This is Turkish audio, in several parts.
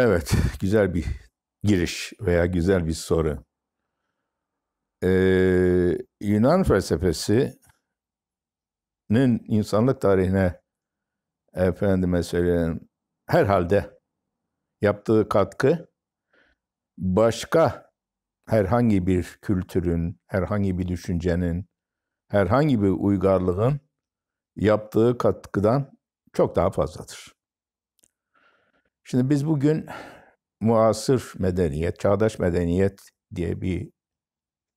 Evet, güzel bir giriş veya güzel bir soru. Ee, Yunan felsefesinin insanlık tarihine efendime söyleyeyim herhalde yaptığı katkı başka herhangi bir kültürün, herhangi bir düşüncenin, herhangi bir uygarlığın yaptığı katkıdan çok daha fazladır. Şimdi biz bugün muasır medeniyet, çağdaş medeniyet diye bir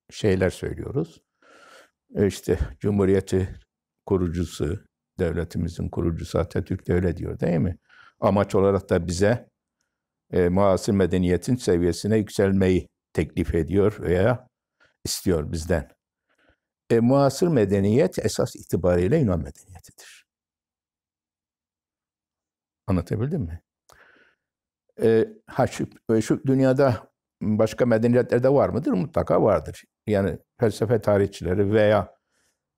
şeyler söylüyoruz. E, işte Cumhuriyeti kurucusu, devletimizin kurucusu Atatürk de öyle diyor değil mi? Amaç olarak da bize e, muasır medeniyetin seviyesine yükselmeyi teklif ediyor veya istiyor bizden. E, muasır medeniyet esas itibariyle Yunan medeniyetidir. Anlatabildim mi? Ee, ha şu, e, şu dünyada başka medeniyetlerde var mıdır? Mutlaka vardır. Yani felsefe tarihçileri veya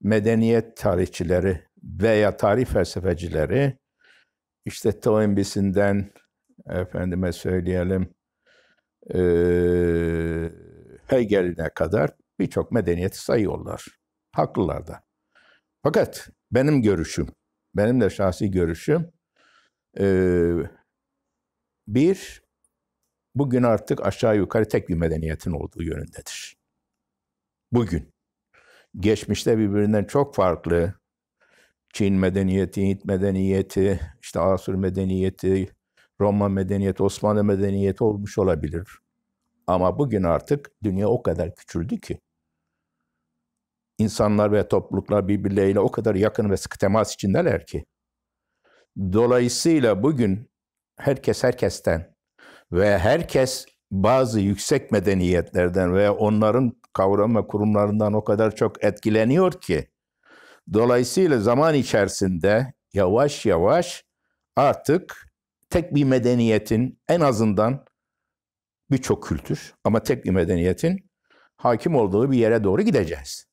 medeniyet tarihçileri veya tarih felsefecileri işte Toynbee'sinden efendime söyleyelim e, Hegel'ine kadar birçok medeniyeti sayıyorlar. Haklılar da. Fakat benim görüşüm, benim de şahsi görüşüm e, bir, bugün artık aşağı yukarı tek bir medeniyetin olduğu yönündedir. Bugün. Geçmişte birbirinden çok farklı Çin medeniyeti, Hint medeniyeti, işte Asur medeniyeti, Roma medeniyeti, Osmanlı medeniyeti olmuş olabilir. Ama bugün artık dünya o kadar küçüldü ki insanlar ve topluluklar birbirleriyle o kadar yakın ve sıkı temas içindeler ki. Dolayısıyla bugün herkes herkesten ve herkes bazı yüksek medeniyetlerden veya onların kavram ve kurumlarından o kadar çok etkileniyor ki dolayısıyla zaman içerisinde yavaş yavaş artık tek bir medeniyetin en azından birçok kültür ama tek bir medeniyetin hakim olduğu bir yere doğru gideceğiz.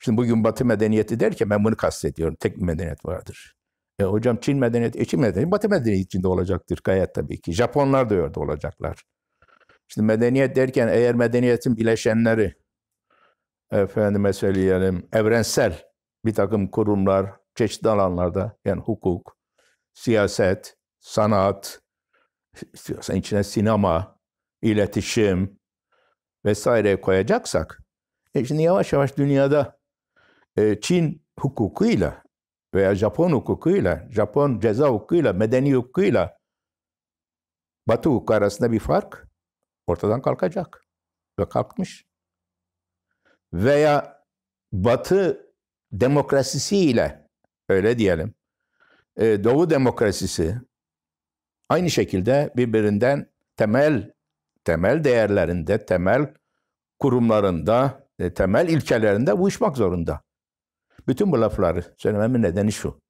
Şimdi bugün Batı medeniyeti derken ben bunu kastediyorum. Tek bir medeniyet vardır. E, hocam Çin medeniyeti, e, Çin medeniyeti Batı medeniyeti içinde olacaktır gayet tabii ki. Japonlar da orada olacaklar. Şimdi medeniyet derken eğer medeniyetin bileşenleri, efendime söyleyelim, evrensel bir takım kurumlar, çeşitli alanlarda yani hukuk, siyaset, sanat, istiyorsan içine sinema, iletişim vesaire koyacaksak, e şimdi yavaş yavaş dünyada e, Çin hukukuyla veya Japon hukukuyla, Japon ceza hukukuyla, medeni hukukuyla Batı hukuku arasında bir fark ortadan kalkacak. Ve kalkmış. Veya Batı demokrasisiyle, öyle diyelim, e, Doğu demokrasisi aynı şekilde birbirinden temel temel değerlerinde, temel kurumlarında, e, temel ilkelerinde uyuşmak zorunda. Bütün bu lafları söylememin nedeni şu.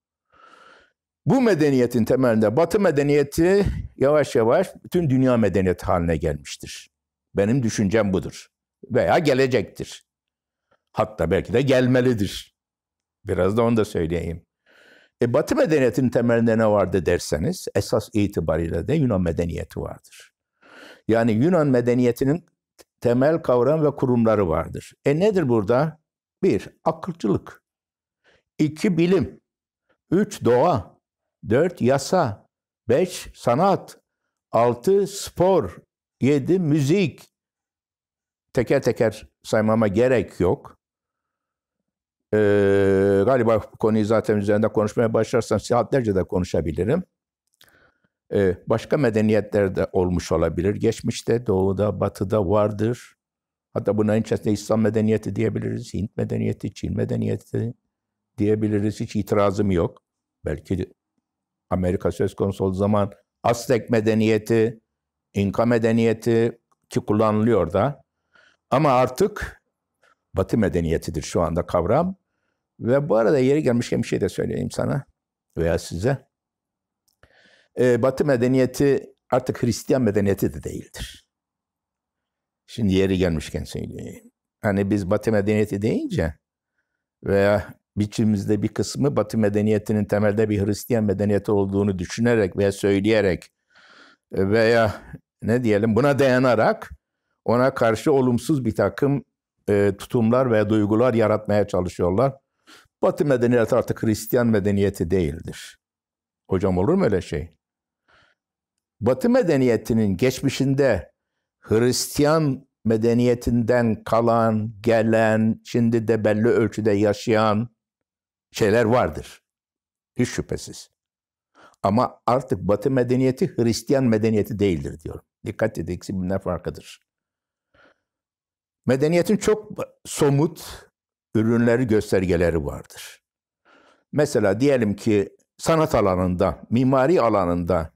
Bu medeniyetin temelinde Batı medeniyeti yavaş yavaş bütün dünya medeniyeti haline gelmiştir. Benim düşüncem budur. Veya gelecektir. Hatta belki de gelmelidir. Biraz da onu da söyleyeyim. E, Batı medeniyetinin temelinde ne vardı derseniz esas itibariyle de Yunan medeniyeti vardır. Yani Yunan medeniyetinin temel kavram ve kurumları vardır. E nedir burada? Bir, akılcılık. 2 bilim, 3 doğa, 4 yasa, 5 sanat, 6 spor, 7 müzik. Teker teker saymama gerek yok. Ee, galiba bu konuyu zaten üzerinde konuşmaya başlarsam saatlerce de konuşabilirim. Ee, başka medeniyetler de olmuş olabilir. Geçmişte doğuda, batıda vardır. Hatta bunların içerisinde İslam medeniyeti diyebiliriz, Hint medeniyeti, Çin medeniyeti, diyebiliriz. Hiç itirazım yok. Belki Amerika söz konusu olduğu zaman Aztek medeniyeti, İnka medeniyeti ki kullanılıyor da. Ama artık Batı medeniyetidir şu anda kavram. Ve bu arada yeri gelmişken bir şey de söyleyeyim sana veya size. Ee, Batı medeniyeti artık Hristiyan medeniyeti de değildir. Şimdi yeri gelmişken söyleyeyim. Hani biz Batı medeniyeti deyince veya biçimimizde bir kısmı Batı medeniyetinin temelde bir Hristiyan medeniyeti olduğunu düşünerek veya söyleyerek e, veya ne diyelim buna dayanarak ona karşı olumsuz bir takım e, tutumlar ve duygular yaratmaya çalışıyorlar. Batı medeniyeti artık Hristiyan medeniyeti değildir. Hocam olur mu öyle şey? Batı medeniyetinin geçmişinde Hristiyan medeniyetinden kalan, gelen, şimdi de belli ölçüde yaşayan şeyler vardır. Hiç şüphesiz. Ama artık Batı medeniyeti Hristiyan medeniyeti değildir diyorum. Dikkat edin ikisi birbirinden farklıdır. Medeniyetin çok somut ürünleri, göstergeleri vardır. Mesela diyelim ki sanat alanında, mimari alanında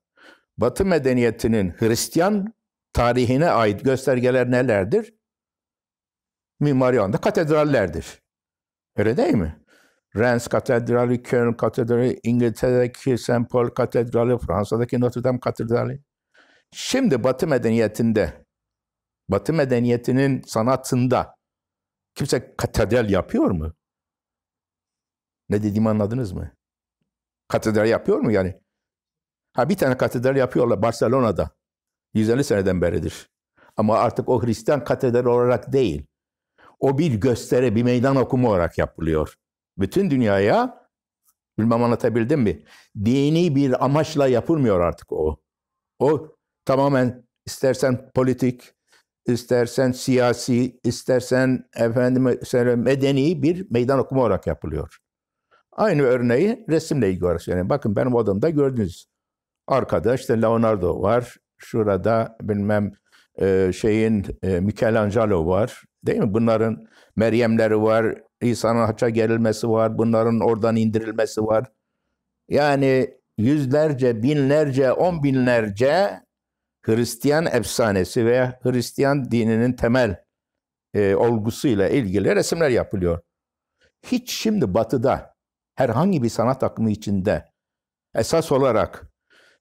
Batı medeniyetinin Hristiyan tarihine ait göstergeler nelerdir? Mimari anda katedrallerdir. Öyle değil mi? Rennes Katedrali, Köln Katedrali, İngiltere'deki St. Paul Katedrali, Fransa'daki Notre Dame Katedrali. Şimdi Batı medeniyetinde, Batı medeniyetinin sanatında kimse katedral yapıyor mu? Ne dediğimi anladınız mı? Katedral yapıyor mu yani? Ha bir tane katedral yapıyorlar Barcelona'da. 150 seneden beridir. Ama artık o Hristiyan katedral olarak değil. O bir gösteri, bir meydan okumu olarak yapılıyor. Bütün dünyaya bilmem anlatabildim mi? Dini bir amaçla yapılmıyor artık o. O tamamen istersen politik, istersen siyasi, istersen efendim medeni bir meydan okuma olarak yapılıyor. Aynı örneği resimle ilgili olarak söyleyeyim. Bakın benim odamda gördünüz. Arkada işte Leonardo var. Şurada bilmem şeyin Michelangelo var. Değil mi? Bunların Meryemleri var, İsa'nın haça gerilmesi var, bunların oradan indirilmesi var. Yani yüzlerce, binlerce, on binlerce Hristiyan efsanesi veya Hristiyan dininin temel e, olgusuyla ilgili resimler yapılıyor. Hiç şimdi batıda herhangi bir sanat akımı içinde esas olarak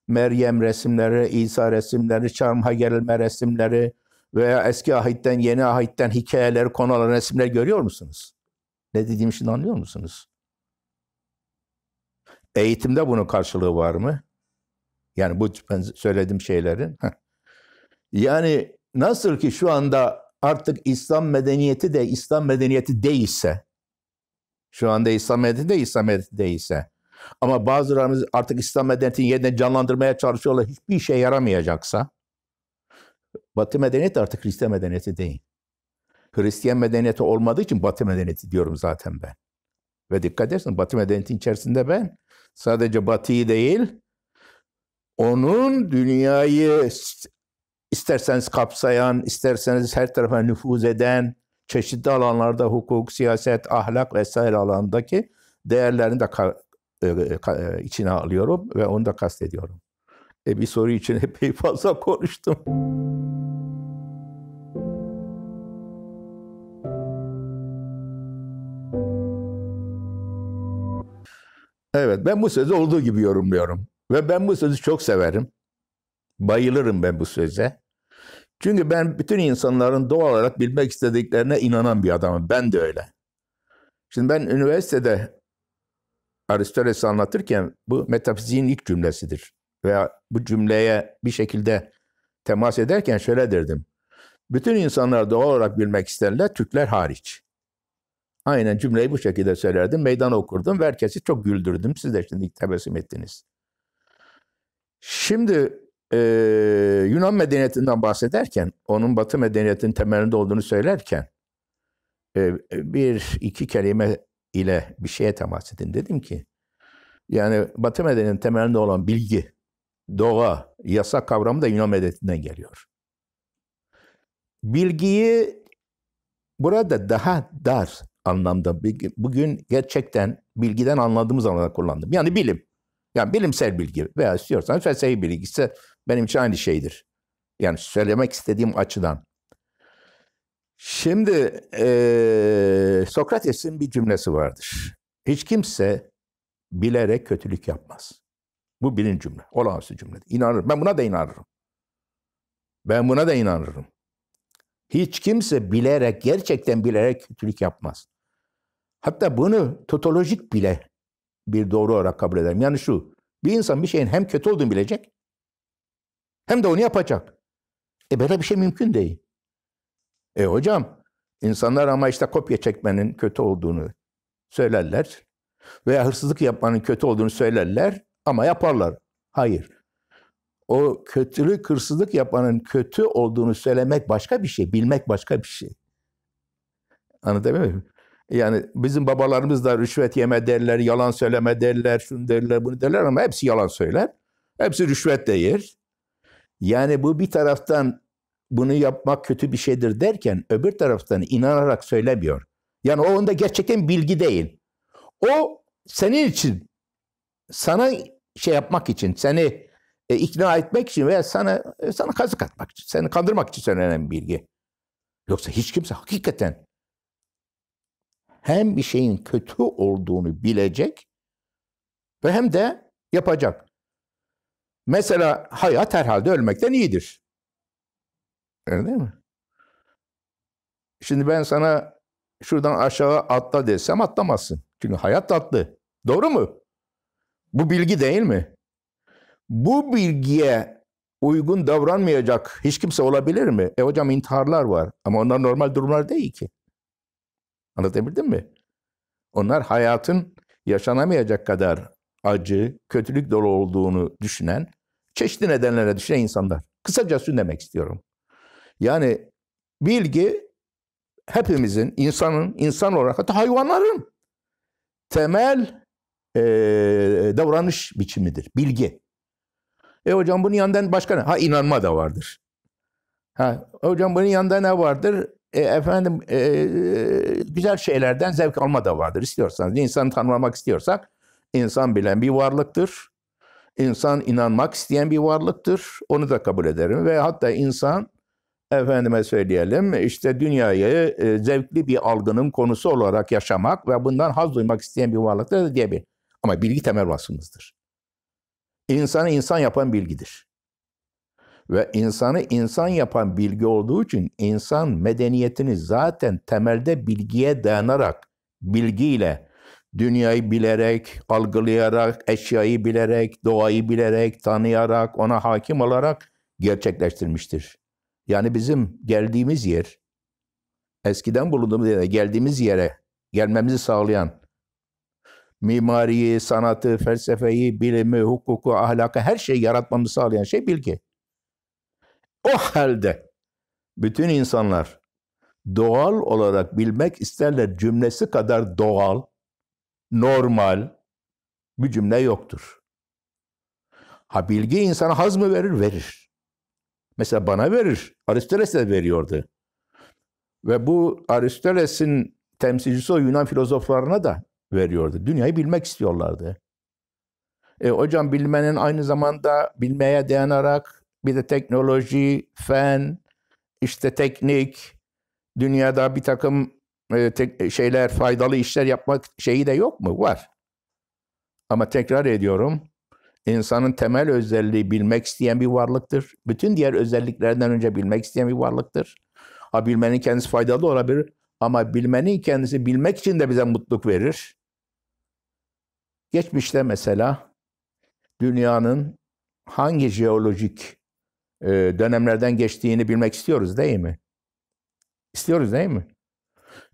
Meryem resimleri, İsa resimleri, çarmıha gerilme resimleri veya eski ahitten yeni ahitten hikayeler, konular, resimler görüyor musunuz? Ne dediğimi şimdi anlıyor musunuz? Eğitimde bunun karşılığı var mı? Yani bu ben söylediğim şeylerin. yani nasıl ki şu anda artık İslam medeniyeti de İslam medeniyeti değilse, şu anda İslam medeniyeti de İslam medeniyeti değilse, ama bazılarımız artık İslam medeniyetini yeniden canlandırmaya çalışıyorlar, hiçbir işe yaramayacaksa, Batı medeniyeti artık Hristiyan medeniyeti değil. Hristiyan medeniyeti olmadığı için Batı medeniyeti diyorum zaten ben. Ve dikkat edersen Batı medeniyeti içerisinde ben sadece Batı'yı değil, onun dünyayı isterseniz kapsayan, isterseniz her tarafa nüfuz eden, çeşitli alanlarda hukuk, siyaset, ahlak vesaire alandaki değerlerini de e, e, e, içine alıyorum ve onu da kastediyorum. E bir soru için epey fazla konuştum. Evet ben bu sözü olduğu gibi yorumluyorum. Ve ben bu sözü çok severim. Bayılırım ben bu söze. Çünkü ben bütün insanların doğal olarak bilmek istediklerine inanan bir adamım. Ben de öyle. Şimdi ben üniversitede Aristoteles'i anlatırken bu metafiziğin ilk cümlesidir. Veya bu cümleye bir şekilde temas ederken şöyle derdim. Bütün insanlar doğal olarak bilmek isterler, Türkler hariç. Aynen cümleyi bu şekilde söylerdim. Meydan okurdum ve herkesi çok güldürdüm. Siz de şimdi tebessüm ettiniz. Şimdi e, Yunan medeniyetinden bahsederken, onun Batı medeniyetinin temelinde olduğunu söylerken e, bir iki kelime ile bir şeye temas edin. Dedim ki yani Batı medeniyetinin temelinde olan bilgi, doğa, yasa kavramı da Yunan medeniyetinden geliyor. Bilgiyi burada daha dar anlamda bugün gerçekten bilgiden anladığımız anlamda kullandım. Yani bilim. Yani bilimsel bilgi veya istiyorsanız felsefi bilgisi benim için aynı şeydir. Yani söylemek istediğim açıdan. Şimdi e, Sokrates'in bir cümlesi vardır. Hiç kimse bilerek kötülük yapmaz. Bu birinci cümle. Olağanüstü cümle. İnanırım. Ben buna da inanırım. Ben buna da inanırım. Hiç kimse bilerek, gerçekten bilerek kötülük yapmaz. Hatta bunu totolojik bile bir doğru olarak kabul ederim. Yani şu, bir insan bir şeyin hem kötü olduğunu bilecek hem de onu yapacak. E böyle bir şey mümkün değil. E hocam, insanlar ama işte kopya çekmenin kötü olduğunu söylerler veya hırsızlık yapmanın kötü olduğunu söylerler ama yaparlar. Hayır. O kötülük, hırsızlık yapmanın kötü olduğunu söylemek başka bir şey, bilmek başka bir şey. Anlatabiliyor mı? Yani bizim babalarımız da rüşvet yeme derler, yalan söyleme derler, şunu derler, bunu derler ama hepsi yalan söyler. Hepsi rüşvet de Yani bu bir taraftan bunu yapmak kötü bir şeydir derken öbür taraftan inanarak söylemiyor. Yani o onda gerçekten bilgi değil. O senin için, sana şey yapmak için, seni e, ikna etmek için veya sana e, sana kazık atmak için, seni kandırmak için söylenen bilgi. Yoksa hiç kimse hakikaten hem bir şeyin kötü olduğunu bilecek ve hem de yapacak. Mesela hayat herhalde ölmekten iyidir. Öyle değil mi? Şimdi ben sana şuradan aşağı atla desem atlamazsın. Çünkü hayat tatlı. Doğru mu? Bu bilgi değil mi? Bu bilgiye uygun davranmayacak hiç kimse olabilir mi? E hocam intiharlar var ama onlar normal durumlar değil ki. Anlatabildim mi? Onlar hayatın yaşanamayacak kadar acı, kötülük dolu olduğunu düşünen, çeşitli nedenlere düşünen insanlar. Kısaca şunu demek istiyorum. Yani bilgi hepimizin, insanın, insan olarak hatta hayvanların temel e, davranış biçimidir. Bilgi. E hocam bunun yanından başka ne? Ha inanma da vardır. Ha hocam bunun yanında ne vardır? e, efendim e, güzel şeylerden zevk alma da vardır istiyorsanız. İnsanı tanımlamak istiyorsak insan bilen bir varlıktır. İnsan inanmak isteyen bir varlıktır. Onu da kabul ederim ve hatta insan efendime söyleyelim işte dünyayı e, zevkli bir algının konusu olarak yaşamak ve bundan haz duymak isteyen bir varlıktır diyebilir. Ama bilgi temel vasfımızdır. İnsanı insan yapan bilgidir ve insanı insan yapan bilgi olduğu için insan medeniyetini zaten temelde bilgiye dayanarak, bilgiyle, dünyayı bilerek, algılayarak, eşyayı bilerek, doğayı bilerek, tanıyarak, ona hakim olarak gerçekleştirmiştir. Yani bizim geldiğimiz yer, eskiden bulunduğumuz yere, geldiğimiz yere gelmemizi sağlayan mimariyi, sanatı, felsefeyi, bilimi, hukuku, ahlakı her şeyi yaratmamızı sağlayan şey bilgi. O halde bütün insanlar doğal olarak bilmek isterler cümlesi kadar doğal, normal bir cümle yoktur. Ha bilgi insana haz mı verir? Verir. Mesela bana verir. Aristoteles de veriyordu. Ve bu Aristoteles'in temsilcisi o Yunan filozoflarına da veriyordu. Dünyayı bilmek istiyorlardı. E, hocam bilmenin aynı zamanda bilmeye dayanarak bir de teknoloji, fen, işte teknik, dünyada bir takım e, tek, e, şeyler, faydalı işler yapmak şeyi de yok mu? Var. Ama tekrar ediyorum, insanın temel özelliği bilmek isteyen bir varlıktır. Bütün diğer özelliklerden önce bilmek isteyen bir varlıktır. Ha bilmenin kendisi faydalı olabilir ama bilmenin kendisi bilmek için de bize mutluluk verir. Geçmişte mesela dünyanın hangi jeolojik e, dönemlerden geçtiğini bilmek istiyoruz değil mi? İstiyoruz değil mi?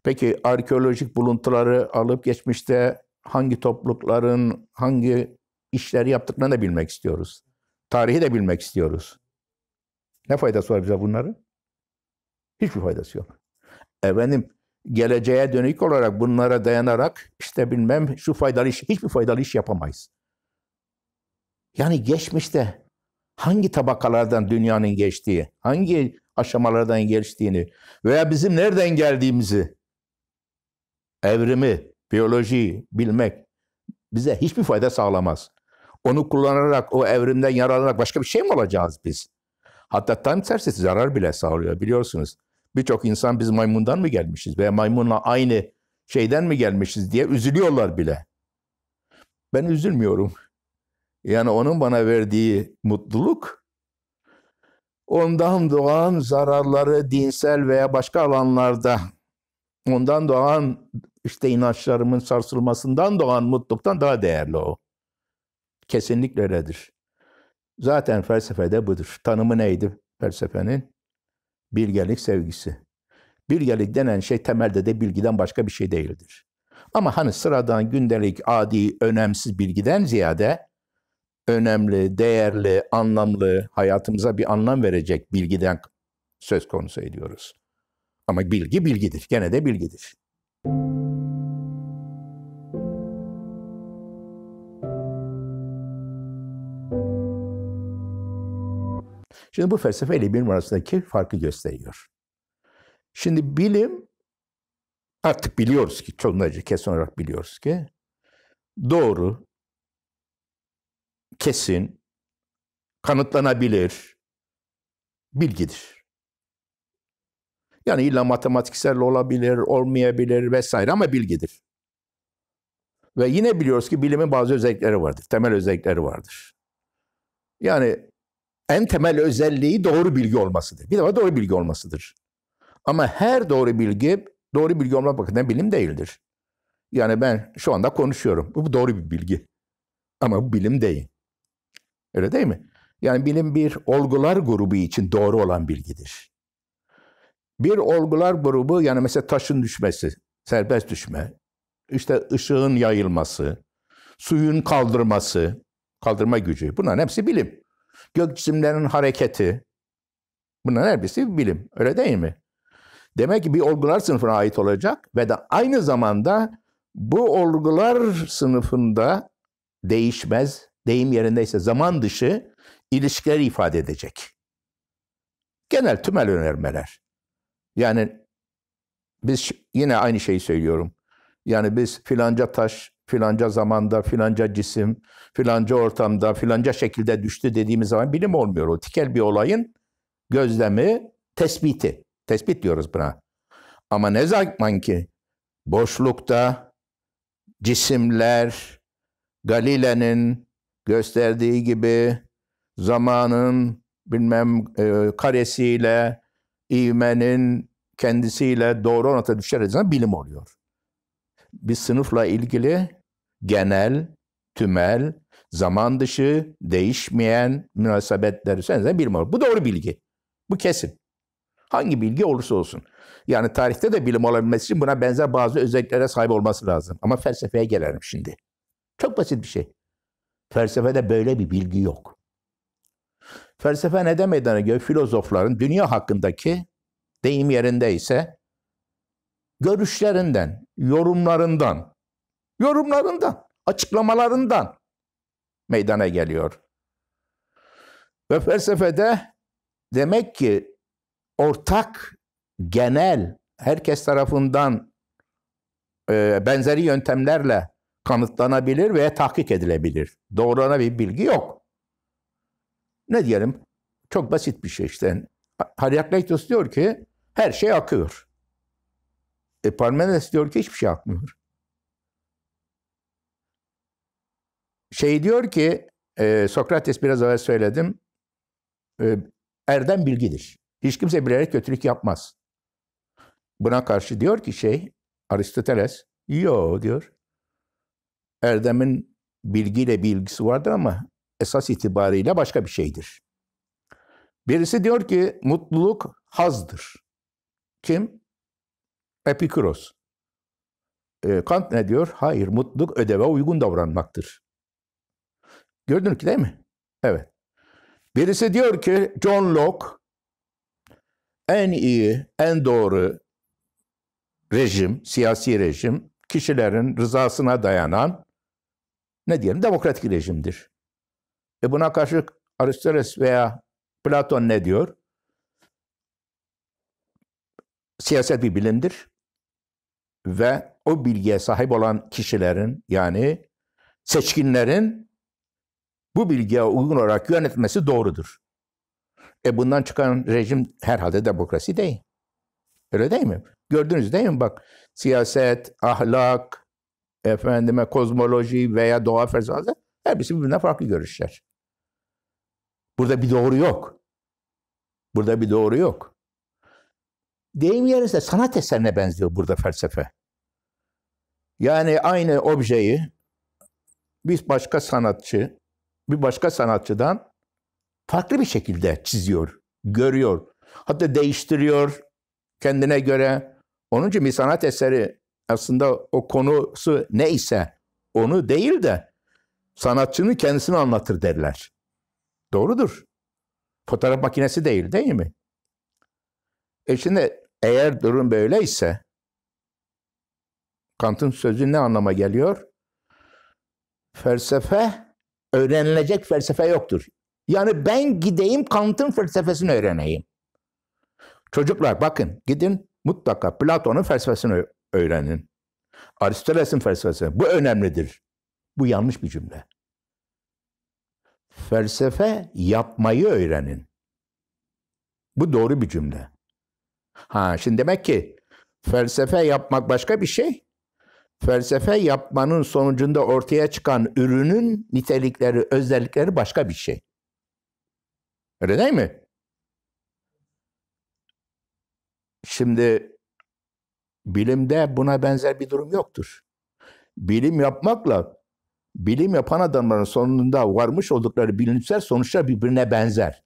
Peki arkeolojik buluntuları alıp geçmişte hangi toplulukların hangi işleri yaptıklarını da bilmek istiyoruz. Tarihi de bilmek istiyoruz. Ne faydası var bize bunların? Hiçbir faydası yok. Efendim geleceğe dönük olarak bunlara dayanarak işte bilmem şu faydalı iş, hiçbir faydalı iş yapamayız. Yani geçmişte hangi tabakalardan dünyanın geçtiği, hangi aşamalardan geçtiğini veya bizim nereden geldiğimizi, evrimi, biyolojiyi bilmek bize hiçbir fayda sağlamaz. Onu kullanarak, o evrimden yararlanarak başka bir şey mi olacağız biz? Hatta tam tersi zarar bile sağlıyor biliyorsunuz. Birçok insan biz maymundan mı gelmişiz veya maymunla aynı şeyden mi gelmişiz diye üzülüyorlar bile. Ben üzülmüyorum. Yani onun bana verdiği mutluluk ondan doğan zararları dinsel veya başka alanlarda ondan doğan işte inançlarımın sarsılmasından doğan mutluluktan daha değerli o. Kesinlikle öyledir. Zaten felsefede budur. Tanımı neydi felsefenin? Bilgelik sevgisi. Bilgelik denen şey temelde de bilgiden başka bir şey değildir. Ama hani sıradan, gündelik, adi, önemsiz bilgiden ziyade önemli, değerli, anlamlı, hayatımıza bir anlam verecek bilgiden söz konusu ediyoruz. Ama bilgi bilgidir, gene de bilgidir. Şimdi bu felsefe ile bilim arasındaki farkı gösteriyor. Şimdi bilim artık biliyoruz ki çoğunlarca kesin olarak biliyoruz ki doğru, kesin, kanıtlanabilir bilgidir. Yani illa matematiksel olabilir, olmayabilir vesaire ama bilgidir. Ve yine biliyoruz ki bilimin bazı özellikleri vardır, temel özellikleri vardır. Yani en temel özelliği doğru bilgi olmasıdır. Bir defa doğru bilgi olmasıdır. Ama her doğru bilgi doğru bilgi olmak bakımından bilim değildir. Yani ben şu anda konuşuyorum. Bu doğru bir bilgi. Ama bu bilim değil. Öyle değil mi? Yani bilim bir olgular grubu için doğru olan bilgidir. Bir olgular grubu yani mesela taşın düşmesi, serbest düşme, işte ışığın yayılması, suyun kaldırması, kaldırma gücü bunların hepsi bilim. Gök cisimlerinin hareketi bunların hepsi bilim. Öyle değil mi? Demek ki bir olgular sınıfına ait olacak ve de aynı zamanda bu olgular sınıfında değişmez deyim yerindeyse zaman dışı ilişkileri ifade edecek. Genel tümel önermeler. Yani biz yine aynı şeyi söylüyorum. Yani biz filanca taş, filanca zamanda, filanca cisim, filanca ortamda, filanca şekilde düştü dediğimiz zaman bilim olmuyor. O tikel bir olayın gözlemi, tespiti. Tespit diyoruz buna. Ama ne zaman ki boşlukta cisimler, Galile'nin gösterdiği gibi zamanın bilmem e, karesiyle, ivmenin kendisiyle doğru orantı düşeriz bilim oluyor. Bir sınıfla ilgili genel, tümel, zaman dışı, değişmeyen münasebetler üzerinde bilim oluyor. Bu doğru bilgi. Bu kesin. Hangi bilgi olursa olsun. Yani tarihte de bilim olabilmesi için buna benzer bazı özelliklere sahip olması lazım. Ama felsefeye gelelim şimdi. Çok basit bir şey. Felsefede böyle bir bilgi yok. Felsefe ne demeden göre filozofların dünya hakkındaki deyim yerinde ise görüşlerinden, yorumlarından, yorumlarından, açıklamalarından meydana geliyor. Ve felsefede demek ki ortak, genel, herkes tarafından e, benzeri yöntemlerle kanıtlanabilir veya tahkik edilebilir. Doğrulana bir bilgi yok. Ne diyelim? Çok basit bir şey işte. Herakleitos diyor ki her şey akıyor. E Parmenides diyor ki hiçbir şey akmıyor. Şey diyor ki e, Sokrates biraz evvel söyledim. E, erdem bilgidir. Hiç kimse bilerek kötülük yapmaz. Buna karşı diyor ki şey Aristoteles, yo diyor. Erdem'in bilgiyle bir ilgisi vardır ama esas itibariyle başka bir şeydir. Birisi diyor ki mutluluk hazdır. Kim? Epikuros. E, ee, Kant ne diyor? Hayır, mutluluk ödeve uygun davranmaktır. Gördün ki değil mi? Evet. Birisi diyor ki John Locke en iyi, en doğru rejim, siyasi rejim kişilerin rızasına dayanan ne diyelim demokratik rejimdir. E buna karşı Aristoteles veya Platon ne diyor? Siyaset bir bilimdir ve o bilgiye sahip olan kişilerin yani seçkinlerin bu bilgiye uygun olarak yönetmesi doğrudur. E bundan çıkan rejim herhalde demokrasi değil. Öyle değil mi? Gördünüz değil mi? Bak siyaset, ahlak, efendime kozmoloji veya doğa felsefesi her birisi birbirinden farklı görüşler. Burada bir doğru yok. Burada bir doğru yok. Deyim yerinde sanat eserine benziyor burada felsefe. Yani aynı objeyi biz başka sanatçı, bir başka sanatçıdan farklı bir şekilde çiziyor, görüyor. Hatta değiştiriyor kendine göre. Onun için bir sanat eseri aslında o konusu neyse onu değil de sanatçının kendisini anlatır derler. Doğrudur. Fotoğraf makinesi değil değil mi? E şimdi eğer durum böyleyse Kant'ın sözü ne anlama geliyor? Felsefe öğrenilecek felsefe yoktur. Yani ben gideyim Kant'ın felsefesini öğreneyim. Çocuklar bakın gidin mutlaka Platon'un felsefesini öğrenin. Aristoteles'in felsefesi. Bu önemlidir. Bu yanlış bir cümle. Felsefe yapmayı öğrenin. Bu doğru bir cümle. Ha şimdi demek ki felsefe yapmak başka bir şey. Felsefe yapmanın sonucunda ortaya çıkan ürünün nitelikleri, özellikleri başka bir şey. Öyle değil mi? Şimdi Bilimde buna benzer bir durum yoktur. Bilim yapmakla bilim yapan adamların sonunda varmış oldukları bilimsel sonuçlar birbirine benzer.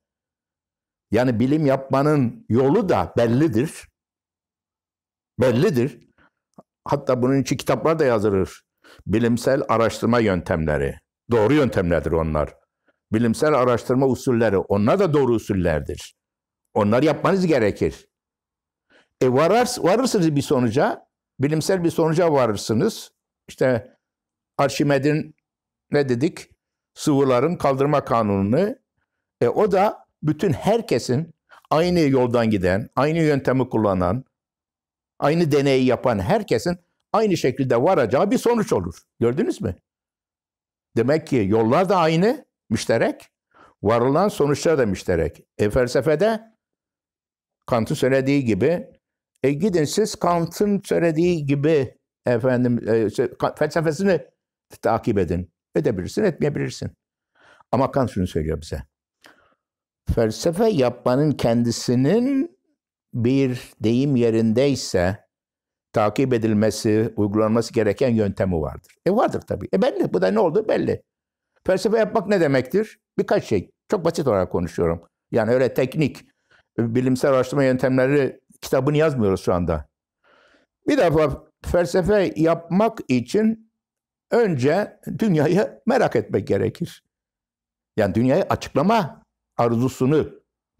Yani bilim yapmanın yolu da bellidir. Bellidir. Hatta bunun için kitaplar da yazılır. Bilimsel araştırma yöntemleri. Doğru yöntemlerdir onlar. Bilimsel araştırma usulleri. Onlar da doğru usullerdir. Onlar yapmanız gerekir. E varar, varırsınız bir sonuca, bilimsel bir sonuca varırsınız. İşte Arşimed'in ne dedik? Sıvıların kaldırma kanununu. E, o da bütün herkesin aynı yoldan giden, aynı yöntemi kullanan, aynı deneyi yapan herkesin aynı şekilde varacağı bir sonuç olur. Gördünüz mü? Demek ki yollar da aynı, müşterek. Varılan sonuçlar da müşterek. E felsefede Kant'ın söylediği gibi e gidin siz Kant'ın söylediği gibi efendim e, şey, felsefesini takip edin. Edebilirsin, etmeyebilirsin. Ama Kant şunu söylüyor bize. Felsefe yapmanın kendisinin bir deyim yerindeyse takip edilmesi, uygulanması gereken yöntemi vardır. E vardır tabii. E belli. Bu da ne oldu belli. Felsefe yapmak ne demektir? Birkaç şey. Çok basit olarak konuşuyorum. Yani öyle teknik, e, bilimsel araştırma yöntemleri kitabını yazmıyoruz şu anda. Bir defa felsefe yapmak için önce dünyayı merak etmek gerekir. Yani dünyayı açıklama arzusunu,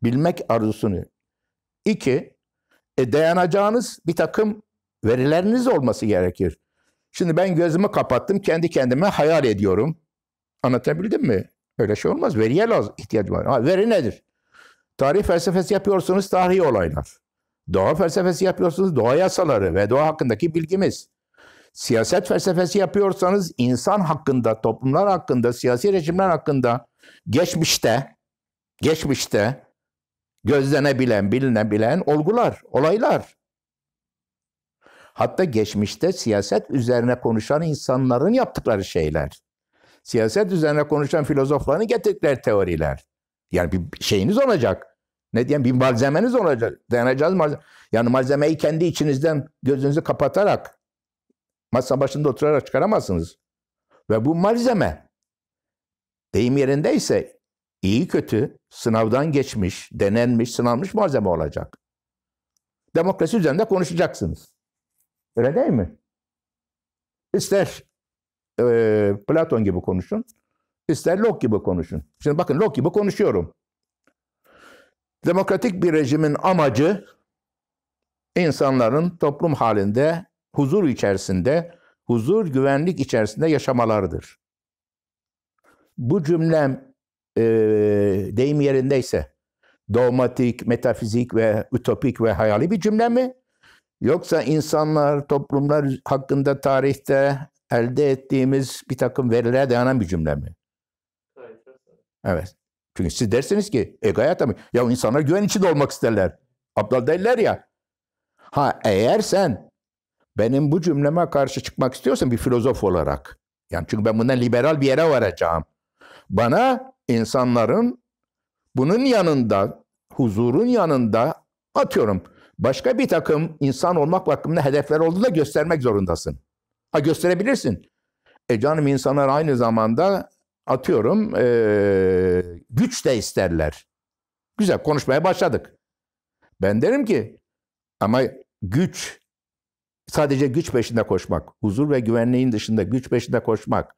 bilmek arzusunu. İki, e, dayanacağınız bir takım verileriniz olması gerekir. Şimdi ben gözümü kapattım, kendi kendime hayal ediyorum. Anlatabildim mi? Öyle şey olmaz. Veriye lazım, ihtiyacı var. Ha, veri nedir? Tarih felsefesi yapıyorsunuz, tarihi olaylar. Doğa felsefesi yapıyorsunuz, doğa yasaları ve doğa hakkındaki bilgimiz. Siyaset felsefesi yapıyorsanız insan hakkında, toplumlar hakkında, siyasi rejimler hakkında geçmişte, geçmişte gözlenebilen, bilinebilen olgular, olaylar. Hatta geçmişte siyaset üzerine konuşan insanların yaptıkları şeyler. Siyaset üzerine konuşan filozofların getirdikleri teoriler. Yani bir şeyiniz olacak. Ne diyeyim bir malzemeniz olacak. deneyeceğiz malzeme. Yani malzemeyi kendi içinizden gözünüzü kapatarak masa başında oturarak çıkaramazsınız. Ve bu malzeme deyim yerindeyse iyi kötü sınavdan geçmiş, denenmiş, sınanmış malzeme olacak. Demokrasi üzerinde konuşacaksınız. Öyle değil mi? İster e, Platon gibi konuşun, ister Locke gibi konuşun. Şimdi bakın Locke gibi konuşuyorum. Demokratik bir rejimin amacı insanların toplum halinde huzur içerisinde, huzur güvenlik içerisinde yaşamalarıdır. Bu cümlem e, deyim yerindeyse dogmatik, metafizik ve ütopik ve hayali bir cümle mi? Yoksa insanlar, toplumlar hakkında tarihte elde ettiğimiz bir takım verilere dayanan bir cümle mi? Evet. Çünkü siz dersiniz ki egoya tabii. Ya insanlar güven içinde olmak isterler. Aptal derler ya. Ha eğer sen benim bu cümleme karşı çıkmak istiyorsan bir filozof olarak. Yani çünkü ben bundan liberal bir yere varacağım. Bana insanların bunun yanında, huzurun yanında atıyorum başka bir takım insan olmak bakımında hedefler olduğunu da göstermek zorundasın. Ha gösterebilirsin. E canım insanlar aynı zamanda atıyorum e, güç de isterler. Güzel konuşmaya başladık. Ben derim ki ama güç sadece güç peşinde koşmak, huzur ve güvenliğin dışında güç peşinde koşmak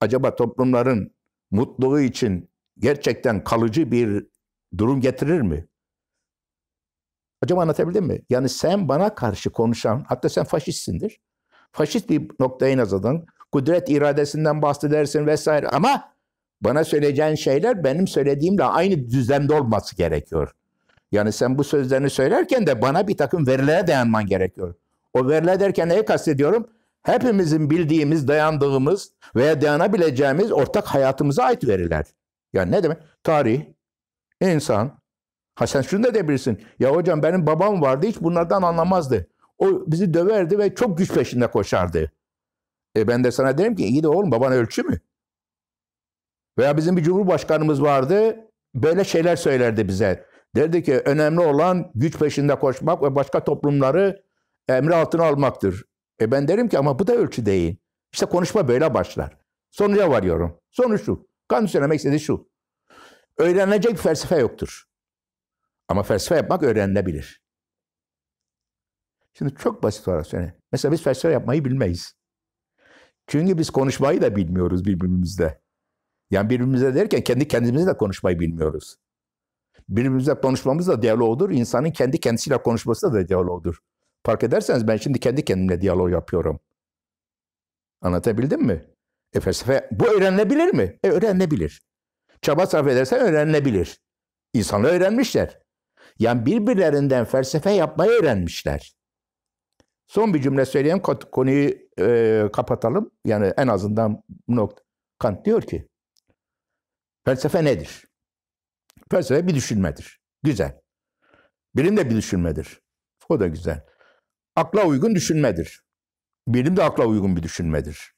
acaba toplumların mutluluğu için gerçekten kalıcı bir durum getirir mi? Acaba anlatabildim mi? Yani sen bana karşı konuşan, hatta sen faşistsindir. Faşist bir noktaya nazadan kudret iradesinden bahsedersin vesaire ama bana söyleyeceğin şeyler benim söylediğimle aynı düzlemde olması gerekiyor. Yani sen bu sözlerini söylerken de bana bir takım verilere dayanman gerekiyor. O veriler derken neyi kastediyorum? Hepimizin bildiğimiz, dayandığımız veya dayanabileceğimiz ortak hayatımıza ait veriler. Yani ne demek? Tarih, insan. Ha sen şunu da diyebilirsin. Ya hocam benim babam vardı hiç bunlardan anlamazdı. O bizi döverdi ve çok güç peşinde koşardı. E ben de sana derim ki iyi de oğlum baban ölçü mü? Veya bizim bir cumhurbaşkanımız vardı böyle şeyler söylerdi bize. Derdi ki önemli olan güç peşinde koşmak ve başka toplumları emri altına almaktır. E ben derim ki ama bu da ölçü değil. İşte konuşma böyle başlar. Sonuca varıyorum. Sonuç şu. Kanun söylemek istediği şu. Öğrenecek bir felsefe yoktur. Ama felsefe yapmak öğrenilebilir. Şimdi çok basit olarak söyleyeyim. Mesela biz felsefe yapmayı bilmeyiz. Çünkü biz konuşmayı da bilmiyoruz birbirimizle. Yani birbirimize derken kendi kendimizi de konuşmayı bilmiyoruz. Birbirimizle konuşmamız da diyalogdur. İnsanın kendi kendisiyle konuşması da diyalogdur. Fark ederseniz ben şimdi kendi kendimle diyalog yapıyorum. Anlatabildim mi? E felsefe bu öğrenilebilir mi? E öğrenilebilir. Çaba sarf edersen öğrenilebilir. İnsanlar öğrenmişler. Yani birbirlerinden felsefe yapmayı öğrenmişler. Son bir cümle söyleyeyim konuyu e, kapatalım. Yani en azından bu nokta. Kant diyor ki, felsefe nedir? Felsefe bir düşünmedir. Güzel. Bilim de bir düşünmedir. O da güzel. Akla uygun düşünmedir. Bilim de akla uygun bir düşünmedir.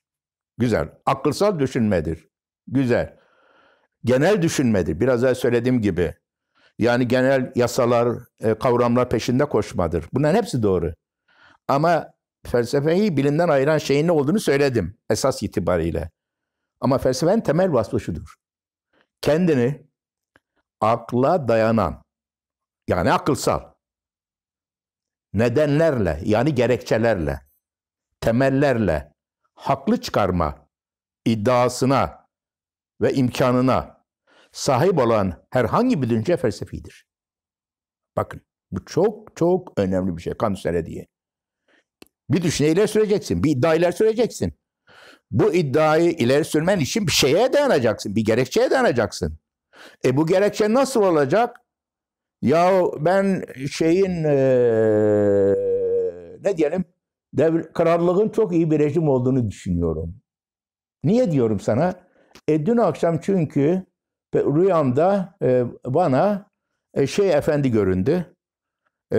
Güzel. Akılsal düşünmedir. Güzel. Genel düşünmedir. Biraz daha söylediğim gibi. Yani genel yasalar, kavramlar peşinde koşmadır. Bunların hepsi doğru. Ama felsefeyi bilimden ayıran şeyin ne olduğunu söyledim esas itibariyle. Ama felsefenin temel vasfı şudur. Kendini akla dayanan yani akılsal nedenlerle yani gerekçelerle temellerle haklı çıkarma iddiasına ve imkanına sahip olan herhangi bir düşünce felsefidir. Bakın bu çok çok önemli bir şey kanser diye. Bir düşünce ileri süreceksin. Bir iddia ileri süreceksin. Bu iddiayı ileri sürmen için bir şeye dayanacaksın. Bir gerekçeye dayanacaksın. E bu gerekçe nasıl olacak? Ya ben şeyin e, ne diyelim devr- kararlılığın çok iyi bir rejim olduğunu düşünüyorum. Niye diyorum sana? E dün akşam çünkü rüyamda e, bana e, şey efendi göründü. Ee,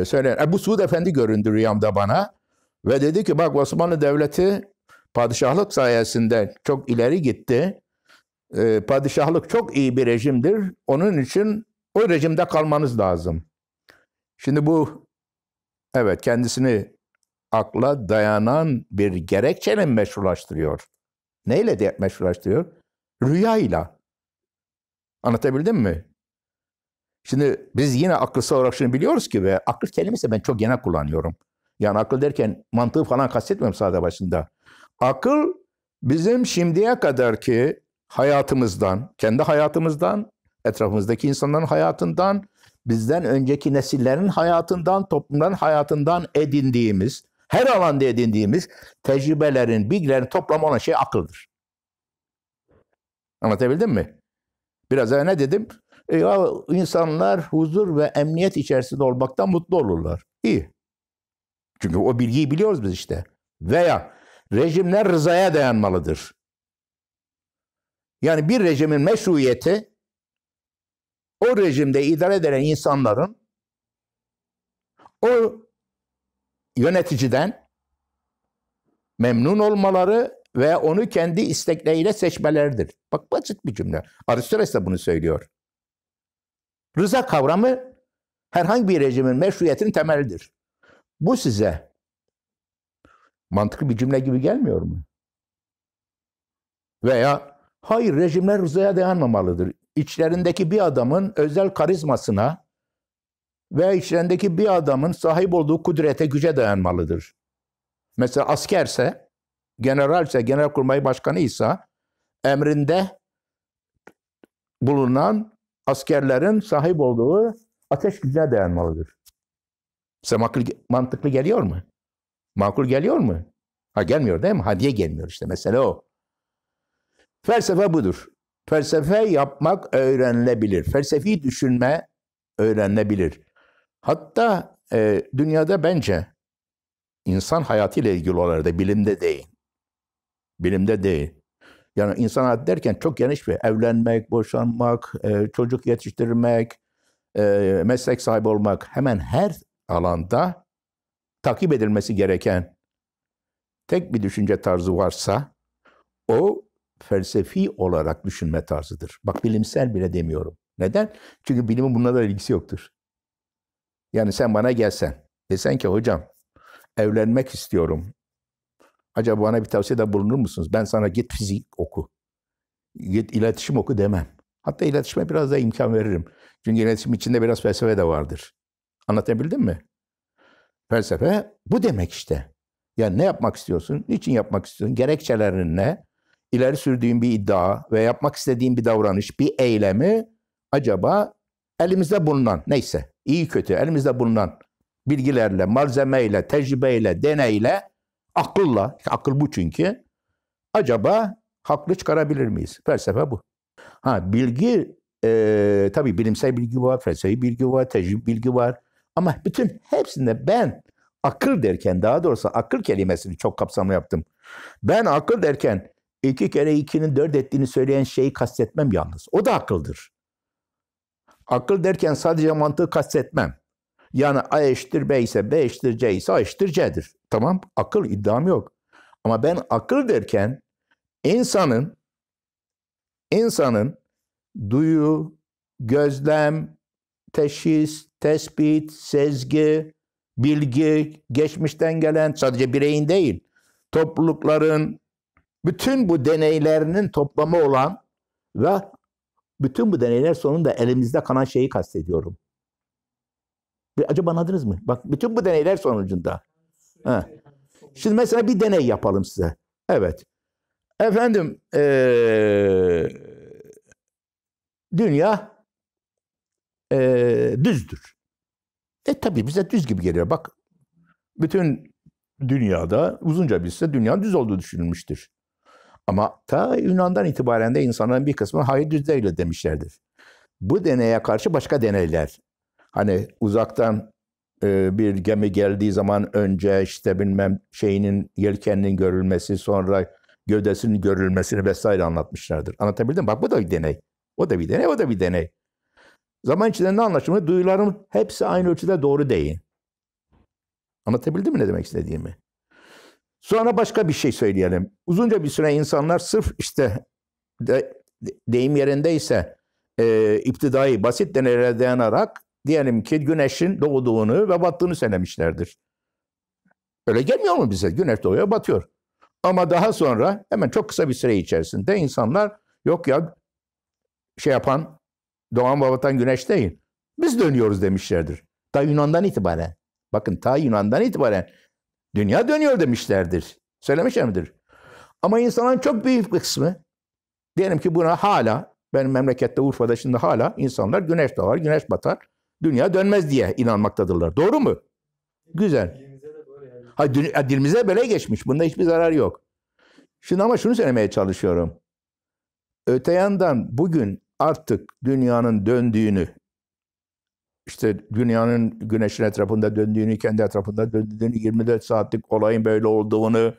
e, söyleyen Ebu Suud Efendi göründü rüyamda bana ve dedi ki bak Osmanlı Devleti padişahlık sayesinde çok ileri gitti. E, padişahlık çok iyi bir rejimdir. Onun için o rejimde kalmanız lazım. Şimdi bu evet kendisini akla dayanan bir gerekçenin meşrulaştırıyor. Neyle de meşrulaştırıyor? Rüyayla. Anlatabildim mi? Şimdi biz yine akılsal olarak şunu biliyoruz ki ve akıl kelimesi ben çok genel kullanıyorum. Yani akıl derken mantığı falan kastetmiyorum sade başında. Akıl bizim şimdiye kadar ki hayatımızdan, kendi hayatımızdan, etrafımızdaki insanların hayatından, bizden önceki nesillerin hayatından, toplumların hayatından edindiğimiz, her alanda edindiğimiz tecrübelerin, bilgilerin toplamı olan şey akıldır. Anlatabildim mi? Biraz önce ne dedim? E, ya insanlar huzur ve emniyet içerisinde olmaktan mutlu olurlar. İyi. Çünkü o bilgiyi biliyoruz biz işte. Veya rejimler rızaya dayanmalıdır. Yani bir rejimin meşruiyeti o rejimde idare edilen insanların o yöneticiden memnun olmaları ve onu kendi istekleriyle seçmeleridir. Bak basit bir cümle. Aristoteles de bunu söylüyor. Rıza kavramı herhangi bir rejimin meşruiyetinin temelidir. Bu size mantıklı bir cümle gibi gelmiyor mu? Veya hayır rejimler rızaya dayanmamalıdır. İçlerindeki bir adamın özel karizmasına veya içlerindeki bir adamın sahip olduğu kudrete, güce dayanmalıdır. Mesela askerse, generalse, genelkurmay başkanıysa emrinde bulunan askerlerin sahip olduğu ateş gücüne dayanmalıdır. Size makul, mantıklı geliyor mu? Makul geliyor mu? Ha gelmiyor değil mi? Hadiye gelmiyor işte mesele o. Felsefe budur. Felsefe yapmak öğrenilebilir. Felsefi düşünme öğrenilebilir. Hatta e, dünyada bence insan hayatıyla ilgili olarak da bilimde değil. Bilimde değil. Yani insan hayatı derken çok geniş bir evlenmek, boşanmak, e, çocuk yetiştirmek, e, meslek sahibi olmak hemen her alanda takip edilmesi gereken tek bir düşünce tarzı varsa o felsefi olarak düşünme tarzıdır. Bak bilimsel bile demiyorum. Neden? Çünkü bilimin bununla da ilgisi yoktur. Yani sen bana gelsen, desen ki hocam evlenmek istiyorum Acaba bana bir tavsiyede bulunur musunuz? Ben sana git fizik oku. Git iletişim oku demem. Hatta iletişime biraz da imkan veririm. Çünkü iletişim içinde biraz felsefe de vardır. Anlatabildim mi? Felsefe bu demek işte. Yani ne yapmak istiyorsun? Niçin yapmak istiyorsun? Gerekçelerin ne? İleri sürdüğün bir iddia ve yapmak istediğin bir davranış, bir eylemi acaba elimizde bulunan neyse iyi kötü elimizde bulunan bilgilerle, malzemeyle, tecrübeyle, deneyle Akılla, akıl bu çünkü. Acaba haklı çıkarabilir miyiz? Felsefe bu. Ha bilgi e, tabii bilimsel bilgi var, felsefi bilgi var, tecrübe bilgi var. Ama bütün hepsinde ben akıl derken daha doğrusu akıl kelimesini çok kapsamlı yaptım. Ben akıl derken iki kere ikinin dört ettiğini söyleyen şeyi kastetmem yalnız. O da akıldır. Akıl derken sadece mantığı kastetmem. Yani A eşittir B ise B eşittir C ise A eşittir C'dir. Tamam akıl iddiam yok. Ama ben akıl derken insanın insanın duyu, gözlem, teşhis, tespit, sezgi, bilgi, geçmişten gelen sadece bireyin değil, toplulukların bütün bu deneylerinin toplamı olan ve bütün bu deneyler sonunda elimizde kalan şeyi kastediyorum. Acaba anladınız mı? Bak bütün bu deneyler sonucunda. Ha. Şimdi mesela bir deney yapalım size. Evet. Efendim ee, dünya ee, düzdür. E tabi bize düz gibi geliyor. Bak bütün dünyada uzunca bir süre dünya düz olduğu düşünülmüştür. Ama ta Yunan'dan itibaren de insanların bir kısmı hayır düz değil demişlerdir. Bu deneye karşı başka deneyler Hani uzaktan e, bir gemi geldiği zaman önce işte bilmem şeyinin yelkeninin görülmesi sonra gövdesinin görülmesini vesaire anlatmışlardır. Anlatabildim mi? Bak bu da bir deney. O da bir deney, o da bir deney. Zaman içinde ne anlaşılıyor? Duyularım hepsi aynı ölçüde doğru değil. Anlatabildim mi ne demek istediğimi? Sonra başka bir şey söyleyelim. Uzunca bir süre insanlar sırf işte de, deyim yerindeyse e, iptidai basit deneylere dayanarak diyelim ki güneşin doğduğunu ve battığını söylemişlerdir. Öyle gelmiyor mu bize? Güneş doğuyor, batıyor. Ama daha sonra hemen çok kısa bir süre içerisinde insanlar yok ya şey yapan doğan ve batan güneş değil. Biz dönüyoruz demişlerdir. Ta Yunan'dan itibaren. Bakın ta Yunan'dan itibaren dünya dönüyor demişlerdir. Söylemişler midir? Ama insanların çok büyük bir kısmı diyelim ki buna hala benim memlekette Urfa'da şimdi hala insanlar güneş doğar, güneş batar dünya dönmez diye inanmaktadırlar. Doğru mu? Güzel. Ha, dün, ha, dilimize böyle geçmiş. Bunda hiçbir zarar yok. Şimdi ama şunu söylemeye çalışıyorum. Öte yandan bugün artık dünyanın döndüğünü, işte dünyanın güneşin etrafında döndüğünü, kendi etrafında döndüğünü, 24 saatlik olayın böyle olduğunu,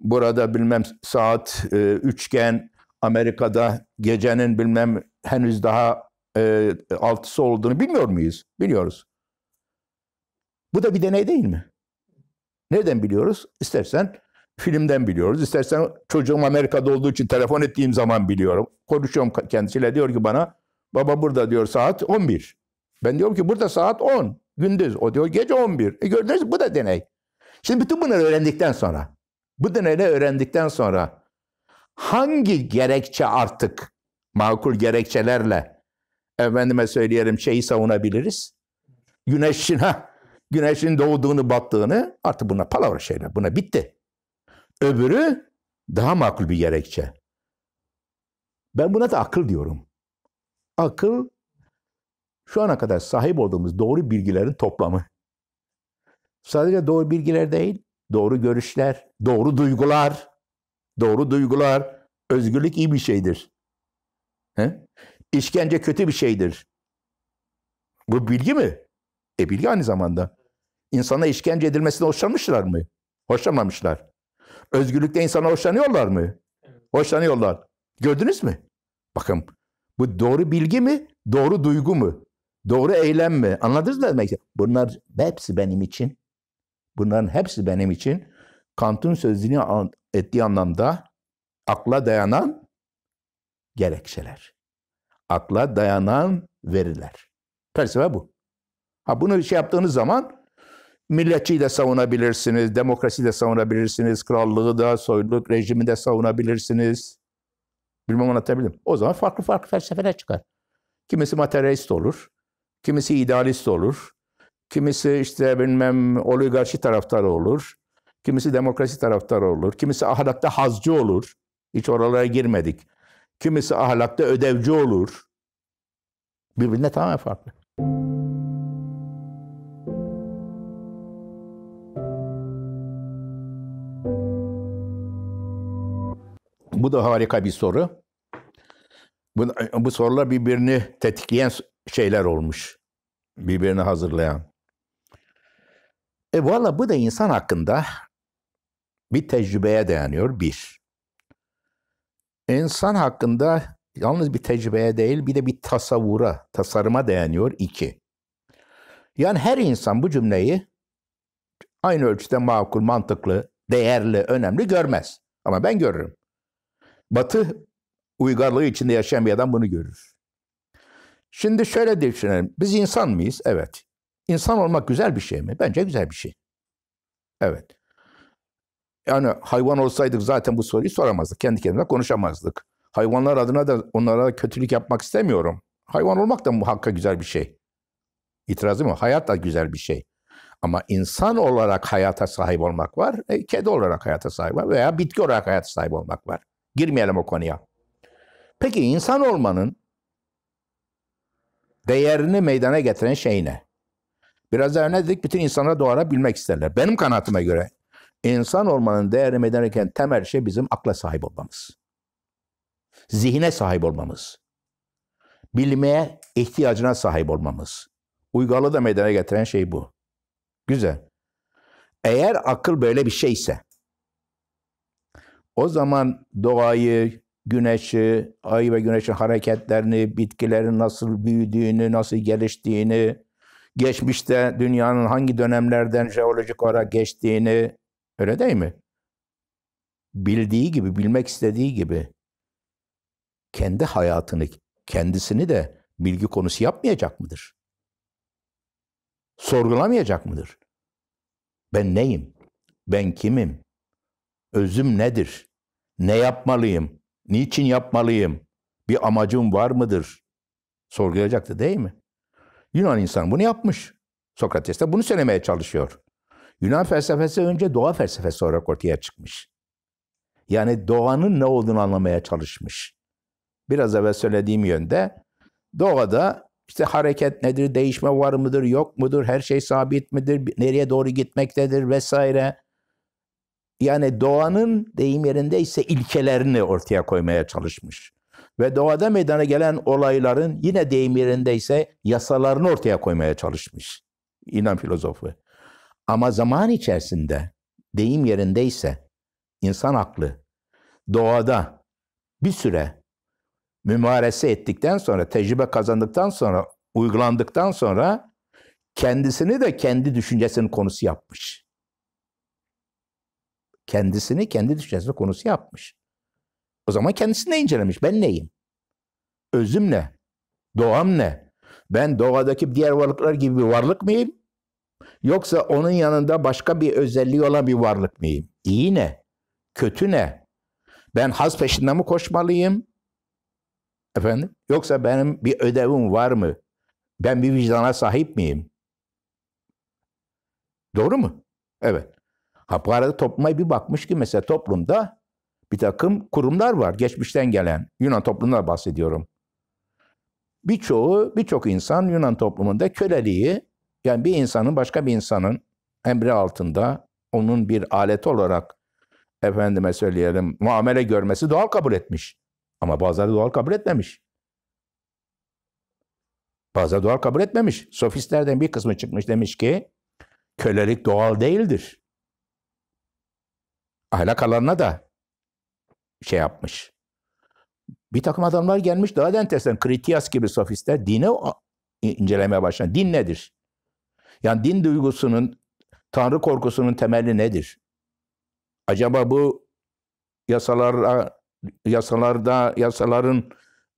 burada bilmem saat e, üçgen, Amerika'da gecenin bilmem henüz daha e, altısı olduğunu bilmiyor muyuz? Biliyoruz. Bu da bir deney değil mi? Nereden biliyoruz? İstersen filmden biliyoruz. İstersen çocuğum Amerika'da olduğu için telefon ettiğim zaman biliyorum. Konuşuyorum kendisiyle diyor ki bana baba burada diyor saat 11. Ben diyorum ki burada saat 10 gündüz. O diyor gece 11. E gördünüz bu da deney. Şimdi bütün bunları öğrendikten sonra bu deneyleri öğrendikten sonra hangi gerekçe artık makul gerekçelerle efendime söyleyelim şeyi savunabiliriz. Güneşin ha, güneşin doğduğunu battığını artık buna palavra şeyler. Buna bitti. Öbürü daha makul bir gerekçe. Ben buna da akıl diyorum. Akıl şu ana kadar sahip olduğumuz doğru bilgilerin toplamı. Sadece doğru bilgiler değil, doğru görüşler, doğru duygular, doğru duygular, özgürlük iyi bir şeydir. He? İşkence kötü bir şeydir. Bu bilgi mi? E bilgi aynı zamanda. İnsana işkence edilmesine hoşlanmışlar mı? Hoşlanmamışlar. Özgürlükte insana hoşlanıyorlar mı? Hoşlanıyorlar. Gördünüz mü? Bakın bu doğru bilgi mi? Doğru duygu mu? Doğru eylem mi? Anladınız mı demek? Bunlar hepsi benim için. Bunların hepsi benim için. Kant'ın sözünü ettiği anlamda akla dayanan gerekçeler akla dayanan veriler. Felsefe bu. Ha bunu şey yaptığınız zaman milletçiyi de savunabilirsiniz, demokrasi de savunabilirsiniz, krallığı da, soyluluk rejimi de savunabilirsiniz. Bilmem anlatabildim. O zaman farklı farklı felsefeler çıkar. Kimisi materyalist olur, kimisi idealist olur, kimisi işte bilmem oligarşi taraftarı olur, kimisi demokrasi taraftarı olur, kimisi ahlakta hazcı olur. Hiç oralara girmedik. Kimisi ahlakta ödevci olur. Birbirine tamamen farklı. Bu da harika bir soru. Bu, bu sorular birbirini tetikleyen şeyler olmuş. Birbirini hazırlayan. E valla bu da insan hakkında bir tecrübeye dayanıyor bir. İnsan hakkında yalnız bir tecrübeye değil bir de bir tasavvura, tasarıma dayanıyor iki. Yani her insan bu cümleyi aynı ölçüde makul, mantıklı, değerli, önemli görmez. Ama ben görürüm. Batı uygarlığı içinde yaşayan bir adam bunu görür. Şimdi şöyle düşünelim. Biz insan mıyız? Evet. İnsan olmak güzel bir şey mi? Bence güzel bir şey. Evet. Yani hayvan olsaydık zaten bu soruyu soramazdık. Kendi kendimize konuşamazdık. Hayvanlar adına da onlara da kötülük yapmak istemiyorum. Hayvan olmak da muhakka güzel bir şey. İtirazım mı? Hayat da güzel bir şey. Ama insan olarak hayata sahip olmak var, e, kedi olarak hayata sahip var veya bitki olarak hayata sahip olmak var. Girmeyelim o konuya. Peki insan olmanın değerini meydana getiren şey ne? Biraz daha ne dedik? Bütün insanlar doğarabilmek isterler. Benim kanaatıma göre İnsan olmanın değerini ederken temel şey bizim akla sahip olmamız. Zihine sahip olmamız. Bilmeye ihtiyacına sahip olmamız. Uygarlığı da meydana getiren şey bu. Güzel. Eğer akıl böyle bir şeyse, o zaman doğayı, güneşi, ay ve güneşin hareketlerini, bitkilerin nasıl büyüdüğünü, nasıl geliştiğini, geçmişte dünyanın hangi dönemlerden jeolojik olarak geçtiğini, Öyle değil mi? Bildiği gibi, bilmek istediği gibi kendi hayatını, kendisini de bilgi konusu yapmayacak mıdır? Sorgulamayacak mıdır? Ben neyim? Ben kimim? Özüm nedir? Ne yapmalıyım? Niçin yapmalıyım? Bir amacım var mıdır? Sorgulayacaktı değil mi? Yunan insan bunu yapmış. Sokrates de bunu söylemeye çalışıyor. Yunan felsefesi önce doğa felsefesi olarak ortaya çıkmış. Yani doğanın ne olduğunu anlamaya çalışmış. Biraz evvel söylediğim yönde doğada işte hareket nedir, değişme var mıdır, yok mudur, her şey sabit midir, nereye doğru gitmektedir vesaire. Yani doğanın deyim yerinde ise ilkelerini ortaya koymaya çalışmış. Ve doğada meydana gelen olayların yine deyim yerinde ise yasalarını ortaya koymaya çalışmış. İnan filozofu. Ama zaman içerisinde deyim yerindeyse insan aklı doğada bir süre mümarese ettikten sonra, tecrübe kazandıktan sonra, uygulandıktan sonra kendisini de kendi düşüncesinin konusu yapmış. Kendisini kendi düşüncesinin konusu yapmış. O zaman kendisini de incelemiş. Ben neyim? Özüm ne? Doğam ne? Ben doğadaki diğer varlıklar gibi bir varlık mıyım? Yoksa onun yanında başka bir özelliği olan bir varlık mıyım? İyi ne? Kötü ne? Ben haz peşinden mi koşmalıyım? Efendim? Yoksa benim bir ödevim var mı? Ben bir vicdana sahip miyim? Doğru mu? Evet. Ha bu arada topluma bir bakmış ki mesela toplumda bir takım kurumlar var. Geçmişten gelen Yunan toplumundan bahsediyorum. Birçoğu, birçok insan Yunan toplumunda köleliği yani bir insanın başka bir insanın emri altında onun bir alet olarak efendime söyleyelim muamele görmesi doğal kabul etmiş. Ama bazıları doğal kabul etmemiş. Bazıları doğal kabul etmemiş. Sofistlerden bir kısmı çıkmış demiş ki kölelik doğal değildir. Ahlak alanına da şey yapmış. Bir takım adamlar gelmiş daha dentesten Kritias gibi sofistler dine incelemeye başlayan. Din nedir? Yani din duygusunun, Tanrı korkusunun temeli nedir? Acaba bu yasalara, yasalarda, yasaların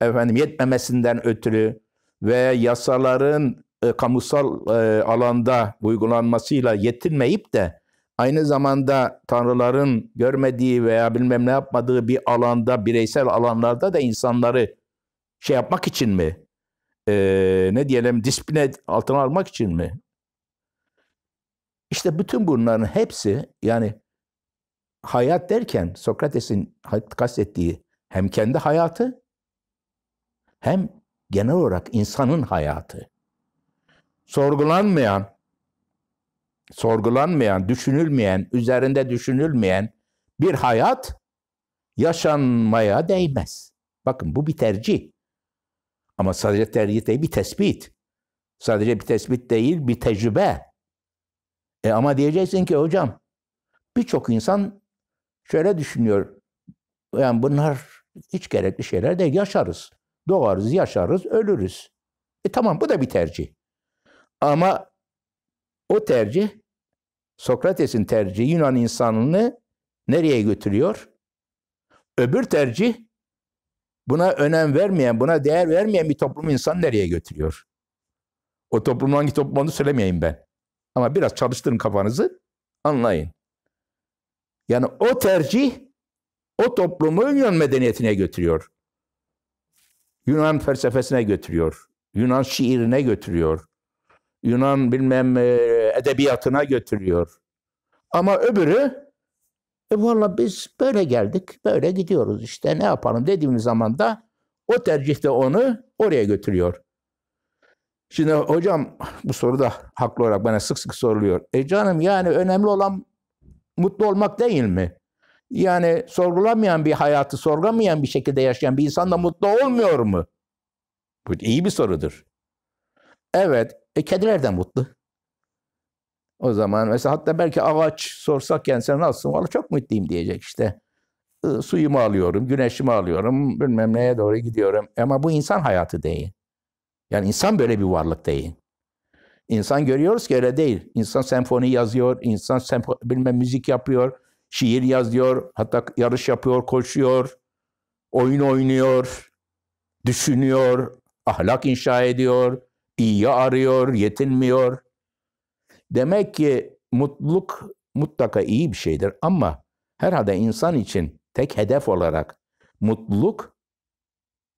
efendim yetmemesinden ötürü ve yasaların e, kamusal e, alanda uygulanmasıyla yetinmeyip de aynı zamanda tanrıların görmediği veya bilmem ne yapmadığı bir alanda, bireysel alanlarda da insanları şey yapmak için mi? E, ne diyelim, disipline altına almak için mi? İşte bütün bunların hepsi yani hayat derken Sokrates'in kastettiği hem kendi hayatı hem genel olarak insanın hayatı. Sorgulanmayan, sorgulanmayan, düşünülmeyen, üzerinde düşünülmeyen bir hayat yaşanmaya değmez. Bakın bu bir tercih. Ama sadece tercih değil, bir tespit. Sadece bir tespit değil, bir tecrübe. E ama diyeceksin ki hocam birçok insan şöyle düşünüyor. Yani bunlar hiç gerekli şeyler değil. Yaşarız. Doğarız, yaşarız, ölürüz. E tamam bu da bir tercih. Ama o tercih Sokrates'in tercihi Yunan insanını nereye götürüyor? Öbür tercih buna önem vermeyen, buna değer vermeyen bir toplum insan nereye götürüyor? O toplumdan hangi toplum onu söylemeyeyim ben. Ama biraz çalıştırın kafanızı anlayın. Yani o tercih o toplumu Yunan medeniyetine götürüyor. Yunan felsefesine götürüyor. Yunan şiirine götürüyor. Yunan bilmem e, edebiyatına götürüyor. Ama öbürü e valla biz böyle geldik, böyle gidiyoruz işte ne yapalım dediğimiz zaman da o tercih de onu oraya götürüyor. Şimdi hocam bu soru da haklı olarak bana sık sık soruluyor. E canım yani önemli olan mutlu olmak değil mi? Yani sorgulamayan bir hayatı, sorgulamayan bir şekilde yaşayan bir insan da mutlu olmuyor mu? Bu iyi bir sorudur. Evet, e, kediler de mutlu. O zaman mesela hatta belki ağaç sorsak yani sen nasılsın? Valla çok mutluyum diyecek işte. suyumu alıyorum, güneşimi alıyorum, bilmem neye doğru gidiyorum. Ama bu insan hayatı değil. Yani insan böyle bir varlık değil. İnsan görüyoruz ki öyle değil. İnsan senfoni yazıyor, insan senfo bilmem müzik yapıyor, şiir yazıyor, hatta yarış yapıyor, koşuyor, oyun oynuyor, düşünüyor, ahlak inşa ediyor, iyiyi arıyor, yetinmiyor. Demek ki mutluluk mutlaka iyi bir şeydir ama herhalde insan için tek hedef olarak mutluluk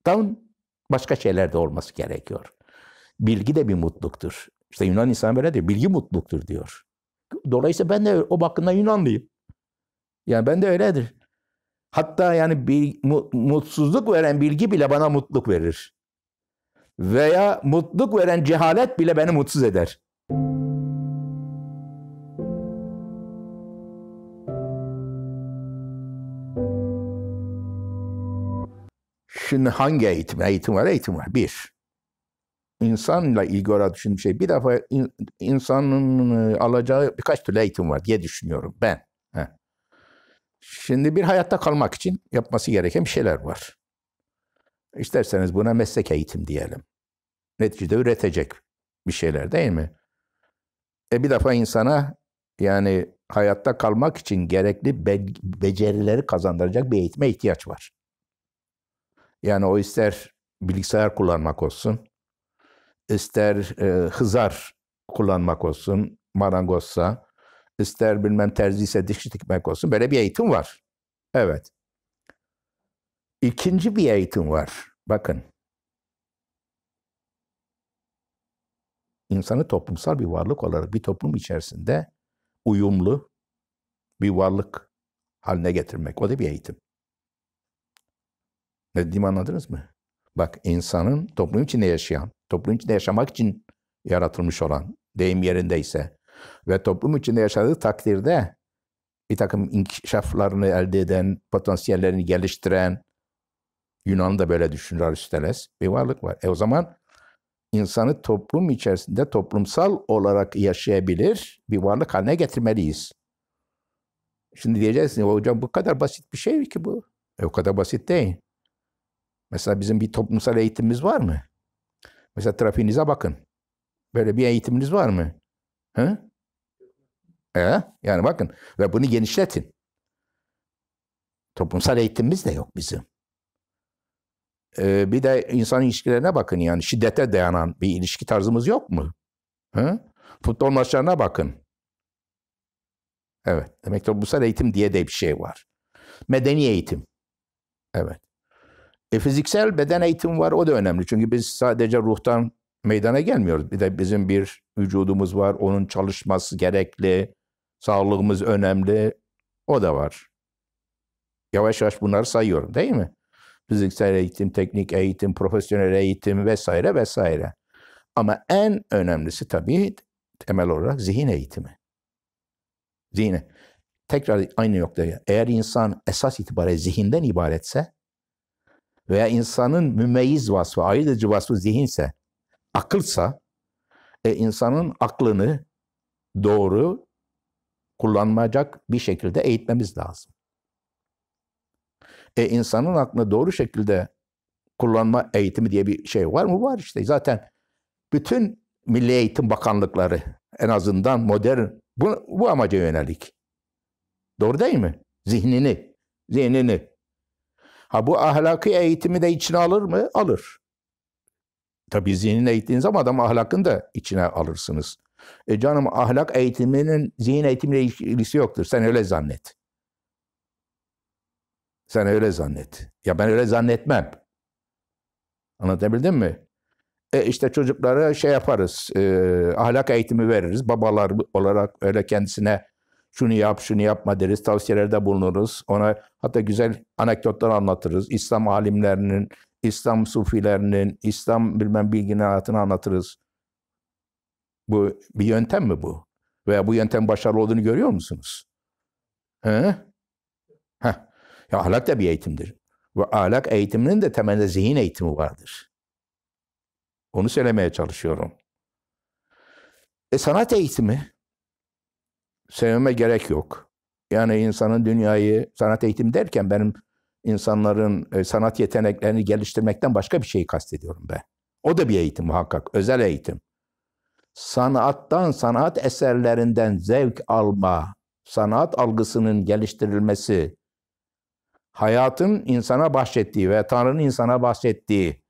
tam Başka şeyler de olması gerekiyor. Bilgi de bir mutluluktur. İşte Yunan insan böyle diyor. Bilgi mutluluktur diyor. Dolayısıyla ben de o bakımdan Yunanlıyım. Yani ben de öyledir. Hatta yani bir mutsuzluk veren bilgi bile bana mutluluk verir. Veya mutluluk veren cehalet bile beni mutsuz eder. Şimdi hangi eğitim? Eğitim var, eğitim var. Bir, insanla ilgili olarak düşündüğüm şey bir defa in, insanın e, alacağı birkaç türlü eğitim var diye düşünüyorum ben. Heh. Şimdi bir hayatta kalmak için yapması gereken bir şeyler var. İsterseniz buna meslek eğitim diyelim. Neticede üretecek bir şeyler değil mi? E bir defa insana yani hayatta kalmak için gerekli be becerileri kazandıracak bir eğitime ihtiyaç var. Yani o ister bilgisayar kullanmak olsun, ister e, hızar kullanmak olsun, marangozsa, ister bilmem terzi ise dikiş dikmek olsun. Böyle bir eğitim var. Evet. İkinci bir eğitim var. Bakın. İnsanı toplumsal bir varlık olarak bir toplum içerisinde uyumlu bir varlık haline getirmek. O da bir eğitim. Ne dediğimi anladınız mı? Bak insanın toplum içinde yaşayan, toplum içinde yaşamak için yaratılmış olan, deyim yerindeyse ve toplum içinde yaşadığı takdirde bir takım inkişaflarını elde eden, potansiyellerini geliştiren, Yunan da böyle düşünür Aristoteles, bir varlık var. E o zaman insanı toplum içerisinde toplumsal olarak yaşayabilir bir varlık haline getirmeliyiz. Şimdi diyeceksin, hocam bu kadar basit bir şey mi ki bu. E, o kadar basit değil. Mesela bizim bir toplumsal eğitimimiz var mı? Mesela trafiğinize bakın. Böyle bir eğitiminiz var mı? Hı? E, yani bakın ve bunu genişletin. Toplumsal eğitimimiz de yok bizim. Ee, bir de insan ilişkilerine bakın yani şiddete dayanan bir ilişki tarzımız yok mu? Hı? Futbol maçlarına bakın. Evet. Demek toplumsal eğitim diye de bir şey var. Medeni eğitim. Evet. E, fiziksel beden eğitimi var o da önemli. Çünkü biz sadece ruhtan meydana gelmiyoruz. Bir de bizim bir vücudumuz var. Onun çalışması gerekli. Sağlığımız önemli. O da var. Yavaş yavaş bunları sayıyorum değil mi? Fiziksel eğitim, teknik eğitim, profesyonel eğitim vesaire vesaire. Ama en önemlisi tabii temel olarak zihin eğitimi. zihin Tekrar aynı noktaya. Eğer insan esas itibariyle zihinden ibaretse veya insanın mümeyyiz vasfı, ayırt edici vasfı zihinse, akılsa, e, insanın aklını doğru kullanmayacak bir şekilde eğitmemiz lazım. E, insanın aklını doğru şekilde kullanma eğitimi diye bir şey var mı? Var işte. Zaten bütün Milli Eğitim Bakanlıkları en azından modern bu, bu amaca yönelik. Doğru değil mi? Zihnini, zihnini Ha bu ahlaki eğitimi de içine alır mı? Alır. Tabi zihnini eğittiğiniz zaman adam ahlakını da içine alırsınız. E canım ahlak eğitiminin zihin eğitimle ilgisi yoktur. Sen öyle zannet. Sen öyle zannet. Ya ben öyle zannetmem. Anlatabildim mi? E işte çocuklara şey yaparız, e, ahlak eğitimi veririz. Babalar olarak öyle kendisine şunu yap, şunu yapma deriz, tavsiyelerde bulunuruz. Ona hatta güzel anekdotlar anlatırız. İslam alimlerinin, İslam sufilerinin, İslam bilmem bilginin hayatını anlatırız. Bu bir yöntem mi bu? Veya bu yöntem başarılı olduğunu görüyor musunuz? He? Heh. Ya ahlak da bir eğitimdir. Ve ahlak eğitiminin de temelde zihin eğitimi vardır. Onu söylemeye çalışıyorum. E sanat eğitimi, sevmeme gerek yok. Yani insanın dünyayı sanat eğitimi derken benim insanların e, sanat yeteneklerini geliştirmekten başka bir şeyi kastediyorum ben. O da bir eğitim muhakkak, özel eğitim. Sanattan, sanat eserlerinden zevk alma, sanat algısının geliştirilmesi, hayatın insana bahşettiği ve Tanrı'nın insana bahşettiği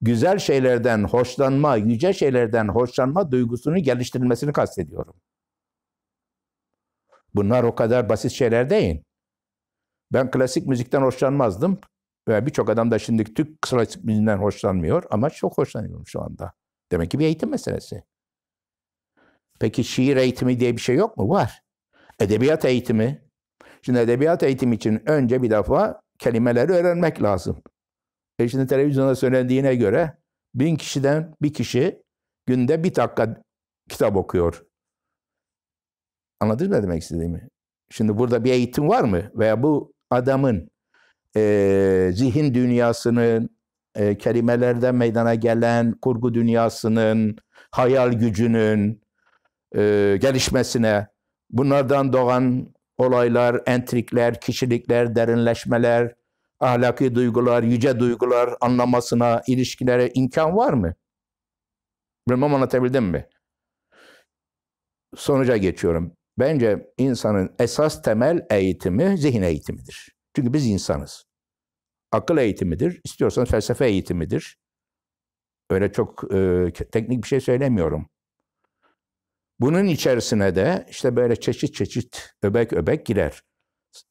güzel şeylerden hoşlanma, yüce şeylerden hoşlanma duygusunu geliştirilmesini kastediyorum. Bunlar o kadar basit şeyler değil. Ben klasik müzikten hoşlanmazdım. Ve birçok adam da şimdi Türk klasik müziğinden hoşlanmıyor ama çok hoşlanıyorum şu anda. Demek ki bir eğitim meselesi. Peki şiir eğitimi diye bir şey yok mu? Var. Edebiyat eğitimi. Şimdi edebiyat eğitimi için önce bir defa kelimeleri öğrenmek lazım. E şimdi televizyonda söylendiğine göre bin kişiden bir kişi günde bir dakika kitap okuyor. Anladınız mı demek istediğimi? Şimdi burada bir eğitim var mı? Veya bu adamın e, zihin dünyasının, e, kelimelerden meydana gelen kurgu dünyasının, hayal gücünün e, gelişmesine, bunlardan doğan olaylar, entrikler, kişilikler, derinleşmeler, ahlaki duygular, yüce duygular anlamasına, ilişkilere imkan var mı? Bilmem anlatabildim mi? Sonuca geçiyorum. Bence insanın esas temel eğitimi zihin eğitimidir. Çünkü biz insanız. Akıl eğitimidir, istiyorsanız felsefe eğitimidir. Öyle çok e, teknik bir şey söylemiyorum. Bunun içerisine de işte böyle çeşit çeşit öbek öbek girer.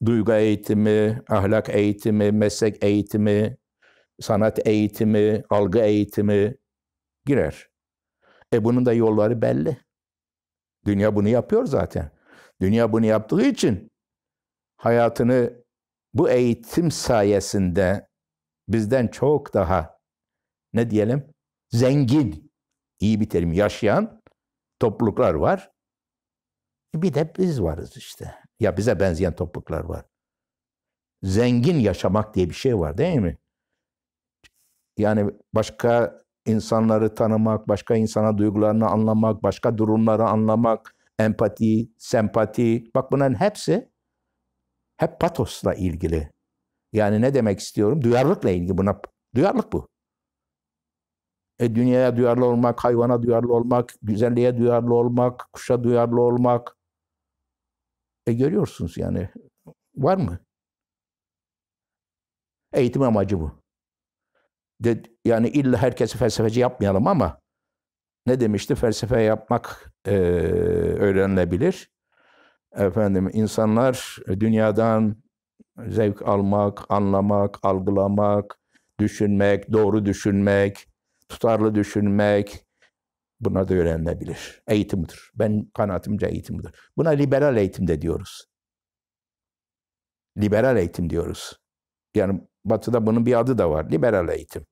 Duygu eğitimi, ahlak eğitimi, meslek eğitimi, sanat eğitimi, algı eğitimi girer. E bunun da yolları belli. Dünya bunu yapıyor zaten. Dünya bunu yaptığı için hayatını bu eğitim sayesinde bizden çok daha ne diyelim zengin, iyi bir terim yaşayan topluluklar var. Bir de biz varız işte. Ya bize benzeyen topluluklar var. Zengin yaşamak diye bir şey var değil mi? Yani başka insanları tanımak, başka insana duygularını anlamak, başka durumları anlamak, empati, sempati. Bak bunların hepsi hep patosla ilgili. Yani ne demek istiyorum? Duyarlılıkla ilgili buna. Duyarlılık bu. E, dünyaya duyarlı olmak, hayvana duyarlı olmak, güzelliğe duyarlı olmak, kuşa duyarlı olmak. E görüyorsunuz yani. Var mı? Eğitim amacı bu de, yani illa herkesi felsefeci yapmayalım ama ne demişti? Felsefe yapmak e, öğrenilebilir. Efendim insanlar dünyadan zevk almak, anlamak, algılamak, düşünmek, doğru düşünmek, tutarlı düşünmek buna da öğrenilebilir. Eğitimdir. Ben kanaatimce eğitimdir. Buna liberal eğitim de diyoruz. Liberal eğitim diyoruz. Yani batıda bunun bir adı da var. Liberal eğitim.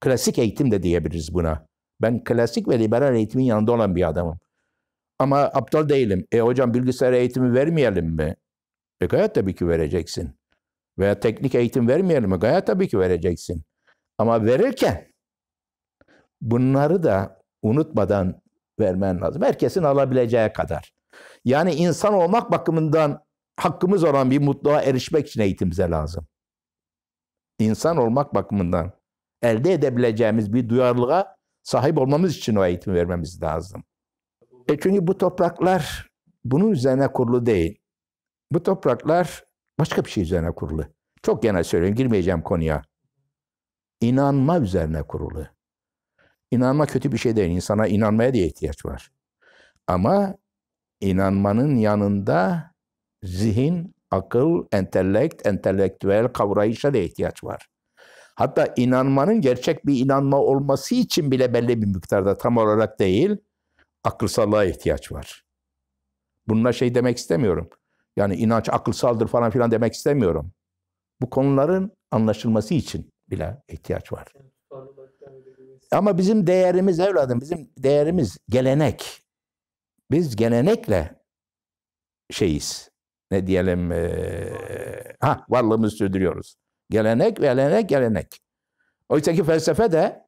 Klasik eğitim de diyebiliriz buna. Ben klasik ve liberal eğitimin yanında olan bir adamım. Ama aptal değilim. E hocam bilgisayar eğitimi vermeyelim mi? E gayet tabii ki vereceksin. Veya teknik eğitim vermeyelim mi? Gayet tabii ki vereceksin. Ama verirken bunları da unutmadan vermen lazım. Herkesin alabileceği kadar. Yani insan olmak bakımından hakkımız olan bir mutluluğa erişmek için eğitimize lazım. İnsan olmak bakımından elde edebileceğimiz bir duyarlılığa sahip olmamız için o eğitimi vermemiz lazım. E çünkü bu topraklar bunun üzerine kurulu değil. Bu topraklar başka bir şey üzerine kurulu. Çok genel söylüyorum, girmeyeceğim konuya. İnanma üzerine kurulu. İnanma kötü bir şey değil. İnsana inanmaya diye ihtiyaç var. Ama inanmanın yanında zihin, akıl, entelekt, entelektüel kavrayışa da ihtiyaç var. Hatta inanmanın gerçek bir inanma olması için bile belli bir miktarda tam olarak değil, akılsallığa ihtiyaç var. Bununla şey demek istemiyorum. Yani inanç akılsaldır falan filan demek istemiyorum. Bu konuların anlaşılması için bile ihtiyaç var. Ama bizim değerimiz evladım, bizim değerimiz gelenek. Biz gelenekle şeyiz. Ne diyelim? E, ha varlığımızı sürdürüyoruz. Gelenek, gelenek, gelenek. Oysa ki felsefe de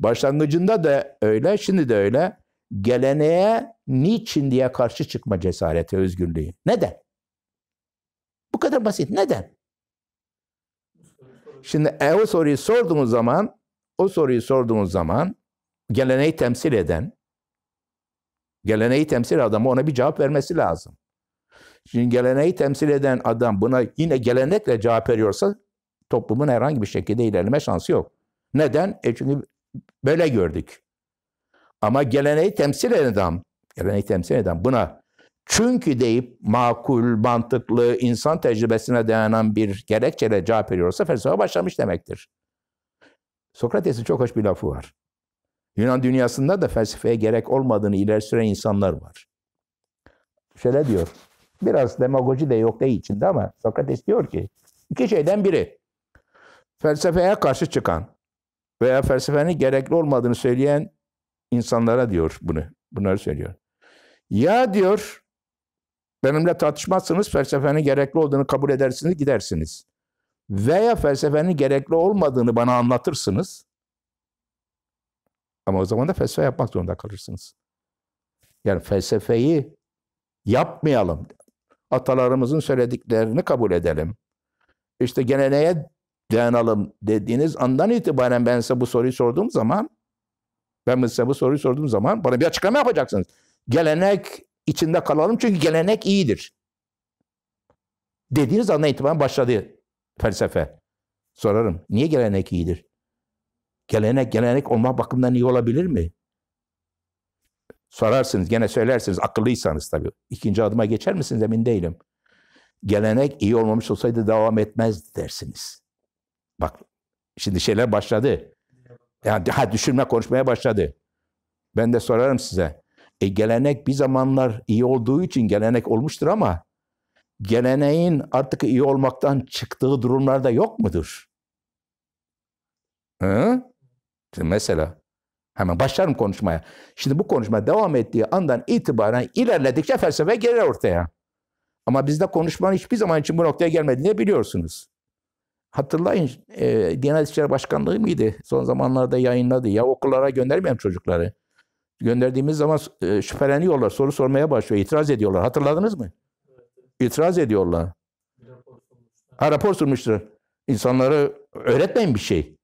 başlangıcında da öyle, şimdi de öyle. Geleneğe niçin diye karşı çıkma cesareti, özgürlüğü. Neden? Bu kadar basit. Neden? Şimdi e, o soruyu sorduğunuz zaman, o soruyu sorduğunuz zaman geleneği temsil eden, geleneği temsil adamı ona bir cevap vermesi lazım. Şimdi geleneği temsil eden adam buna yine gelenekle cevap veriyorsa toplumun herhangi bir şekilde ilerleme şansı yok. Neden? E çünkü böyle gördük. Ama geleneği temsil eden adam, geleneği temsil eden buna çünkü deyip makul, mantıklı, insan tecrübesine dayanan bir gerekçeyle cevap veriyorsa felsefe başlamış demektir. Sokrates'in çok hoş bir lafı var. Yunan dünyasında da felsefeye gerek olmadığını ileri süren insanlar var. Şöyle diyor, biraz demagoji de yok değil içinde ama Sokrates diyor ki, iki şeyden biri, felsefeye karşı çıkan veya felsefenin gerekli olmadığını söyleyen insanlara diyor bunu. Bunları söylüyor. Ya diyor benimle tartışmazsınız felsefenin gerekli olduğunu kabul edersiniz gidersiniz. Veya felsefenin gerekli olmadığını bana anlatırsınız. Ama o zaman da felsefe yapmak zorunda kalırsınız. Yani felsefeyi yapmayalım. Atalarımızın söylediklerini kabul edelim. İşte geleneğe dayanalım dediğiniz andan itibaren ben size bu soruyu sorduğum zaman ben size bu soruyu sorduğum zaman bana bir açıklama yapacaksınız. Gelenek içinde kalalım çünkü gelenek iyidir. Dediğiniz andan itibaren başladı felsefe. Sorarım. Niye gelenek iyidir? Gelenek gelenek olma bakımından iyi olabilir mi? Sorarsınız, gene söylersiniz akıllıysanız tabii. İkinci adıma geçer misiniz emin değilim. Gelenek iyi olmamış olsaydı devam etmez dersiniz. Bak şimdi şeyler başladı. Yani ha düşünme konuşmaya başladı. Ben de sorarım size. E gelenek bir zamanlar iyi olduğu için gelenek olmuştur ama geleneğin artık iyi olmaktan çıktığı durumlarda yok mudur? Hı? Şimdi mesela hemen başlarım konuşmaya. Şimdi bu konuşma devam ettiği andan itibaren ilerledikçe felsefe gelir ortaya. Ama bizde konuşmanın hiçbir zaman için bu noktaya gelmediğini biliyorsunuz. Hatırlayın e, Diyanet İşleri Başkanlığı mıydı? Son zamanlarda yayınladı. Ya okullara göndermeyelim çocukları. Gönderdiğimiz zaman e, şüpheleniyorlar. Soru sormaya başlıyor. itiraz ediyorlar. Hatırladınız mı? İtiraz ediyorlar. Ha rapor sunmuştur. İnsanları öğretmeyin bir şey.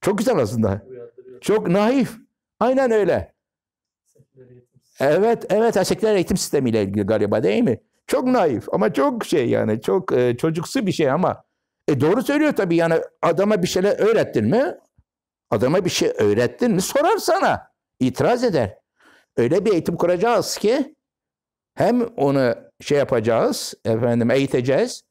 Çok güzel aslında. Çok naif. Aynen öyle. Evet, evet. Erkekler eğitim sistemiyle ilgili galiba değil mi? Çok naif ama çok şey yani. Çok e, çocuksu bir şey ama e doğru söylüyor tabii yani adama bir şeyler öğrettin mi? Adama bir şey öğrettin mi? Sorar sana. İtiraz eder. Öyle bir eğitim kuracağız ki hem onu şey yapacağız, efendim eğiteceğiz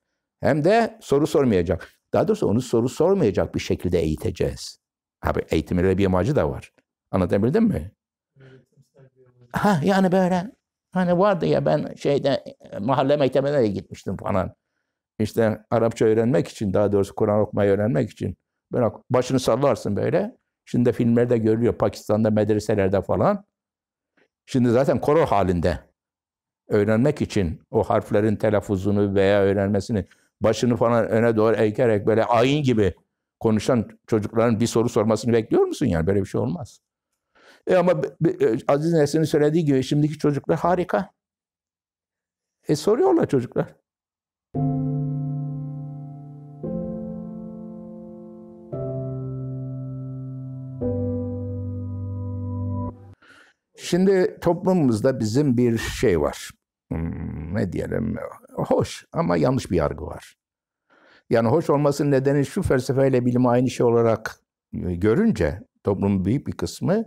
hem de soru sormayacak. Daha doğrusu onu soru sormayacak bir şekilde eğiteceğiz. Abi eğitimin öyle bir amacı da var. Anlatabildim mi? Ha yani böyle hani vardı ya ben şeyde mahalle mektebine gitmiştim falan işte Arapça öğrenmek için daha doğrusu Kur'an okumayı öğrenmek için böyle başını sallarsın böyle. Şimdi de filmlerde görülüyor Pakistan'da medreselerde falan. Şimdi zaten koro halinde öğrenmek için o harflerin telaffuzunu veya öğrenmesini başını falan öne doğru eğerek böyle ayin gibi konuşan çocukların bir soru sormasını bekliyor musun yani böyle bir şey olmaz. E ama e, Aziz Nesin'in söylediği gibi şimdiki çocuklar harika. E soruyorlar çocuklar. Müzik Şimdi toplumumuzda bizim bir şey var. Hmm, ne diyelim? Hoş ama yanlış bir yargı var. Yani hoş olmasının nedeni şu felsefeyle bilim aynı şey olarak e, görünce toplumun büyük bir kısmı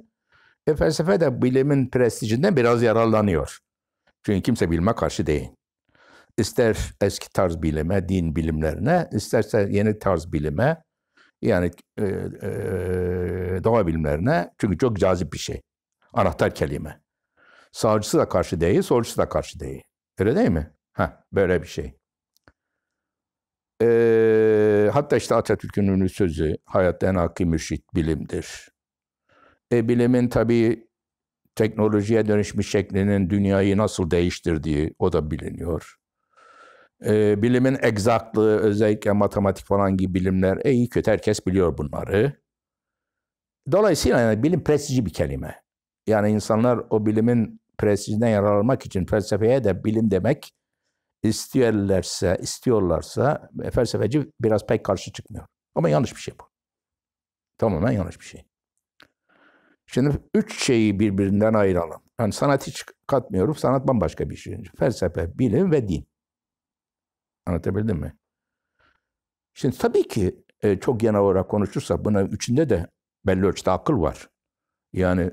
e, felsefe de bilimin prestijinden biraz yararlanıyor. Çünkü kimse bilime karşı değil. İster eski tarz bilime, din bilimlerine, isterse yeni tarz bilime, yani e, e, doğa bilimlerine. Çünkü çok cazip bir şey. Anahtar kelime. Sağcısı da karşı değil, solcusu da karşı değil. Öyle değil mi? Heh, böyle bir şey. E, hatta işte Atatürk'ün ünlü sözü, hayatta en hakim mürşit bilimdir. E, bilimin tabii teknolojiye dönüşmüş şeklinin dünyayı nasıl değiştirdiği o da biliniyor. E, bilimin egzaklığı, özellikle matematik falan gibi bilimler, e, iyi kötü herkes biliyor bunları. Dolayısıyla yani bilim prestijli bir kelime. Yani insanlar o bilimin prestijinden yararlanmak için felsefeye de bilim demek istiyorlarsa, istiyorlarsa e, felsefeci biraz pek karşı çıkmıyor. Ama yanlış bir şey bu. Tamamen yanlış bir şey. Şimdi üç şeyi birbirinden ayıralım. Yani sanat hiç katmıyoruz. Sanat bambaşka bir şey. Felsefe, bilim ve din. Anlatabildim mi? Şimdi tabii ki e, çok genel olarak konuşursak buna üçünde de belli ölçüde akıl var. Yani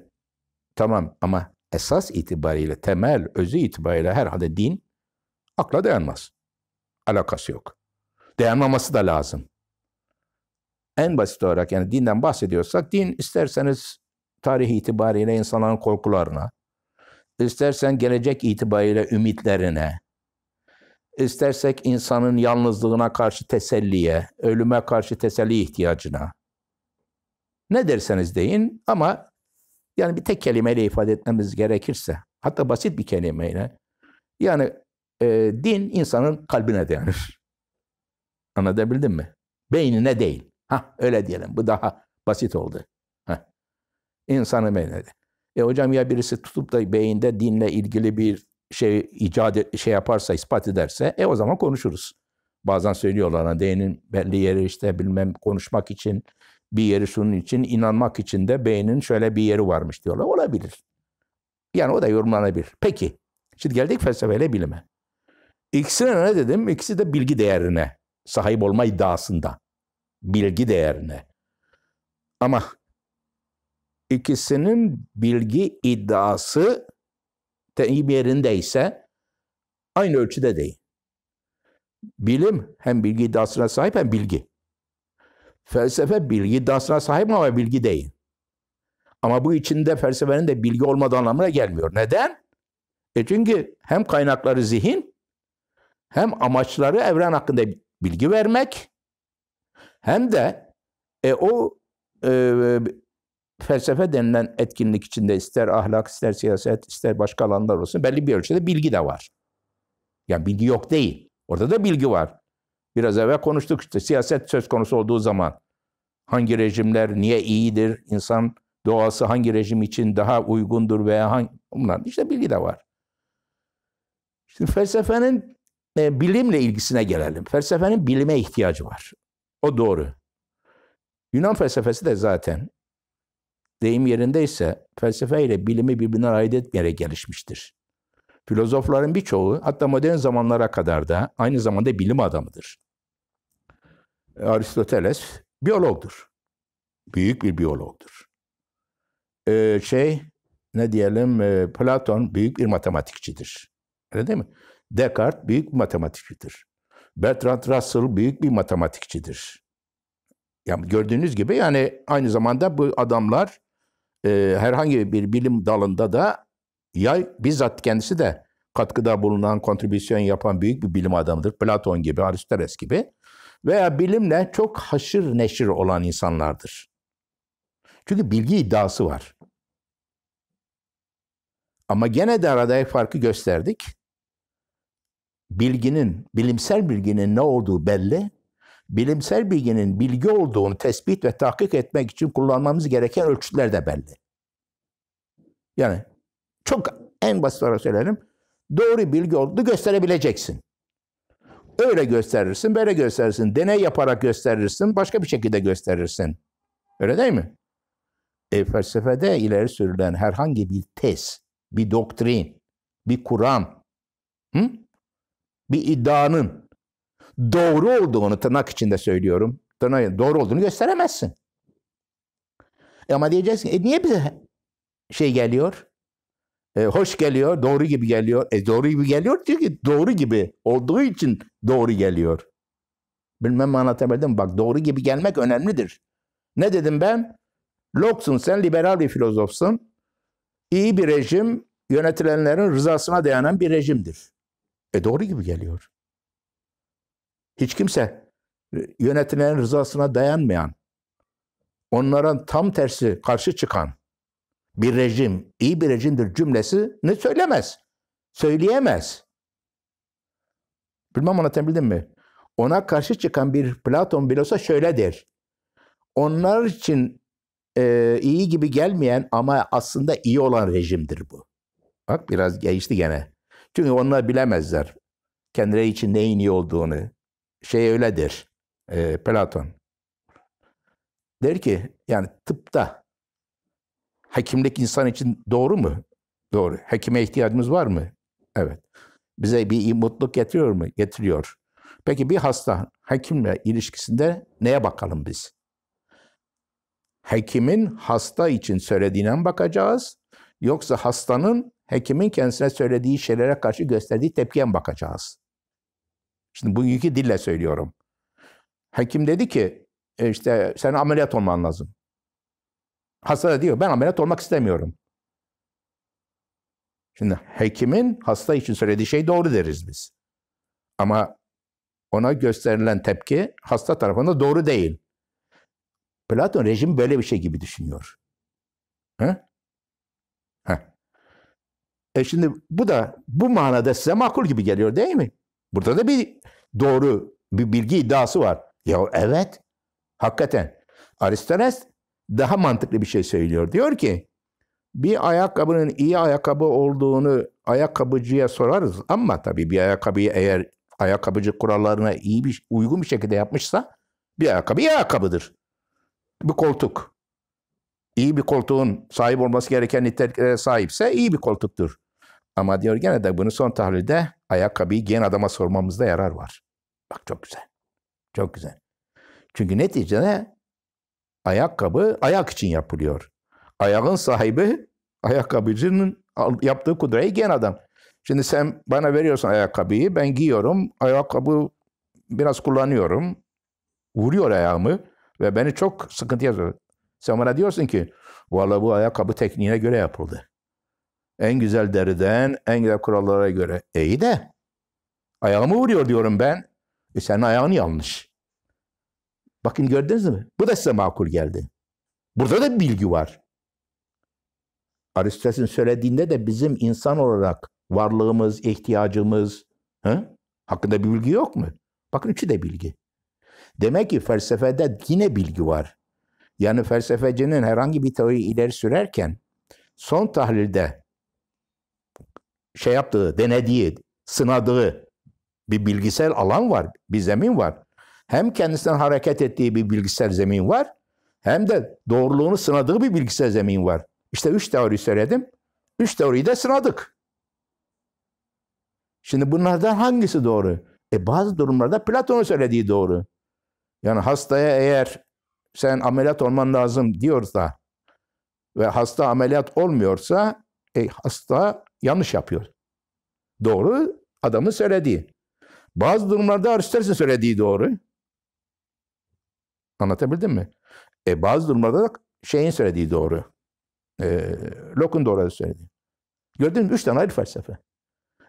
Tamam ama esas itibariyle, temel, özü itibariyle herhalde din akla dayanmaz. Alakası yok. Dayanmaması da lazım. En basit olarak yani dinden bahsediyorsak, din isterseniz tarih itibariyle insanların korkularına, istersen gelecek itibariyle ümitlerine, istersek insanın yalnızlığına karşı teselliye, ölüme karşı teselli ihtiyacına, ne derseniz deyin ama yani bir tek kelimeyle ifade etmemiz gerekirse, hatta basit bir kelimeyle, yani e, din insanın kalbine dayanır. Anlatabildim mi? Beynine değil. Ha öyle diyelim. Bu daha basit oldu. Heh. İnsanın beynine. E hocam ya birisi tutup da beyinde dinle ilgili bir şey icat e, şey yaparsa, ispat ederse e o zaman konuşuruz. Bazen söylüyorlar hani beynin belli yeri işte bilmem konuşmak için bir yeri şunun için, inanmak için de beynin şöyle bir yeri varmış diyorlar. Olabilir. Yani o da yorumlanabilir. Peki. Şimdi geldik felsefeyle bilime. İkisine ne dedim? İkisi de bilgi değerine sahip olma iddiasında. Bilgi değerine. Ama ikisinin bilgi iddiası deyim yerindeyse aynı ölçüde değil. Bilim hem bilgi iddiasına sahip hem bilgi. Felsefe bilgi iddiasına sahip ama bilgi değil. Ama bu içinde felsefenin de bilgi olmadığı anlamına gelmiyor. Neden? E çünkü hem kaynakları zihin, hem amaçları evren hakkında bilgi vermek, hem de e, o e, felsefe denilen etkinlik içinde ister ahlak, ister siyaset, ister başka alanlar olsun belli bir ölçüde bilgi de var. Yani bilgi yok değil. Orada da bilgi var. Biraz evvel konuştuk işte siyaset söz konusu olduğu zaman hangi rejimler niye iyidir, insan doğası hangi rejim için daha uygundur veya hangi bunlar işte bilgi de var. Şimdi felsefenin e, bilimle ilgisine gelelim. Felsefenin bilime ihtiyacı var. O doğru. Yunan felsefesi de zaten deyim yerindeyse felsefe ile bilimi birbirine ayırt etmeyerek gelişmiştir. Filozofların birçoğu hatta modern zamanlara kadar da aynı zamanda bilim adamıdır. E, Aristoteles biyologdur. Büyük bir biyologdur. Ee, şey ne diyelim e, Platon büyük bir matematikçidir. Öyle değil mi? Descartes büyük bir matematikçidir. Bertrand Russell büyük bir matematikçidir. Yani gördüğünüz gibi yani aynı zamanda bu adamlar e, herhangi bir bilim dalında da ya bizzat kendisi de katkıda bulunan, kontribüsyon yapan büyük bir bilim adamıdır. Platon gibi, Aristoteles gibi veya bilimle çok haşır neşir olan insanlardır. Çünkü bilgi iddiası var. Ama gene de arada farkı gösterdik. Bilginin, bilimsel bilginin ne olduğu belli. Bilimsel bilginin bilgi olduğunu tespit ve tahkik etmek için kullanmamız gereken ölçütler de belli. Yani çok en basit olarak söylerim. Doğru bilgi olduğunu gösterebileceksin. Öyle gösterirsin, böyle gösterirsin. Deney yaparak gösterirsin, başka bir şekilde gösterirsin. Öyle değil mi? E, felsefede ileri sürülen herhangi bir tez, bir doktrin, bir Kur'an, hı? bir iddianın doğru olduğunu tırnak içinde söylüyorum. Tırnak, doğru olduğunu gösteremezsin. E ama diyeceksin, e niye bize şey geliyor? E, hoş geliyor, doğru gibi geliyor. E doğru gibi geliyor çünkü doğru gibi olduğu için doğru geliyor. Bilmem anlatabildim Bak doğru gibi gelmek önemlidir. Ne dedim ben? Locke'sun sen liberal bir filozofsun. İyi bir rejim yönetilenlerin rızasına dayanan bir rejimdir. E doğru gibi geliyor. Hiç kimse e, yönetilenin rızasına dayanmayan, onların tam tersi karşı çıkan bir rejim, iyi bir rejimdir cümlesi ne söylemez. Söyleyemez. Bilmem anlatabildim mi? Ona karşı çıkan bir Platon bile olsa şöyle der. Onlar için e, iyi gibi gelmeyen ama aslında iyi olan rejimdir bu. Bak biraz geçti gene. Çünkü onlar bilemezler. Kendileri için neyin iyi olduğunu. Şey öyledir. E, Platon. Der ki yani tıpta hekimlik insan için doğru mu? Doğru. Hekime ihtiyacımız var mı? Evet bize bir mutluluk getiriyor mu? Getiriyor. Peki bir hasta hekimle ilişkisinde neye bakalım biz? Hekimin hasta için söylediğine mi bakacağız? Yoksa hastanın hekimin kendisine söylediği şeylere karşı gösterdiği tepkiye mi bakacağız? Şimdi bugünkü dille söylüyorum. Hekim dedi ki e, işte sen ameliyat olman lazım. Hasta da diyor ben ameliyat olmak istemiyorum. Şimdi hekimin hasta için söylediği şey doğru deriz biz. Ama ona gösterilen tepki hasta tarafında doğru değil. Platon rejim böyle bir şey gibi düşünüyor. He? He. E şimdi bu da bu manada size makul gibi geliyor değil mi? Burada da bir doğru bir bilgi iddiası var. Ya evet. Hakikaten. Aristoteles daha mantıklı bir şey söylüyor. Diyor ki bir ayakkabının iyi ayakkabı olduğunu ayakkabıcıya sorarız ama tabii bir ayakkabıyı eğer ayakkabıcı kurallarına iyi bir uygun bir şekilde yapmışsa bir ayakkabı iyi ayakkabıdır. Bir koltuk. İyi bir koltuğun sahip olması gereken niteliklere sahipse iyi bir koltuktur. Ama diyor gene de bunu son tahlilde ayakkabıyı gen adama sormamızda yarar var. Bak çok güzel. Çok güzel. Çünkü neticede ayakkabı ayak için yapılıyor. Ayağın sahibi Ayakkabıcının yaptığı kudrayı giyen adam. Şimdi sen bana veriyorsun ayakkabıyı, ben giyiyorum. Ayakkabı biraz kullanıyorum. Vuruyor ayağımı ve beni çok sıkıntı sokuyor. Sen bana diyorsun ki, vallahi bu ayakkabı tekniğine göre yapıldı. En güzel deriden, en güzel kurallara göre. E iyi de, ayağımı vuruyor diyorum ben. E senin ayağın yanlış. Bakın gördünüz mü? Bu da size makul geldi. Burada da bilgi var. Aristoteles'in söylediğinde de bizim insan olarak varlığımız, ihtiyacımız he? hakkında bir bilgi yok mu? Bakın üçü de bilgi. Demek ki felsefede yine bilgi var. Yani felsefecinin herhangi bir teoriyi ileri sürerken son tahlilde şey yaptığı, denediği, sınadığı bir bilgisel alan var, bir zemin var. Hem kendisinden hareket ettiği bir bilgisel zemin var, hem de doğruluğunu sınadığı bir bilgisel zemin var. İşte üç teori söyledim. Üç teoriyi de sınadık. Şimdi bunlardan hangisi doğru? E bazı durumlarda Platon'un söylediği doğru. Yani hastaya eğer sen ameliyat olman lazım diyorsa ve hasta ameliyat olmuyorsa e, hasta yanlış yapıyor. Doğru adamın söylediği. Bazı durumlarda Aristoteles'in söylediği doğru. Anlatabildim mi? E bazı durumlarda da şeyin söylediği doğru. E, Locke'un doğru söyledi. Gördün mü? Üç tane ayrı felsefe.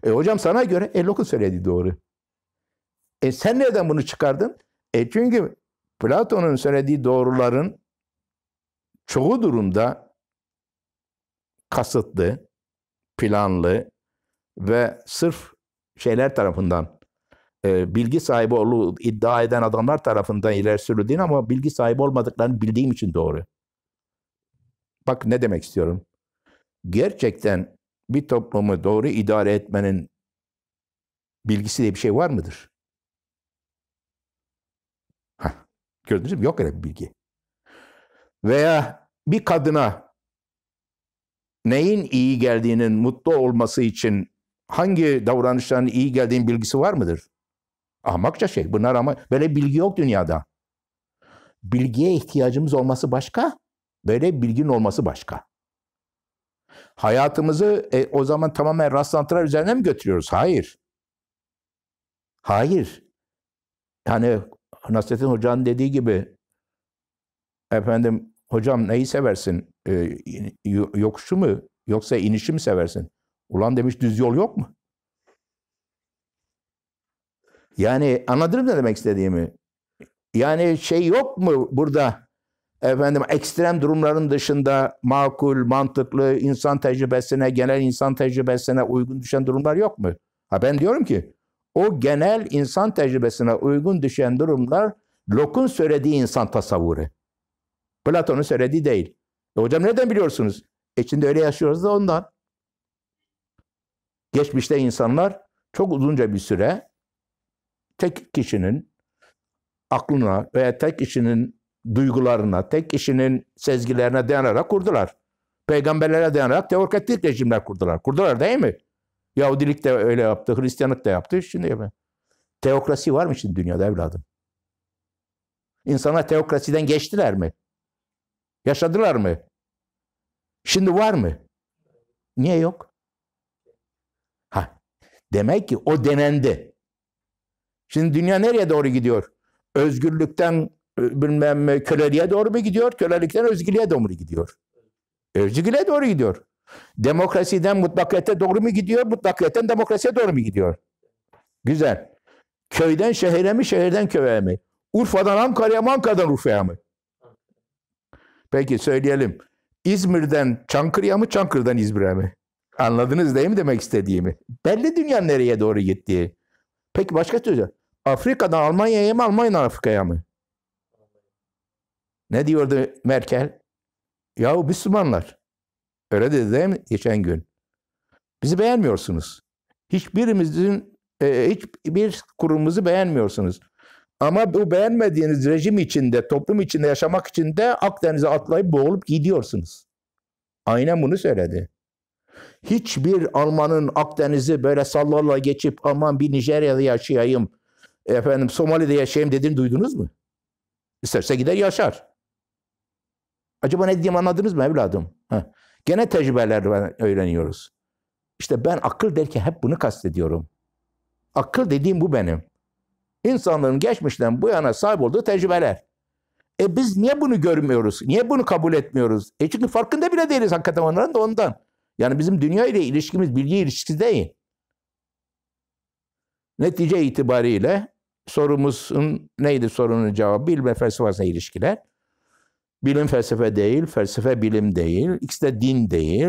E hocam sana göre e, Locke söylediği doğru. E sen nereden bunu çıkardın? E çünkü Platon'un söylediği doğruların çoğu durumda kasıtlı, planlı ve sırf şeyler tarafından e, bilgi sahibi olduğu iddia eden adamlar tarafından ileri sürüldüğünü ama bilgi sahibi olmadıklarını bildiğim için doğru. Bak ne demek istiyorum. Gerçekten bir toplumu doğru idare etmenin bilgisi diye bir şey var mıdır? Heh, gördünüz mü? Yok öyle bir bilgi. Veya bir kadına neyin iyi geldiğinin mutlu olması için hangi davranışların iyi geldiğinin bilgisi var mıdır? Ahmakça şey. Bunlar ama böyle bilgi yok dünyada. Bilgiye ihtiyacımız olması başka. Böyle bilginin olması başka. Hayatımızı e, o zaman tamamen rastlantılar üzerine mi götürüyoruz? Hayır. Hayır. Yani Nasrettin Hoca'nın dediği gibi efendim hocam neyi seversin? E, yokuşu mu yoksa inişi mi seversin? Ulan demiş düz yol yok mu? Yani anladın mı ne demek istediğimi? Yani şey yok mu burada? efendim ekstrem durumların dışında makul, mantıklı, insan tecrübesine, genel insan tecrübesine uygun düşen durumlar yok mu? Ha ben diyorum ki o genel insan tecrübesine uygun düşen durumlar Locke'un söylediği insan tasavvuru. Platon'un söylediği değil. E hocam nereden biliyorsunuz? İçinde öyle yaşıyoruz da ondan. Geçmişte insanlar çok uzunca bir süre tek kişinin aklına veya tek kişinin duygularına, tek kişinin sezgilerine dayanarak kurdular. Peygamberlere dayanarak teokratik rejimler kurdular. Kurdular değil mi? Yahudilik de öyle yaptı, Hristiyanlık da yaptı. Şimdi mi? Teokrasi var mı şimdi dünyada evladım? İnsanlar teokrasiden geçtiler mi? Yaşadılar mı? Şimdi var mı? Niye yok? Ha, demek ki o denendi. Şimdi dünya nereye doğru gidiyor? Özgürlükten ee, bilmem e, köleliğe doğru mu gidiyor? Kölelikten özgürlüğe doğru mu gidiyor? Özgürlüğe doğru gidiyor. Demokrasiden mutlakiyete doğru mu gidiyor? Mutlakiyetten demokrasiye doğru mu gidiyor? Güzel. Köyden şehire mi, şehirden köye mi? Urfa'dan Ankara'ya mı, Ankara'dan Urfa'ya mı? Peki söyleyelim. İzmir'den Çankırı'ya mı, Çankırı'dan İzmir'e mi? Anladınız değil mi demek istediğimi? Belli dünyanın nereye doğru gittiği. Peki başka türlü. Afrika'dan Almanya'ya mı, Almanya'dan Afrika'ya mı? Ne diyordu Merkel? Yahu Müslümanlar. Öyle dedi değil mi geçen gün? Bizi beğenmiyorsunuz. Hiçbirimizin, e, hiçbir kurumumuzu beğenmiyorsunuz. Ama bu beğenmediğiniz rejim içinde, toplum içinde yaşamak için de Akdeniz'e atlayıp boğulup gidiyorsunuz. Aynen bunu söyledi. Hiçbir Alman'ın Akdeniz'i böyle sallarla geçip aman bir Nijerya'da yaşayayım, efendim Somali'de yaşayayım dediğini duydunuz mu? İsterse gider yaşar. Acaba ne diyeyim anladınız mı evladım? Heh. Gene tecrübelerden öğreniyoruz. İşte ben akıl derken hep bunu kastediyorum. Akıl dediğim bu benim. İnsanların geçmişten bu yana sahip olduğu tecrübeler. E biz niye bunu görmüyoruz? Niye bunu kabul etmiyoruz? E çünkü farkında bile değiliz hakikaten onların da ondan. Yani bizim dünya ile ilişkimiz bilgi ilişkisi değil. Netice itibariyle sorumuzun neydi sorunun cevabı? bilme ve felsefesine ilişkiler. Bilim felsefe değil, felsefe bilim değil, ikisi de din değil.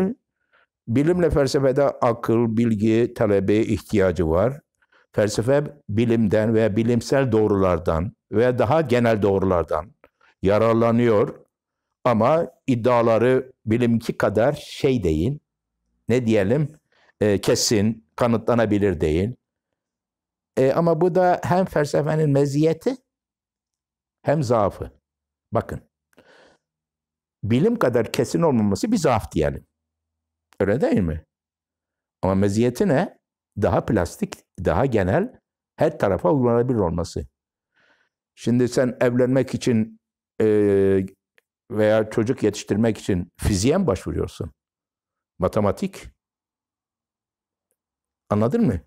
Bilimle felsefede akıl, bilgi, talebe ihtiyacı var. Felsefe bilimden veya bilimsel doğrulardan veya daha genel doğrulardan yararlanıyor. Ama iddiaları bilimki kadar şey değil, ne diyelim, e, kesin, kanıtlanabilir değil. E, ama bu da hem felsefenin meziyeti hem zaafı. Bakın bilim kadar kesin olmaması bir zaaf diyelim. Öyle değil mi? Ama meziyeti ne? Daha plastik, daha genel, her tarafa uygulanabilir olması. Şimdi sen evlenmek için e, veya çocuk yetiştirmek için fiziğe mi başvuruyorsun? Matematik. Anladın mı?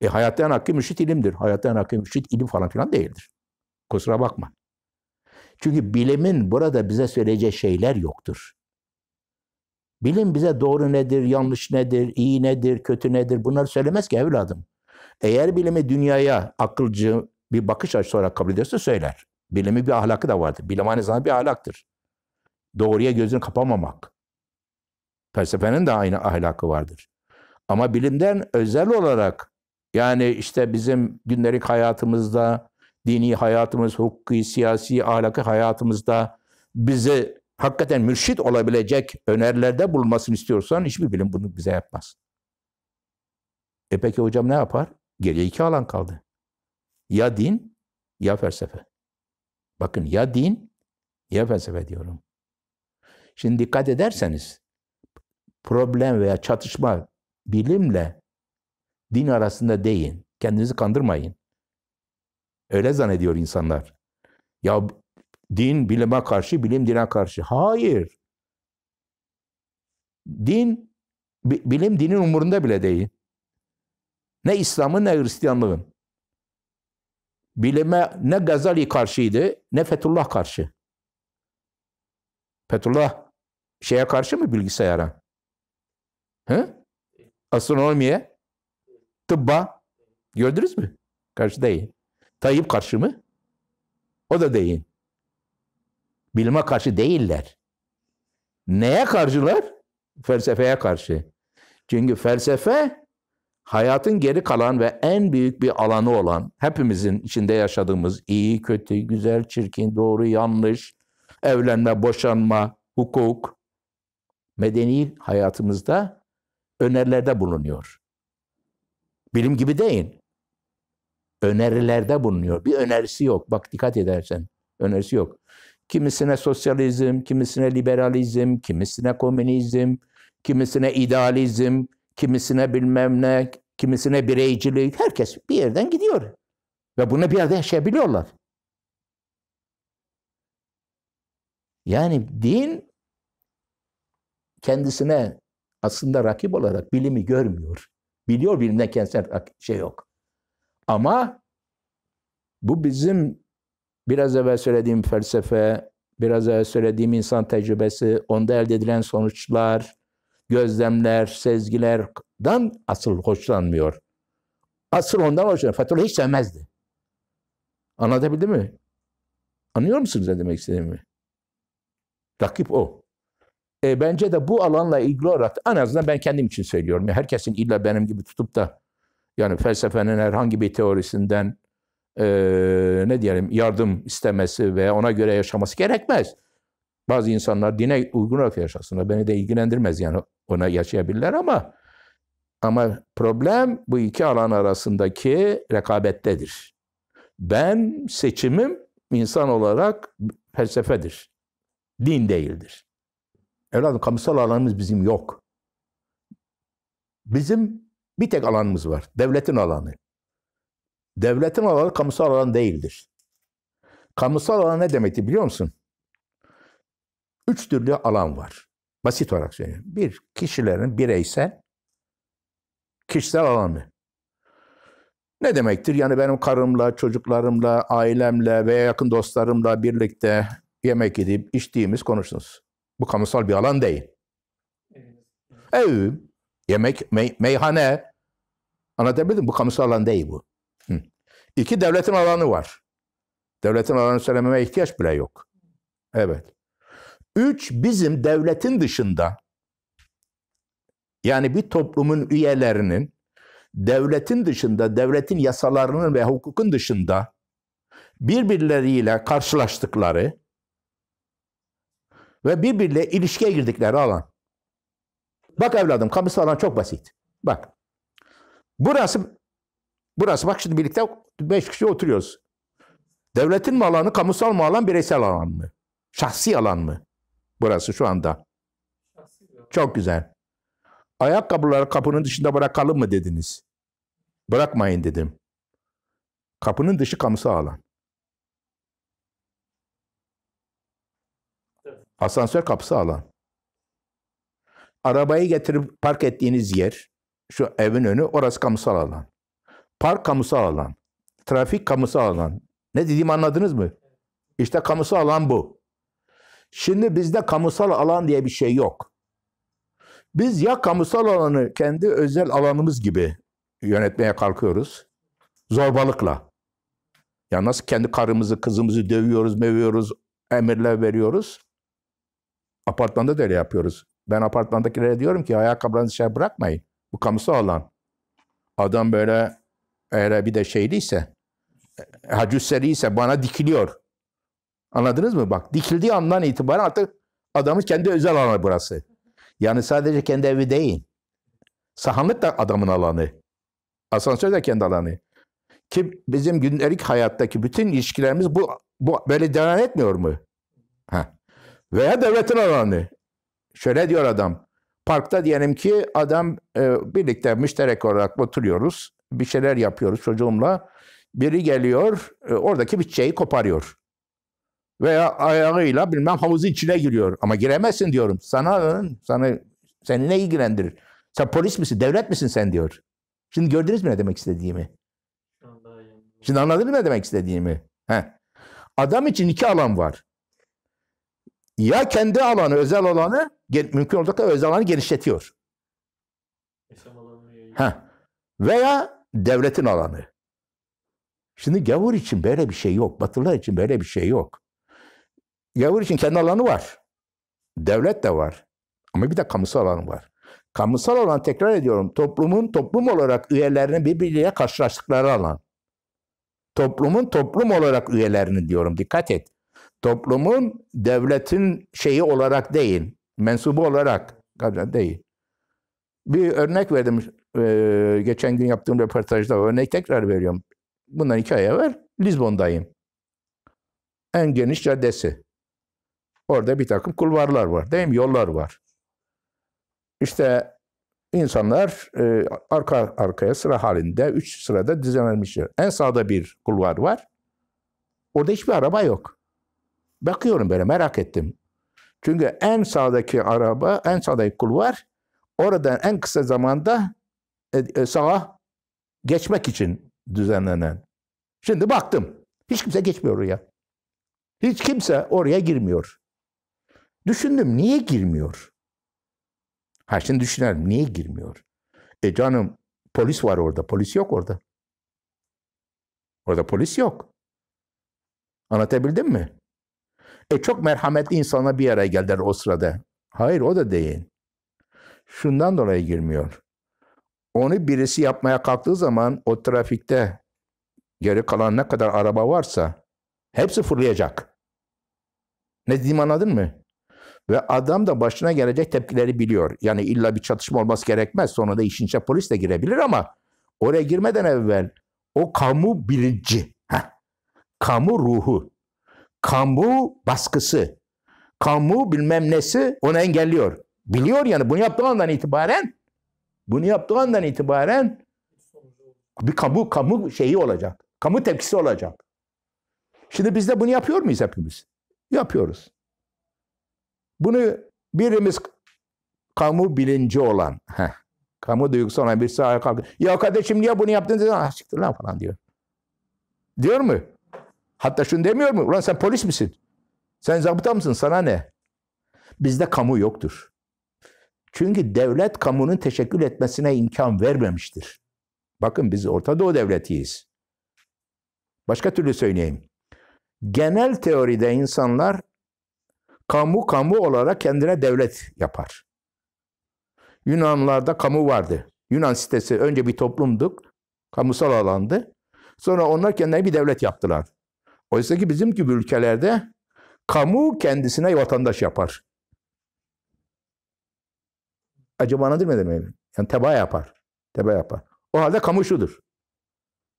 E, hayatta hakkı müşit ilimdir. hayattan hakkı müşit ilim falan filan değildir. Kusura bakma. Çünkü bilimin burada bize söyleyeceği şeyler yoktur. Bilim bize doğru nedir, yanlış nedir, iyi nedir, kötü nedir bunları söylemez ki evladım. Eğer bilimi dünyaya akılcı bir bakış açısı olarak kabul ediyorsa söyler. Bilimi bir ahlakı da vardır. Bilim aynı zamanda bir ahlaktır. Doğruya gözünü kapamamak. Felsefenin de aynı ahlakı vardır. Ama bilimden özel olarak yani işte bizim gündelik hayatımızda dini hayatımız, hukuki, siyasi, ahlaki hayatımızda bize hakikaten mürşit olabilecek önerilerde bulmasını istiyorsan hiçbir bilim bunu bize yapmaz. E peki hocam ne yapar? Geriye iki alan kaldı. Ya din ya felsefe. Bakın ya din ya felsefe diyorum. Şimdi dikkat ederseniz problem veya çatışma bilimle din arasında değil. Kendinizi kandırmayın. Öyle zannediyor insanlar. Ya din bilime karşı, bilim dine karşı. Hayır. Din, bilim dinin umurunda bile değil. Ne İslam'ın ne Hristiyanlığın. Bilime ne Gazali karşıydı ne Fethullah karşı. Fethullah şeye karşı mı bilgisayara? Hı? Astronomiye? Tıbba? Gördünüz mü? Karşı değil. Tayyip karşı mı? O da değil. Bilime karşı değiller. Neye karşılar? Felsefeye karşı. Çünkü felsefe hayatın geri kalan ve en büyük bir alanı olan, hepimizin içinde yaşadığımız iyi, kötü, güzel, çirkin, doğru, yanlış, evlenme, boşanma, hukuk, medeni hayatımızda önerilerde bulunuyor. Bilim gibi değil önerilerde bulunuyor. Bir önerisi yok. Bak dikkat edersen önerisi yok. Kimisine sosyalizm, kimisine liberalizm, kimisine komünizm, kimisine idealizm, kimisine bilmem ne, kimisine bireycilik. Herkes bir yerden gidiyor. Ve bunu bir yerde yaşayabiliyorlar. Yani din kendisine aslında rakip olarak bilimi görmüyor. Biliyor bilimden kendisine şey yok. Ama bu bizim biraz evvel söylediğim felsefe, biraz evvel söylediğim insan tecrübesi, onda elde edilen sonuçlar, gözlemler, sezgilerden asıl hoşlanmıyor. Asıl ondan hoşlanıyor. Fethullah hiç sevmezdi. Anlatabildim mi? Anlıyor musunuz ne demek istediğimi? Rakip o. E, bence de bu alanla ilgili olarak en azından ben kendim için söylüyorum. herkesin illa benim gibi tutup da yani felsefenin herhangi bir teorisinden e, ne diyelim yardım istemesi ve ona göre yaşaması gerekmez. Bazı insanlar dine uygun olarak yaşasınlar. Beni de ilgilendirmez yani ona yaşayabilirler ama ama problem bu iki alan arasındaki rekabettedir. Ben seçimim insan olarak felsefedir. Din değildir. Evladım kamusal alanımız bizim yok. Bizim bir tek alanımız var. Devletin alanı. Devletin alanı kamusal alan değildir. Kamusal alan ne demekti biliyor musun? Üç türlü alan var. Basit olarak söyleyeyim, Bir, kişilerin bireysel, kişisel alanı. Ne demektir? Yani benim karımla, çocuklarımla, ailemle veya yakın dostlarımla birlikte yemek yedip içtiğimiz konuştunuz. Bu kamusal bir alan değil. Evim, Yemek, mey, meyhane. Anlatabildim Bu kamusal alan değil bu. Hı. İki devletin alanı var. Devletin alanı söylememe ihtiyaç bile yok. Evet. Üç, bizim devletin dışında yani bir toplumun üyelerinin devletin dışında, devletin yasalarının ve hukukun dışında birbirleriyle karşılaştıkları ve birbirle ilişkiye girdikleri alan. Bak evladım kabus falan çok basit. Bak. Burası burası bak şimdi birlikte beş kişi oturuyoruz. Devletin mi alanı, kamusal mı alan, bireysel alan mı? Şahsi alan mı? Burası şu anda. Çok güzel. Ayakkabıları kapının dışında bırakalım mı dediniz? Bırakmayın dedim. Kapının dışı kamusal alan. Asansör kapısı alan. Arabayı getirip park ettiğiniz yer, şu evin önü orası kamusal alan. Park kamusal alan. Trafik kamusal alan. Ne dediğimi anladınız mı? İşte kamusal alan bu. Şimdi bizde kamusal alan diye bir şey yok. Biz ya kamusal alanı kendi özel alanımız gibi yönetmeye kalkıyoruz. Zorbalıkla. Ya nasıl kendi karımızı, kızımızı dövüyoruz, meviyoruz, emirler veriyoruz. Apartmanda da öyle yapıyoruz. Ben apartmandakilere diyorum ki ayakkabılarınızı dışarı bırakmayın. Bu kamusal alan. Adam böyle eğer bir de şeyliyse, e, hacüsseriyse bana dikiliyor. Anladınız mı? Bak dikildiği andan itibaren artık adamın kendi özel alanı burası. Yani sadece kendi evi değil. Sahanlık da adamın alanı. Asansör de kendi alanı. Ki bizim günlük hayattaki bütün ilişkilerimiz bu, bu böyle devam etmiyor mu? Ha. Veya devletin alanı. Şöyle diyor adam. Parkta diyelim ki adam e, birlikte müşterek olarak oturuyoruz. Bir şeyler yapıyoruz çocuğumla. Biri geliyor e, oradaki bir şeyi koparıyor. Veya ayağıyla bilmem havuzun içine giriyor. Ama giremezsin diyorum. Sana, sana seni ne ilgilendirir? Sen polis misin, devlet misin sen diyor. Şimdi gördünüz mü ne demek istediğimi? Şimdi anladınız mı ne demek istediğimi? He. Adam için iki alan var ya kendi alanı, özel alanı mümkün oldukça özel alanı genişletiyor. Ha Veya devletin alanı. Şimdi gavur için böyle bir şey yok. Batılılar için böyle bir şey yok. Gavur için kendi alanı var. Devlet de var. Ama bir de kamusal alanı var. Kamusal alan tekrar ediyorum. Toplumun toplum olarak üyelerinin birbiriyle karşılaştıkları alan. Toplumun toplum olarak üyelerini diyorum. Dikkat et. Toplumun, devletin şeyi olarak değil, mensubu olarak değil. Bir örnek verdim e, geçen gün yaptığım röportajda örnek tekrar veriyorum. Bundan iki ay evvel Lizbon'dayım. En geniş caddesi. Orada bir takım kulvarlar var değil mi? Yollar var. İşte insanlar e, arka arkaya sıra halinde, üç sırada dizilenmişler. En sağda bir kulvar var. Orada hiçbir araba yok. Bakıyorum böyle merak ettim. Çünkü en sağdaki araba, en sağdaki kulvar oradan en kısa zamanda e, e, sağa geçmek için düzenlenen. Şimdi baktım. Hiç kimse geçmiyor oraya. Hiç kimse oraya girmiyor. Düşündüm niye girmiyor? Ha şimdi düşünelim niye girmiyor? E canım polis var orada. Polis yok orada. Orada polis yok. Anlatabildim mi? E çok merhametli insana bir araya geldiler o sırada. Hayır o da değil. Şundan dolayı girmiyor. Onu birisi yapmaya kalktığı zaman o trafikte geri kalan ne kadar araba varsa hepsi fırlayacak. Ne dediğimi anladın mı? Ve adam da başına gelecek tepkileri biliyor. Yani illa bir çatışma olması gerekmez. Sonra da işin içine polis de girebilir ama oraya girmeden evvel o kamu bilinci, heh, kamu ruhu kamu baskısı, kamu bilmem nesi onu engelliyor. Biliyor yani bunu yaptığı andan itibaren bunu yaptığı andan itibaren bir kamu kamu şeyi olacak. Kamu tepkisi olacak. Şimdi biz de bunu yapıyor muyuz hepimiz? Yapıyoruz. Bunu birimiz kamu bilinci olan, heh, kamu duygusu olan birisi ayağa kalkıyor. Ya kardeşim niye bunu yaptın? Ah, siktir lan falan diyor. Diyor mu? Hatta şunu demiyor mu? Ulan sen polis misin? Sen zabıta mısın? Sana ne? Bizde kamu yoktur. Çünkü devlet kamunun teşekkül etmesine imkan vermemiştir. Bakın biz Orta Doğu devletiyiz. Başka türlü söyleyeyim. Genel teoride insanlar kamu kamu olarak kendine devlet yapar. Yunanlarda kamu vardı. Yunan sitesi önce bir toplumduk, kamusal alandı. Sonra onlar kendine bir devlet yaptılar. Oysa ki bizim gibi ülkelerde kamu kendisine vatandaş yapar. Acaba anladın mı demeyi? Yani? yani teba yapar. Teba yapar. O halde kamu şudur.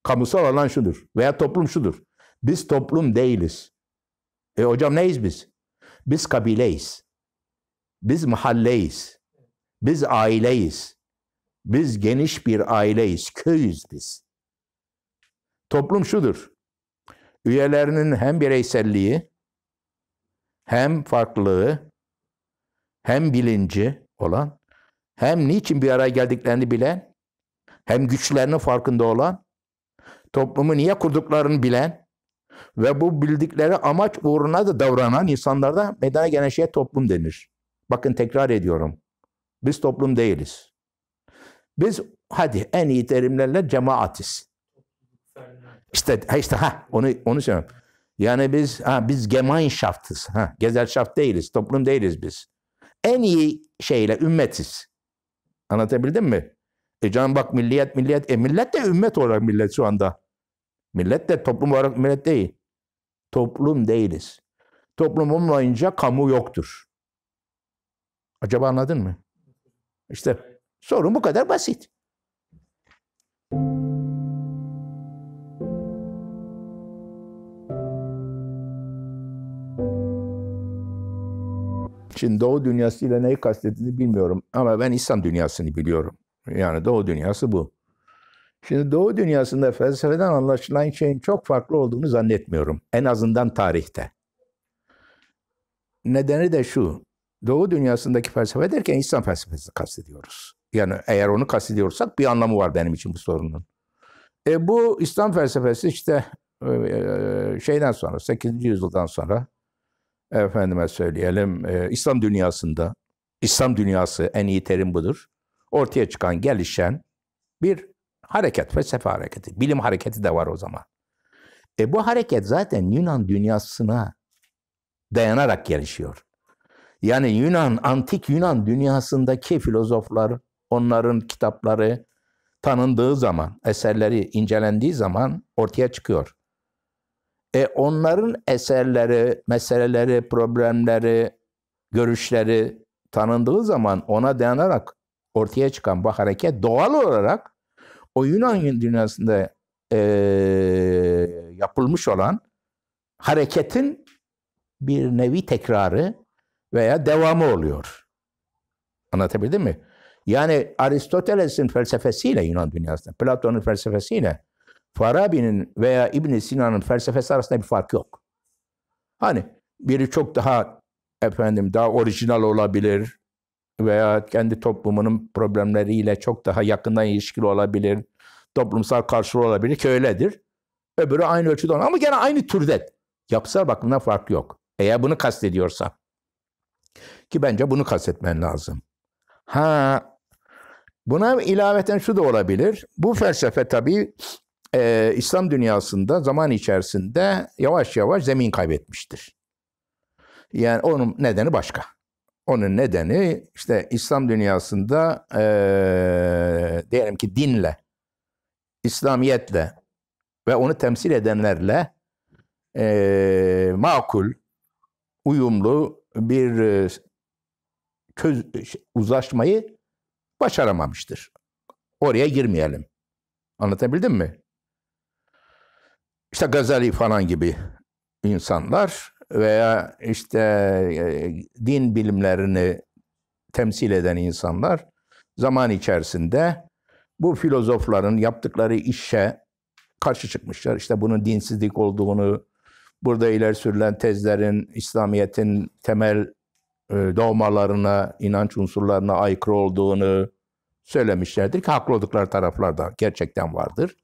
Kamusal alan şudur. Veya toplum şudur. Biz toplum değiliz. E hocam neyiz biz? Biz kabileyiz. Biz mahalleyiz. Biz aileyiz. Biz geniş bir aileyiz. Köyüz biz. Toplum şudur üyelerinin hem bireyselliği, hem farklılığı, hem bilinci olan, hem niçin bir araya geldiklerini bilen, hem güçlerinin farkında olan, toplumu niye kurduklarını bilen ve bu bildikleri amaç uğruna da davranan insanlarda meydana gelen şeye toplum denir. Bakın tekrar ediyorum. Biz toplum değiliz. Biz hadi en iyi terimlerle cemaatiz. İşte ha işte ha onu onu söylüyorum. Yani biz ha biz Gemeinschaft'ız. Ha Gesellschaft değiliz, toplum değiliz biz. En iyi şeyle ümmetiz. Anlatabildim mi? E canım bak milliyet milliyet. E millet de ümmet olarak millet şu anda. Millet de toplum olarak millet değil. Toplum değiliz. Toplum olmayınca kamu yoktur. Acaba anladın mı? İşte sorun bu kadar basit. Şimdi Doğu dünyasıyla neyi kastettiğini bilmiyorum ama ben İslam dünyasını biliyorum. Yani Doğu dünyası bu. Şimdi Doğu dünyasında felsefeden anlaşılan şeyin çok farklı olduğunu zannetmiyorum. En azından tarihte. Nedeni de şu. Doğu dünyasındaki felsefe derken İslam felsefesini kastediyoruz. Yani eğer onu kastediyorsak bir anlamı var benim için bu sorunun. E bu İslam felsefesi işte e, e, şeyden sonra, 8. yüzyıldan sonra efendime söyleyelim e, İslam dünyasında, İslam dünyası en iyi terim budur. Ortaya çıkan, gelişen bir hareket, felsefe hareketi, bilim hareketi de var o zaman. E bu hareket zaten Yunan dünyasına dayanarak gelişiyor. Yani Yunan, antik Yunan dünyasındaki filozoflar, onların kitapları tanındığı zaman, eserleri incelendiği zaman ortaya çıkıyor. E onların eserleri, meseleleri, problemleri, görüşleri tanındığı zaman ona dayanarak ortaya çıkan bu hareket doğal olarak o Yunan dünyasında e, yapılmış olan hareketin bir nevi tekrarı veya devamı oluyor. Anlatabildim mi? Yani Aristoteles'in felsefesiyle Yunan dünyasında, Platon'un felsefesiyle Farabi'nin veya İbn Sina'nın felsefesi arasında bir fark yok. Hani biri çok daha efendim daha orijinal olabilir veya kendi toplumunun problemleriyle çok daha yakından ilişkili olabilir. Toplumsal karşılığı olabilir ki öyledir. Öbürü aynı ölçüde olan ama gene aynı türde. Yapısal bakımdan fark yok. Eğer bunu kastediyorsa Ki bence bunu kastetmen lazım. Ha Buna ilaveten şu da olabilir. Bu felsefe tabii e, İslam dünyasında zaman içerisinde yavaş yavaş zemin kaybetmiştir. Yani onun nedeni başka. Onun nedeni işte İslam dünyasında e, diyelim ki dinle, İslamiyetle ve onu temsil edenlerle e, makul, uyumlu bir e, köz, şey, uzlaşmayı başaramamıştır. Oraya girmeyelim. Anlatabildim mi? işte Gazali falan gibi insanlar veya işte e, din bilimlerini temsil eden insanlar zaman içerisinde bu filozofların yaptıkları işe karşı çıkmışlar. İşte bunun dinsizlik olduğunu, burada ileri sürülen tezlerin İslamiyet'in temel e, doğmalarına, inanç unsurlarına aykırı olduğunu söylemişlerdir ki haklı oldukları taraflarda gerçekten vardır.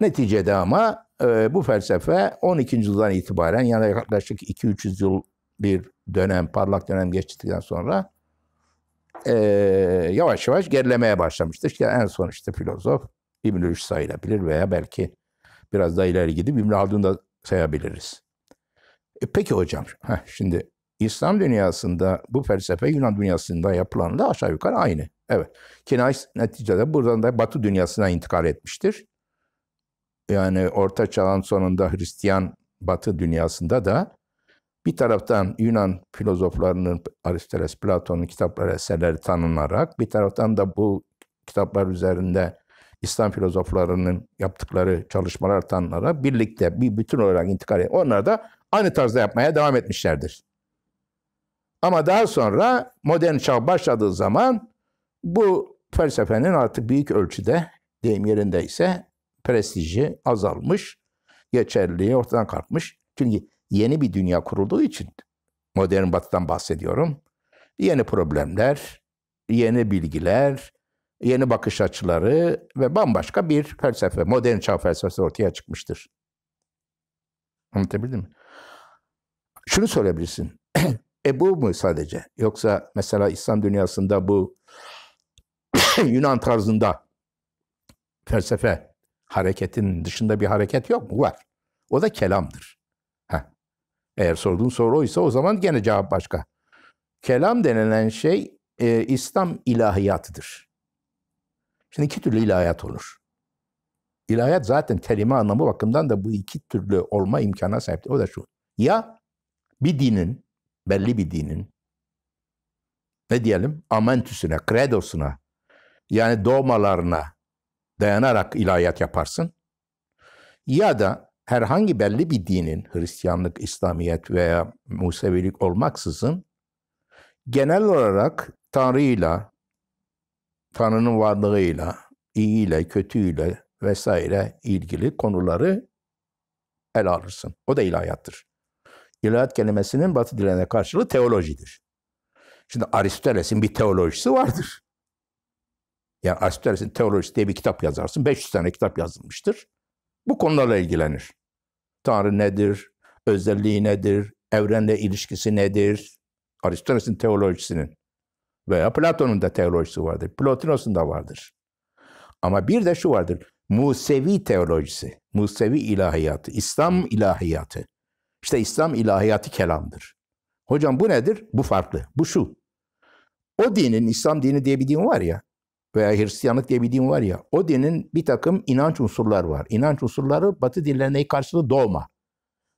Neticede ama e, bu felsefe 12. yüzyıldan itibaren yani yaklaşık 2-300 yıl bir dönem, parlak dönem geçtikten sonra e, yavaş yavaş gerilemeye başlamıştır. İşte en son işte filozof İbnül sayılabilir veya belki biraz daha ileri gidip İbn Haldun'da sayabiliriz. E peki hocam, heh, şimdi İslam dünyasında bu felsefe Yunan dünyasında da aşağı yukarı aynı. Evet. Kinais neticede buradan da Batı dünyasına intikal etmiştir yani Orta Çağ'ın sonunda Hristiyan Batı dünyasında da bir taraftan Yunan filozoflarının Aristoteles, Platon'un kitapları, eserleri tanınarak bir taraftan da bu kitaplar üzerinde İslam filozoflarının yaptıkları çalışmalar tanınarak birlikte bir bütün olarak intikal edip onlar da aynı tarzda yapmaya devam etmişlerdir. Ama daha sonra modern çağ başladığı zaman bu felsefenin artık büyük ölçüde deyim yerinde ise prestiji azalmış, geçerliliği ortadan kalkmış. Çünkü yeni bir dünya kurulduğu için modern batıdan bahsediyorum. Yeni problemler, yeni bilgiler, yeni bakış açıları ve bambaşka bir felsefe, modern çağ felsefesi ortaya çıkmıştır. Anlatabildim mi? Şunu söyleyebilirsin. e bu mu sadece? Yoksa mesela İslam dünyasında bu Yunan tarzında felsefe hareketin dışında bir hareket yok mu? Var. O da kelamdır. Heh. Eğer sorduğun soru oysa o zaman gene cevap başka. Kelam denilen şey e, İslam ilahiyatıdır. Şimdi iki türlü ilahiyat olur. İlahiyat zaten kelime anlamı bakımından da bu iki türlü olma imkana sahiptir. O da şu. Ya bir dinin, belli bir dinin ne diyelim? Amentüsüne, kredosuna yani dogmalarına dayanarak ilahiyat yaparsın. Ya da herhangi belli bir dinin, Hristiyanlık, İslamiyet veya Musevilik olmaksızın genel olarak Tanrı'yla, Tanrı'nın varlığıyla, iyiyle, kötüyle vesaire ilgili konuları ele alırsın. O da ilahiyattır. İlahiyat kelimesinin batı diline karşılığı teolojidir. Şimdi Aristoteles'in bir teolojisi vardır. Yani Aristoteles'in teolojisi diye bir kitap yazarsın. 500 tane kitap yazılmıştır. Bu konularla ilgilenir. Tanrı nedir? Özelliği nedir? Evrenle ilişkisi nedir? Aristoteles'in teolojisinin veya Platon'un da teolojisi vardır. Plotinos'un da vardır. Ama bir de şu vardır. Musevi teolojisi, Musevi ilahiyatı, İslam ilahiyatı. İşte İslam ilahiyatı kelamdır. Hocam bu nedir? Bu farklı. Bu şu. O dinin, İslam dini diye bir din var ya, veya Hristiyanlık diye bir din var ya, o dinin bir takım inanç unsurları var. İnanç unsurları Batı dinlerine karşılığı doğma.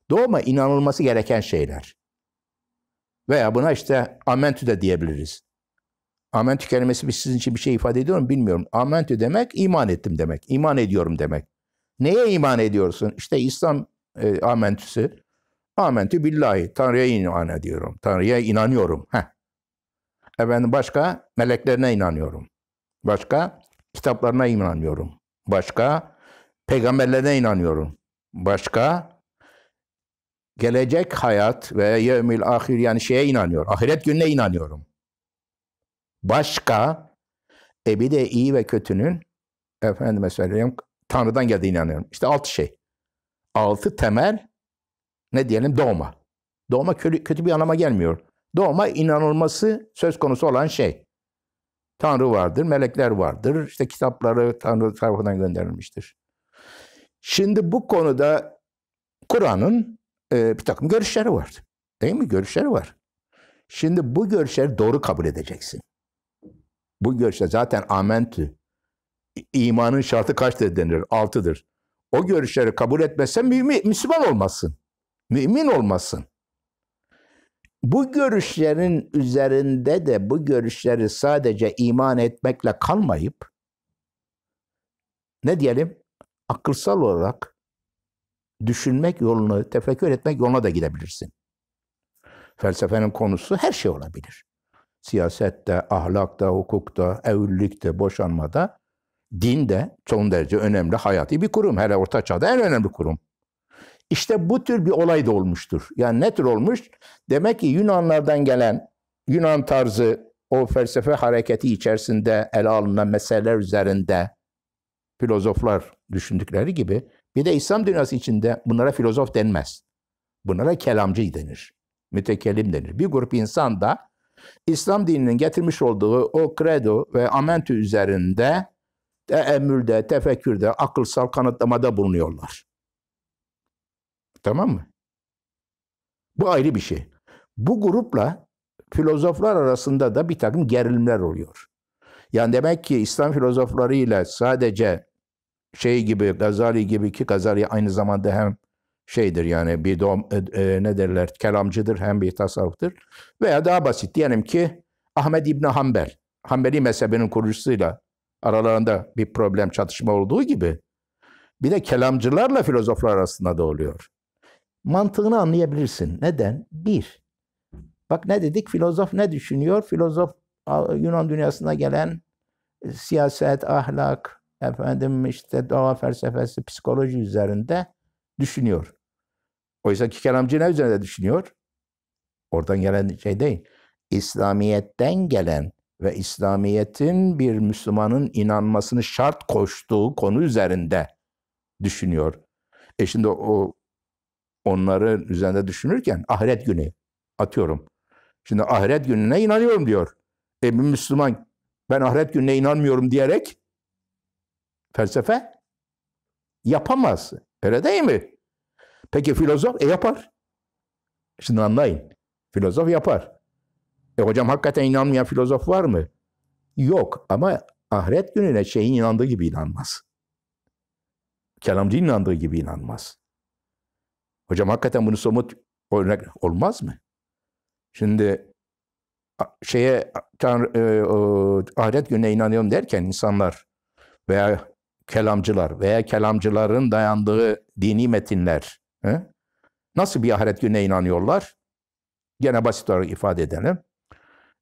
Doğma inanılması gereken şeyler. Veya buna işte amentü de diyebiliriz. Amentü kelimesi bir sizin için bir şey ifade ediyor mu bilmiyorum. Amentü demek iman ettim demek. İman ediyorum demek. Neye iman ediyorsun? İşte İslam e, amentüsü. Amentü billahi. Tanrı'ya iman ediyorum. Tanrı'ya inanıyorum. Heh. Efendim başka meleklerine inanıyorum. Başka? Kitaplarına inanmıyorum. Başka? Peygamberlerine inanıyorum. Başka? Gelecek hayat ve yevmil ahir yani şeye inanıyorum. Ahiret gününe inanıyorum. Başka? E bir de iyi ve kötünün efendime söyleyeyim Tanrı'dan geldiğine inanıyorum. İşte altı şey. Altı temel ne diyelim doğma. Doğma kötü, kötü bir anlama gelmiyor. Doğma inanılması söz konusu olan şey. Tanrı vardır, melekler vardır. İşte kitapları Tanrı tarafından gönderilmiştir. Şimdi bu konuda Kur'an'ın e, bir takım görüşleri var. Değil mi? Görüşleri var. Şimdi bu görüşleri doğru kabul edeceksin. Bu görüşler zaten amentü. İmanın şartı kaç denir? Altıdır. O görüşleri kabul etmezsen mü- Müslüman olmazsın. Mümin olmazsın. Bu görüşlerin üzerinde de bu görüşleri sadece iman etmekle kalmayıp ne diyelim akılsal olarak düşünmek yolunu, tefekkür etmek yoluna da gidebilirsin. Felsefenin konusu her şey olabilir. Siyasette, ahlakta, hukukta, evlilikte, boşanmada, dinde son derece önemli hayati bir kurum. Hele Orta Çağ'da en önemli kurum. İşte bu tür bir olay da olmuştur. Yani ne tür olmuş? Demek ki Yunanlardan gelen Yunan tarzı o felsefe hareketi içerisinde ele alınan meseleler üzerinde filozoflar düşündükleri gibi bir de İslam dünyası içinde bunlara filozof denmez. Bunlara kelamcı denir. Mütekellim denir. Bir grup insan da İslam dininin getirmiş olduğu o kredo ve amentü üzerinde teemmülde, tefekkürde, akılsal kanıtlamada bulunuyorlar. Tamam mı? Bu ayrı bir şey. Bu grupla filozoflar arasında da bir takım gerilimler oluyor. Yani demek ki İslam filozoflarıyla sadece şey gibi Gazali gibi ki Gazali aynı zamanda hem şeydir yani bir doğum, e, e ne derler kelamcıdır hem bir tasavvuftır. Veya daha basit diyelim ki Ahmed İbni Hanbel, Hanbeli mezhebinin kurucusuyla aralarında bir problem çatışma olduğu gibi bir de kelamcılarla filozoflar arasında da oluyor mantığını anlayabilirsin. Neden? Bir, bak ne dedik? Filozof ne düşünüyor? Filozof Yunan dünyasına gelen e, siyaset, ahlak, efendim işte doğa felsefesi, psikoloji üzerinde düşünüyor. Oysa ki kelamcı ne üzerinde düşünüyor? Oradan gelen şey değil. İslamiyet'ten gelen ve İslamiyet'in bir Müslümanın inanmasını şart koştuğu konu üzerinde düşünüyor. E şimdi o onları üzerinde düşünürken ahiret günü atıyorum. Şimdi ahiret gününe inanıyorum diyor. E bir Müslüman ben ahiret gününe inanmıyorum diyerek felsefe yapamaz. Öyle değil mi? Peki filozof e yapar. Şimdi anlayın. Filozof yapar. E hocam hakikaten inanmayan filozof var mı? Yok ama ahiret gününe şeyin inandığı gibi inanmaz. Kelamcı inandığı gibi inanmaz. Hocam hakikaten bunu somut örnek olmaz mı? Şimdi şeye tanrı, e, o, ahiret gününe inanıyorum derken insanlar veya kelamcılar veya kelamcıların dayandığı dini metinler he? nasıl bir ahiret gününe inanıyorlar? Gene basit olarak ifade edelim.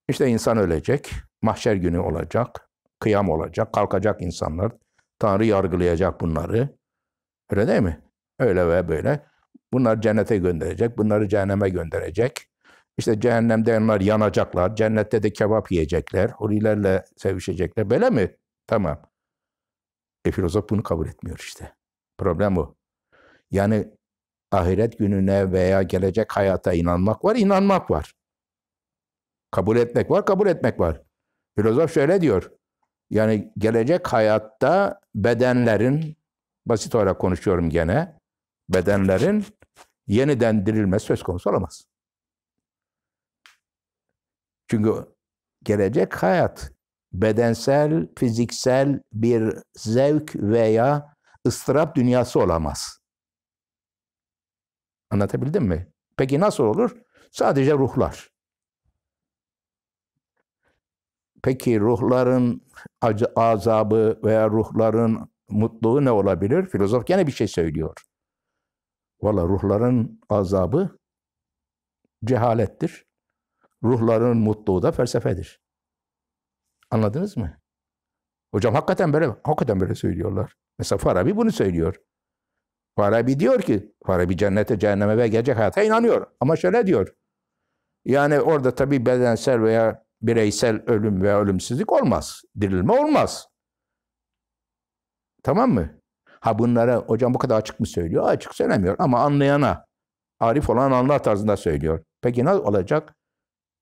İşte insan ölecek, mahşer günü olacak, kıyam olacak, kalkacak insanlar. Tanrı yargılayacak bunları. Öyle değil mi? Öyle ve böyle. Bunlar cennete gönderecek, bunları cehenneme gönderecek. İşte cehennemde onlar yanacaklar, cennette de kebap yiyecekler, hurilerle sevişecekler. Böyle mi? Tamam. E filozof bunu kabul etmiyor işte. Problem o. Yani ahiret gününe veya gelecek hayata inanmak var, inanmak var. Kabul etmek var, kabul etmek var. Filozof şöyle diyor. Yani gelecek hayatta bedenlerin, basit olarak konuşuyorum gene, bedenlerin yeniden dirilmesi söz konusu olamaz. Çünkü gelecek hayat bedensel, fiziksel bir zevk veya ıstırap dünyası olamaz. Anlatabildim mi? Peki nasıl olur? Sadece ruhlar. Peki ruhların azabı veya ruhların mutluluğu ne olabilir? Filozof gene bir şey söylüyor. Valla ruhların azabı cehalettir. Ruhların mutluğu da felsefedir. Anladınız mı? Hocam hakikaten böyle hakikaten böyle söylüyorlar. Mesela Farabi bunu söylüyor. Farabi diyor ki Farabi cennete, cehenneme ve gelecek hayata inanıyor. Ama şöyle diyor. Yani orada tabii bedensel veya bireysel ölüm veya ölümsüzlük olmaz. Dirilme olmaz. Tamam mı? Ha bunlara hocam bu kadar açık mı söylüyor? Açık söylemiyor ama anlayana, arif olan anlar tarzında söylüyor. Peki ne olacak?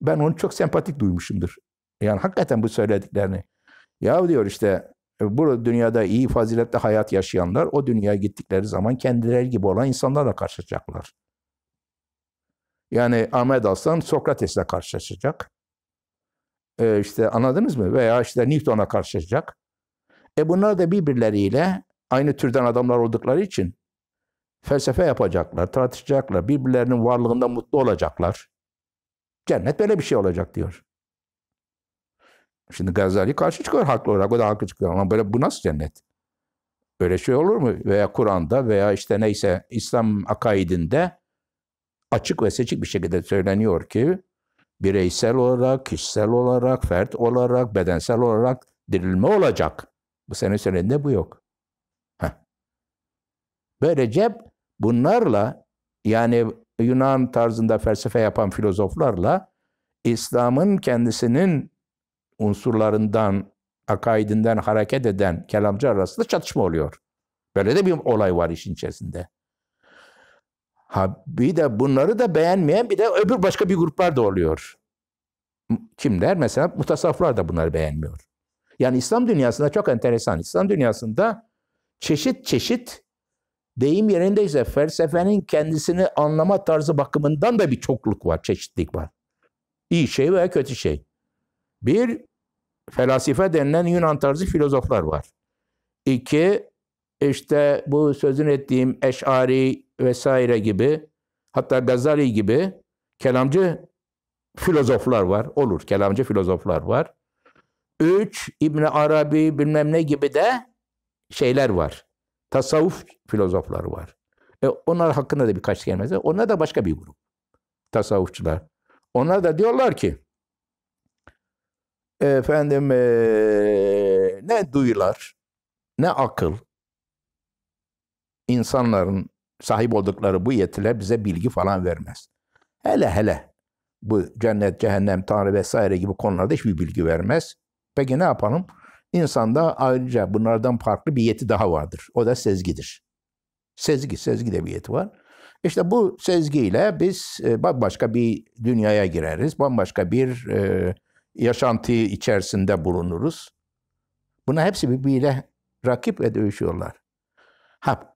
Ben onu çok sempatik duymuşumdur. Yani hakikaten bu söylediklerini. Ya diyor işte e, burada dünyada iyi faziletli hayat yaşayanlar o dünyaya gittikleri zaman kendileri gibi olan insanlarla karşılaşacaklar. Yani Ahmet Aslan Sokrates'le karşılaşacak. Ee, işte anladınız mı? Veya işte Newton'a karşılaşacak. E bunlar da birbirleriyle aynı türden adamlar oldukları için felsefe yapacaklar, tartışacaklar, birbirlerinin varlığında mutlu olacaklar. Cennet böyle bir şey olacak diyor. Şimdi Gazali karşı çıkıyor haklı olarak, o da haklı çıkıyor. Ama böyle bu nasıl cennet? Böyle şey olur mu? Veya Kur'an'da veya işte neyse İslam akaidinde açık ve seçik bir şekilde söyleniyor ki bireysel olarak, kişisel olarak, fert olarak, bedensel olarak dirilme olacak. Bu senin söylediğinde bu yok. Ve Recep bunlarla yani Yunan tarzında felsefe yapan filozoflarla İslam'ın kendisinin unsurlarından, akaidinden hareket eden kelamcı arasında çatışma oluyor. Böyle de bir olay var işin içerisinde. Ha bir de bunları da beğenmeyen bir de öbür başka bir gruplar da oluyor. Kimler? Mesela mutasavvıflar da bunları beğenmiyor. Yani İslam dünyasında çok enteresan. İslam dünyasında çeşit çeşit deyim yerindeyse felsefenin kendisini anlama tarzı bakımından da bir çokluk var, çeşitlik var. İyi şey veya kötü şey. Bir, felasife denilen Yunan tarzı filozoflar var. İki, işte bu sözün ettiğim Eş'ari vesaire gibi, hatta Gazali gibi kelamcı filozoflar var. Olur, kelamcı filozoflar var. Üç, İbn Arabi bilmem ne gibi de şeyler var tasavvuf filozofları var. E, onlar hakkında da birkaç kelime. Onlar da başka bir grup. Tasavvufçular. Onlar da diyorlar ki efendim e, ne duyular ne akıl insanların sahip oldukları bu yetiler bize bilgi falan vermez. Hele hele bu cennet, cehennem, tanrı vesaire gibi konularda hiçbir bilgi vermez. Peki ne yapalım? İnsanda ayrıca bunlardan farklı bir yeti daha vardır. O da sezgidir. Sezgi, sezgi de bir yeti var. İşte bu sezgiyle biz e, bambaşka bir dünyaya gireriz. Bambaşka bir e, yaşantı içerisinde bulunuruz. Buna hepsi birbiriyle rakip ve dövüşüyorlar. Ha,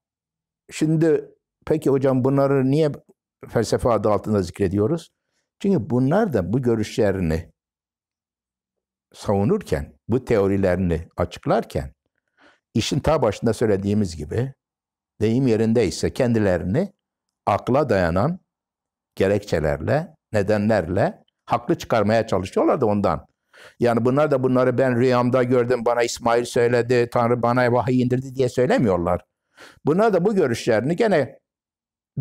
şimdi peki hocam bunları niye felsefe adı altında zikrediyoruz? Çünkü bunlar da bu görüşlerini savunurken bu teorilerini açıklarken işin ta başında söylediğimiz gibi deyim yerindeyse kendilerini akla dayanan gerekçelerle, nedenlerle haklı çıkarmaya çalışıyorlardı ondan. Yani bunlar da bunları ben rüyamda gördüm, bana İsmail söyledi, Tanrı bana vahiy indirdi diye söylemiyorlar. Bunlar da bu görüşlerini gene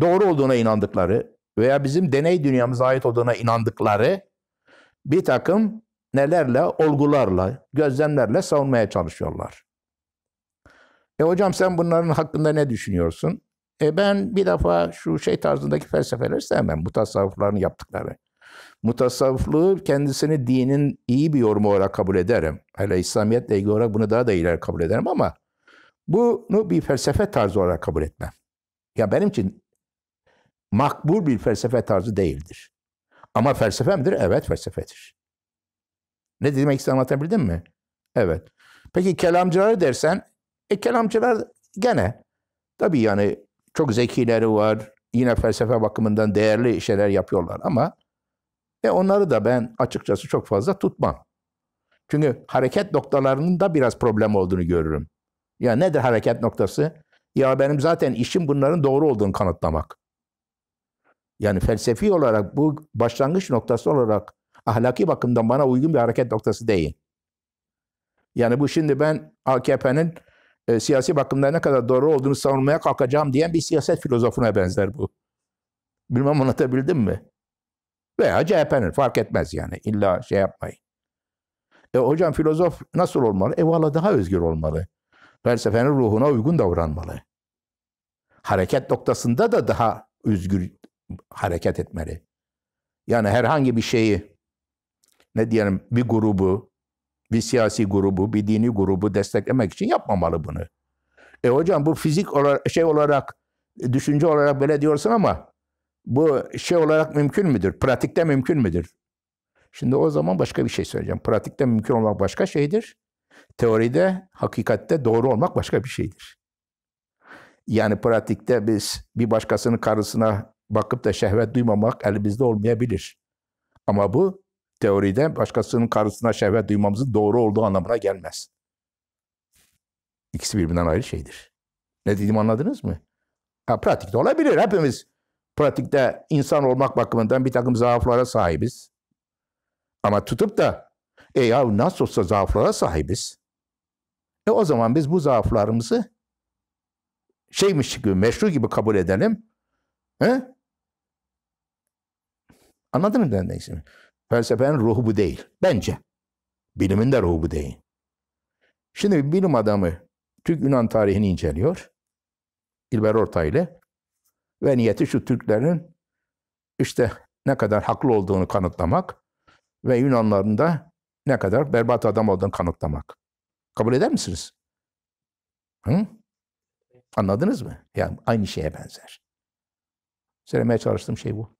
doğru olduğuna inandıkları veya bizim deney dünyamıza ait olduğuna inandıkları bir takım nelerle, olgularla, gözlemlerle savunmaya çalışıyorlar. E hocam sen bunların hakkında ne düşünüyorsun? E ben bir defa şu şey tarzındaki felsefeleri sevmem. Mutasavvıfların yaptıkları. Mutasavvıflığı kendisini dinin iyi bir yorumu olarak kabul ederim. Hele İslamiyet'le ilgili olarak bunu daha da ileri kabul ederim ama bunu bir felsefe tarzı olarak kabul etmem. Ya benim için makbul bir felsefe tarzı değildir. Ama felsefemdir, evet felsefedir. Ne demek istediğimi anlatabildim mi? Evet. Peki kelamcılar dersen, e kelamcılar gene tabii yani çok zekileri var, yine felsefe bakımından değerli şeyler yapıyorlar ama e onları da ben açıkçası çok fazla tutmam. Çünkü hareket noktalarının da biraz problem olduğunu görürüm. Ya nedir hareket noktası? Ya benim zaten işim bunların doğru olduğunu kanıtlamak. Yani felsefi olarak bu başlangıç noktası olarak ahlaki bakımdan bana uygun bir hareket noktası değil. Yani bu şimdi ben AKP'nin e, siyasi bakımdan ne kadar doğru olduğunu savunmaya kalkacağım diyen bir siyaset filozofuna benzer bu. Bilmem anlatabildim mi? Veya CHP'nin fark etmez yani. İlla şey yapmayın. E hocam filozof nasıl olmalı? E valla daha özgür olmalı. Felsefenin ruhuna uygun davranmalı. Hareket noktasında da daha özgür hareket etmeli. Yani herhangi bir şeyi ne diyelim bir grubu, bir siyasi grubu, bir dini grubu desteklemek için yapmamalı bunu. E hocam bu fizik olarak, şey olarak, düşünce olarak böyle diyorsun ama bu şey olarak mümkün müdür? Pratikte mümkün müdür? Şimdi o zaman başka bir şey söyleyeceğim. Pratikte mümkün olmak başka şeydir. Teoride, hakikatte doğru olmak başka bir şeydir. Yani pratikte biz bir başkasının karısına bakıp da şehvet duymamak elimizde olmayabilir. Ama bu teoride başkasının karısına şehvet duymamızın doğru olduğu anlamına gelmez. İkisi birbirinden ayrı şeydir. Ne dedim anladınız mı? Ha, pratikte olabilir. Hepimiz pratikte insan olmak bakımından bir takım zaaflara sahibiz. Ama tutup da e ya nasıl olsa zaaflara sahibiz. E o zaman biz bu zaaflarımızı şeymiş gibi, meşru gibi kabul edelim. He? Anladın mı ben neyse? Felsefenin ruhu bu değil. Bence. Bilimin de ruhu bu değil. Şimdi bir bilim adamı Türk Yunan tarihini inceliyor. İlber Ortaylı. Ve niyeti şu Türklerin işte ne kadar haklı olduğunu kanıtlamak ve Yunanların da ne kadar berbat adam olduğunu kanıtlamak. Kabul eder misiniz? Hı? Anladınız mı? Yani aynı şeye benzer. Söylemeye çalıştığım şey bu.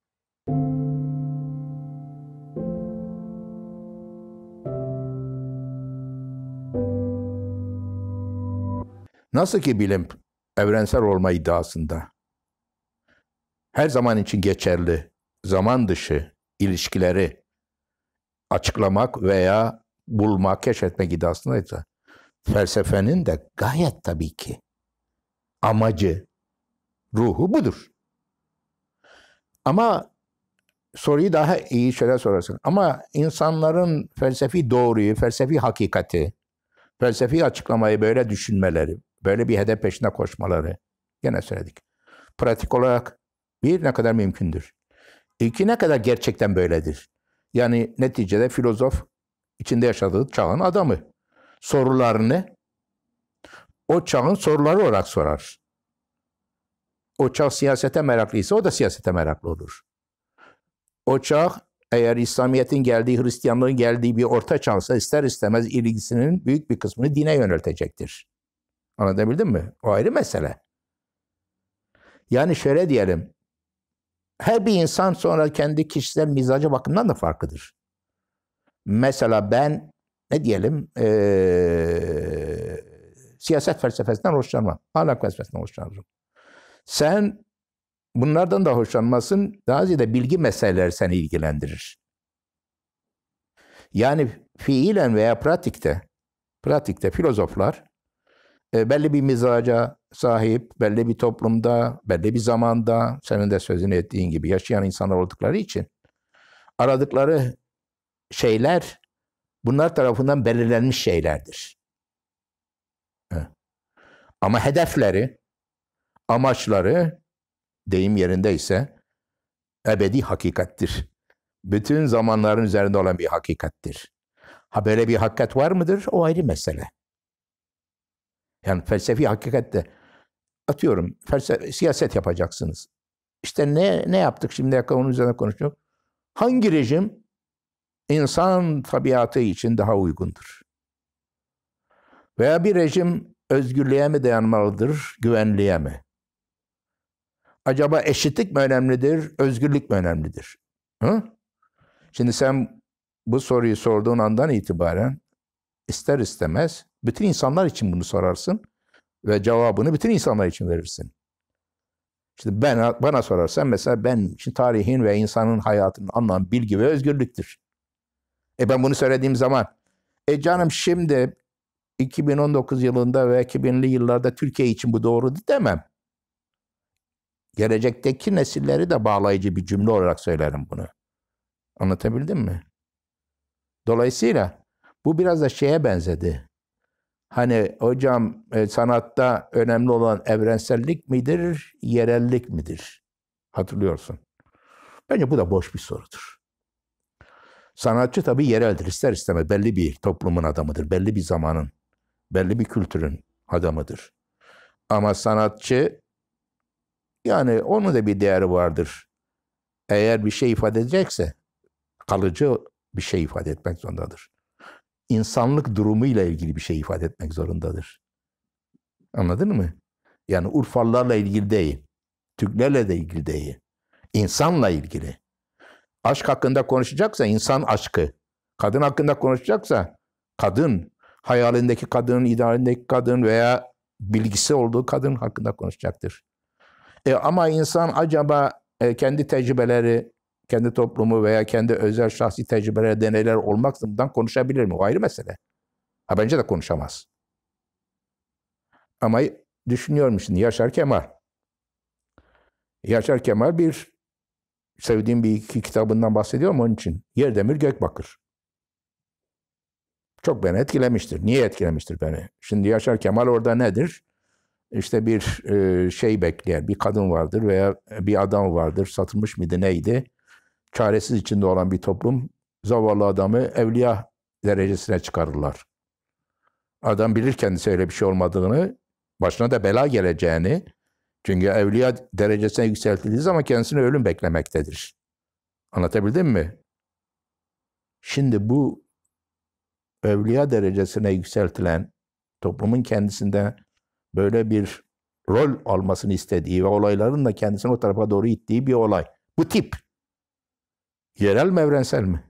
Nasıl ki bilim evrensel olma iddiasında her zaman için geçerli zaman dışı ilişkileri açıklamak veya bulmak, keşfetmek iddiasındaysa felsefenin de gayet tabii ki amacı, ruhu budur. Ama soruyu daha iyi şöyle sorarsın. Ama insanların felsefi doğruyu, felsefi hakikati, felsefi açıklamayı böyle düşünmeleri, böyle bir hedef peşinde koşmaları. Gene söyledik. Pratik olarak bir ne kadar mümkündür. İki ne kadar gerçekten böyledir. Yani neticede filozof içinde yaşadığı çağın adamı. Sorularını o çağın soruları olarak sorar. O çağ siyasete meraklıysa o da siyasete meraklı olur. O çağ eğer İslamiyet'in geldiği, Hristiyanlığın geldiği bir orta çağsa ister istemez ilgisinin büyük bir kısmını dine yöneltecektir. Anlatabildim mi? O ayrı mesele. Yani şöyle diyelim. Her bir insan sonra kendi kişisel mizacı bakımından da farklıdır. Mesela ben ne diyelim ee, siyaset felsefesinden hoşlanmam. Ahlak felsefesinden hoşlanırım. Sen bunlardan da hoşlanmasın. Daha ziyade bilgi meseleleri seni ilgilendirir. Yani fiilen veya pratikte pratikte filozoflar e, belli bir mizaca sahip, belli bir toplumda, belli bir zamanda senin de sözünü ettiğin gibi yaşayan insanlar oldukları için aradıkları şeyler bunlar tarafından belirlenmiş şeylerdir. Ama hedefleri, amaçları deyim yerindeyse ebedi hakikattir. Bütün zamanların üzerinde olan bir hakikattir. Ha böyle bir hakikat var mıdır? O ayrı mesele. Yani felsefi hakikatte atıyorum felsefe, siyaset yapacaksınız. İşte ne ne yaptık şimdi kadar onun üzerine konuşuyor. Hangi rejim insan tabiatı için daha uygundur? Veya bir rejim özgürlüğe mi dayanmalıdır, güvenliğe mi? Acaba eşitlik mi önemlidir, özgürlük mü önemlidir? Hı? Şimdi sen bu soruyu sorduğun andan itibaren ister istemez bütün insanlar için bunu sorarsın ve cevabını bütün insanlar için verirsin. İşte ben, bana sorarsan mesela ben için tarihin ve insanın hayatının anlamı bilgi ve özgürlüktür. E ben bunu söylediğim zaman, e canım şimdi 2019 yılında ve 2000'li yıllarda Türkiye için bu doğru demem. Gelecekteki nesilleri de bağlayıcı bir cümle olarak söylerim bunu. Anlatabildim mi? Dolayısıyla bu biraz da şeye benzedi. Hani hocam e, sanatta önemli olan evrensellik midir, yerellik midir? Hatırlıyorsun. Bence bu da boş bir sorudur. Sanatçı tabii yereldir ister istemez. Belli bir toplumun adamıdır, belli bir zamanın, belli bir kültürün adamıdır. Ama sanatçı yani onun da bir değeri vardır. Eğer bir şey ifade edecekse kalıcı bir şey ifade etmek zorundadır insanlık durumuyla ilgili bir şey ifade etmek zorundadır. Anladın mı? Yani Urfalılarla ilgili değil. Türklerle de ilgili değil. İnsanla ilgili. Aşk hakkında konuşacaksa insan aşkı. Kadın hakkında konuşacaksa kadın, hayalindeki kadının, idealindeki kadın veya bilgisi olduğu kadın hakkında konuşacaktır. E, ama insan acaba e, kendi tecrübeleri, kendi toplumu veya kendi özel şahsi tecrübeler, deneyler olmaksızın konuşabilir mi? O ayrı mesele. Ha bence de konuşamaz. Ama düşünüyorum şimdi Yaşar Kemal. Yaşar Kemal bir sevdiğim bir iki kitabından bahsediyorum onun için. Yerdemir Gökbakır. Çok beni etkilemiştir. Niye etkilemiştir beni? Şimdi Yaşar Kemal orada nedir? İşte bir e, şey bekleyen bir kadın vardır veya bir adam vardır. Satılmış mıydı neydi? çaresiz içinde olan bir toplum zavallı adamı evliya derecesine çıkarırlar. Adam bilir kendisi öyle bir şey olmadığını, başına da bela geleceğini. Çünkü evliya derecesine yükseltildiği zaman kendisini ölüm beklemektedir. Anlatabildim mi? Şimdi bu evliya derecesine yükseltilen toplumun kendisinden böyle bir rol almasını istediği ve olayların da kendisini o tarafa doğru ittiği bir olay. Bu tip Yerel mi evrensel mi?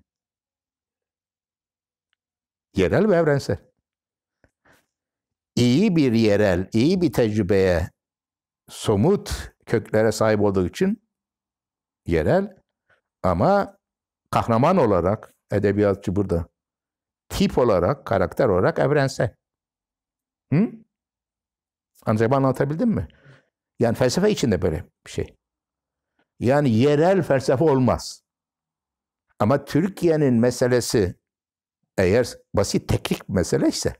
Yerel ve evrensel. İyi bir yerel, iyi bir tecrübeye somut köklere sahip olduğu için yerel ama kahraman olarak edebiyatçı burada tip olarak, karakter olarak evrensel. Hı? Acaba anlatabildim mi? Yani felsefe içinde böyle bir şey. Yani yerel felsefe olmaz. Ama Türkiye'nin meselesi eğer basit teknik mesele ise,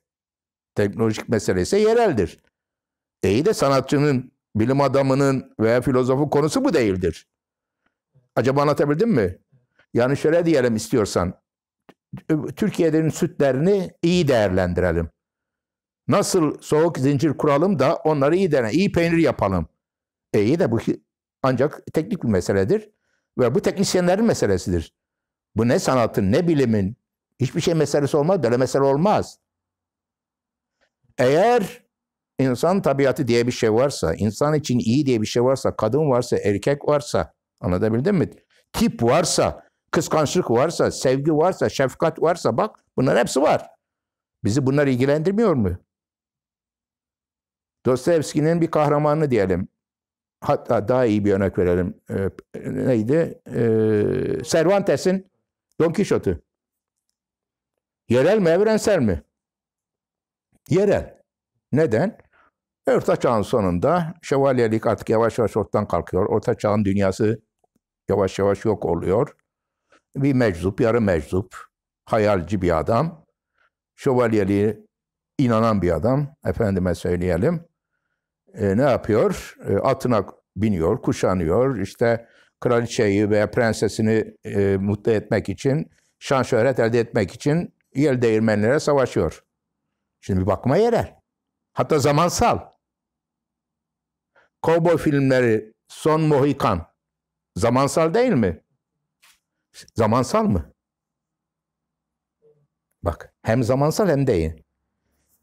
teknolojik mesele ise yereldir. İyi de sanatçının, bilim adamının veya filozofun konusu bu değildir. Acaba anlatabildim mi? Yani şöyle diyelim istiyorsan, Türkiye'nin sütlerini iyi değerlendirelim. Nasıl soğuk zincir kuralım da onları iyi dene, iyi peynir yapalım. E iyi de bu ancak teknik bir meseledir ve bu teknisyenlerin meselesidir. Bu ne sanatın, ne bilimin, hiçbir şey meselesi olmaz, böyle mesele olmaz. Eğer insan tabiatı diye bir şey varsa, insan için iyi diye bir şey varsa, kadın varsa, erkek varsa, anlatabildim mi? Tip varsa, kıskançlık varsa, sevgi varsa, şefkat varsa bak bunlar hepsi var. Bizi bunlar ilgilendirmiyor mu? Dostoyevski'nin bir kahramanı diyelim. Hatta daha iyi bir örnek verelim. Ee, neydi? Ee, Cervantes'in Don Kişot'u. Yerel mi, evrensel mi? Yerel. Neden? Orta çağın sonunda şövalyelik artık yavaş yavaş ortadan kalkıyor. Orta çağın dünyası yavaş yavaş yok oluyor. Bir meczup, yarı meczup, hayalci bir adam. Şövalyeliğe inanan bir adam, efendime söyleyelim. E, ne yapıyor? E, atına biniyor, kuşanıyor, işte kraliçeyi veya prensesini e, mutlu etmek için, şan şöhret elde etmek için yel değirmenlere savaşıyor. Şimdi bir bakma yerel. Hatta zamansal. Kovboy filmleri Son Mohikan zamansal değil mi? Zamansal mı? Bak hem zamansal hem değil.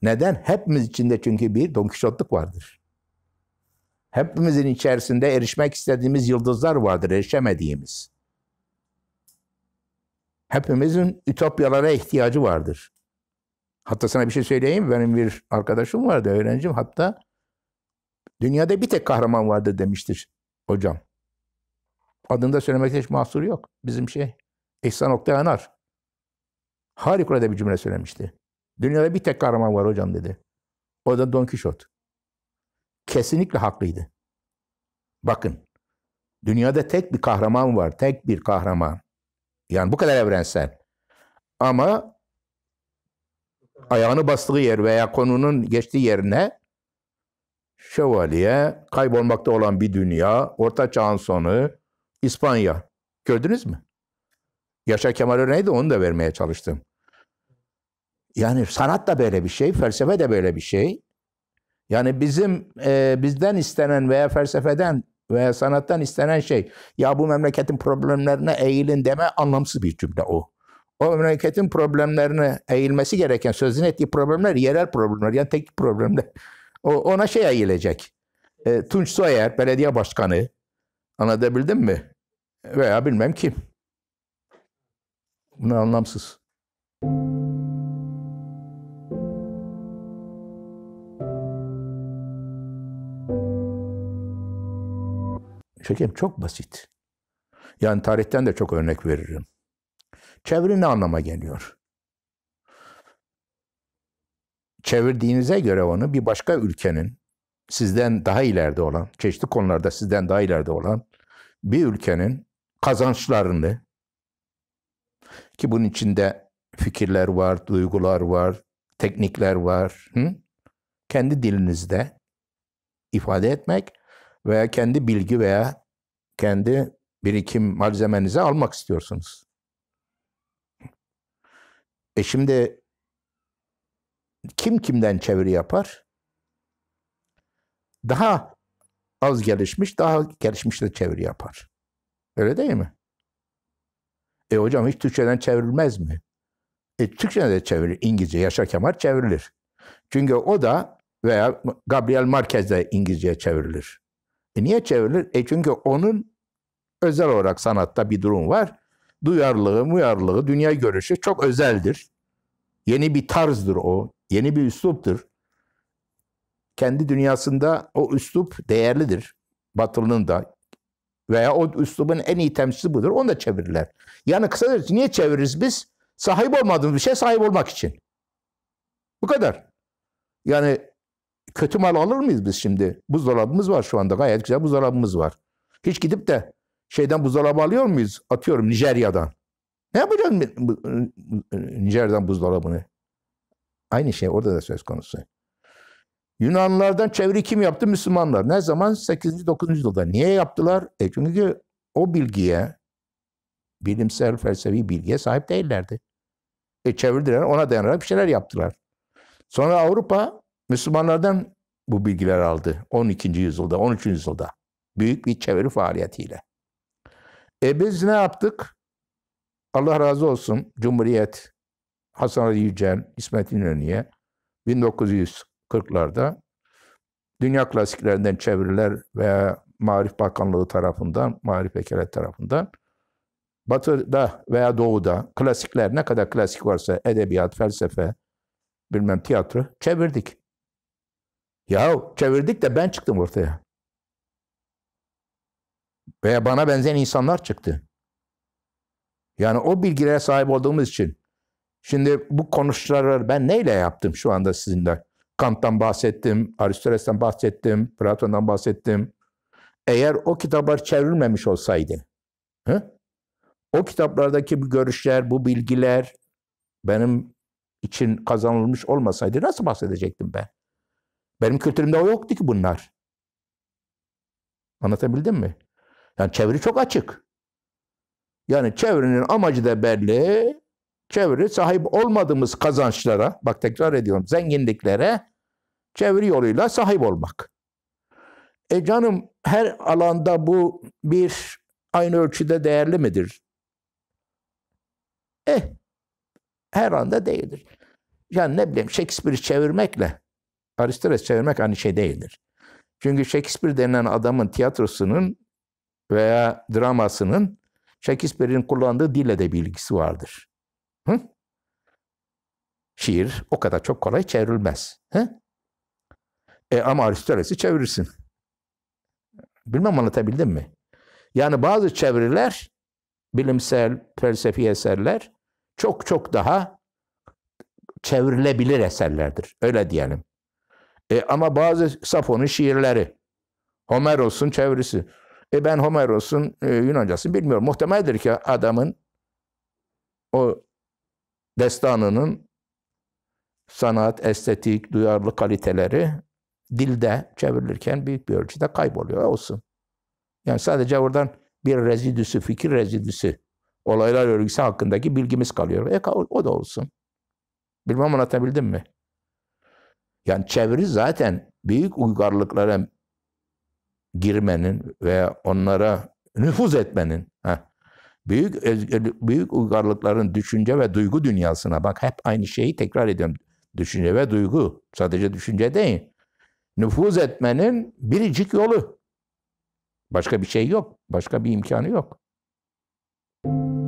Neden? Hepimiz içinde çünkü bir donkişotluk vardır hepimizin içerisinde erişmek istediğimiz yıldızlar vardır, erişemediğimiz. Hepimizin ütopyalara ihtiyacı vardır. Hatta sana bir şey söyleyeyim. Benim bir arkadaşım vardı, öğrencim hatta. Dünyada bir tek kahraman vardı demiştir hocam. Adını da söylemekte hiç mahsur yok. Bizim şey İhsan Oktay Anar. Harikulade bir cümle söylemişti. Dünyada bir tek kahraman var hocam dedi. O da Don Kişot kesinlikle haklıydı. Bakın, dünyada tek bir kahraman var, tek bir kahraman. Yani bu kadar evrensel. Ama ayağını bastığı yer veya konunun geçtiği yerine şövalye, kaybolmakta olan bir dünya, orta çağın sonu, İspanya. Gördünüz mü? Yaşar Kemal neydi? onu da vermeye çalıştım. Yani sanat da böyle bir şey, felsefe de böyle bir şey. Yani bizim e, bizden istenen veya felsefeden veya sanattan istenen şey ya bu memleketin problemlerine eğilin deme anlamsız bir cümle o. O memleketin problemlerine eğilmesi gereken sözün ettiği problemler yerel problemler yani tek problemler. O, ona şey eğilecek. E, Tunç Soyer belediye başkanı anlatabildim mi? Veya bilmem kim. Bunlar anlamsız. Müzik Çekim çok basit. Yani tarihten de çok örnek veririm. Çeviri ne anlama geliyor? Çevirdiğinize göre onu bir başka ülkenin sizden daha ileride olan, çeşitli konularda sizden daha ileride olan bir ülkenin kazançlarını ki bunun içinde fikirler var, duygular var, teknikler var. Hı? Kendi dilinizde ifade etmek veya kendi bilgi veya kendi birikim malzemenizi almak istiyorsunuz. E şimdi kim kimden çeviri yapar? Daha az gelişmiş, daha gelişmiş de çeviri yapar. Öyle değil mi? E hocam hiç Türkçeden çevrilmez mi? E, Türkçeden de çevirilir. İngilizce Yaşar Kemal çevrilir. Çünkü o da veya Gabriel Marquez de İngilizceye çevrilir. E niye çevrilir? E çünkü onun özel olarak sanatta bir durum var. Duyarlılığı, muyarlılığı, dünya görüşü çok özeldir. Yeni bir tarzdır o. Yeni bir üsluptur. Kendi dünyasında o üslup değerlidir. Batılının da, veya o üslubun en iyi temsili budur. Onu da çevirirler. Yani kısacası niye çeviririz biz? Sahip olmadığımız bir şey sahip olmak için. Bu kadar. Yani kötü mal alır mıyız biz şimdi? Buzdolabımız var şu anda. Gayet güzel buzdolabımız var. Hiç gidip de şeyden buzdolabı alıyor muyuz? Atıyorum Nijerya'dan. Ne yapacağız ıı, ıı, Nijerya'dan buzdolabını? Aynı şey orada da söz konusu. Yunanlardan çeviri kim yaptı? Müslümanlar. Ne zaman? 8. 9. yüzyılda. Niye yaptılar? E çünkü o bilgiye, bilimsel felsefi bilgiye sahip değillerdi. E çevirdiler, ona dayanarak bir şeyler yaptılar. Sonra Avrupa Müslümanlardan bu bilgiler aldı 12. yüzyılda, 13. yüzyılda. Büyük bir çeviri faaliyetiyle. E biz ne yaptık? Allah razı olsun Cumhuriyet, Hasan Ali Yücel, İsmet İnönü'ye 1940'larda dünya klasiklerinden çeviriler veya Marif Bakanlığı tarafından, Marif Vekalet tarafından Batı'da veya Doğu'da klasikler ne kadar klasik varsa edebiyat, felsefe, bilmem tiyatro çevirdik. Yahu çevirdik de ben çıktım ortaya. Veya bana benzeyen insanlar çıktı. Yani o bilgilere sahip olduğumuz için. Şimdi bu konuşmaları ben neyle yaptım şu anda sizinle? Kant'tan bahsettim, Aristoteles'ten bahsettim, Platon'dan bahsettim. Eğer o kitaplar çevrilmemiş olsaydı, hı? o kitaplardaki bu görüşler, bu bilgiler benim için kazanılmış olmasaydı nasıl bahsedecektim ben? Benim kültürümde o yoktu ki bunlar. Anlatabildim mi? Yani çeviri çok açık. Yani çevrenin amacı da belli. Çeviri sahip olmadığımız kazançlara, bak tekrar ediyorum, zenginliklere çeviri yoluyla sahip olmak. E canım her alanda bu bir aynı ölçüde değerli midir? Eh, her anda değildir. Yani ne bileyim Shakespeare'i çevirmekle Aristoteles çevirmek aynı şey değildir. Çünkü Shakespeare denen adamın tiyatrosunun veya dramasının Shakespeare'in kullandığı dille de bir ilgisi vardır. Hı? Şiir o kadar çok kolay çevrilmez. Hı? E ama Aristoteles'i çevirirsin. Bilmem anlatabildim mi? Yani bazı çeviriler, bilimsel, felsefi eserler çok çok daha çevrilebilir eserlerdir. Öyle diyelim. E, ama bazı Safon'un şiirleri. Homeros'un çevresi. E ben Homeros'un e, Yunancasını bilmiyorum. Muhtemeldir ki adamın o destanının sanat, estetik, duyarlı kaliteleri dilde çevrilirken büyük bir ölçüde kayboluyor. Olsun. Yani sadece oradan bir rezidüsü, fikir rezidüsü, olaylar örgüsü hakkındaki bilgimiz kalıyor. E, o da olsun. Bilmem anlatabildim mi? Yani çeviri zaten büyük uygarlıklara girmenin ve onlara nüfuz etmenin heh, büyük e, büyük uygarlıkların düşünce ve duygu dünyasına bak hep aynı şeyi tekrar ediyorum. Düşünce ve duygu sadece düşünce değil. Nüfuz etmenin biricik yolu. Başka bir şey yok. Başka bir imkanı yok. Thank you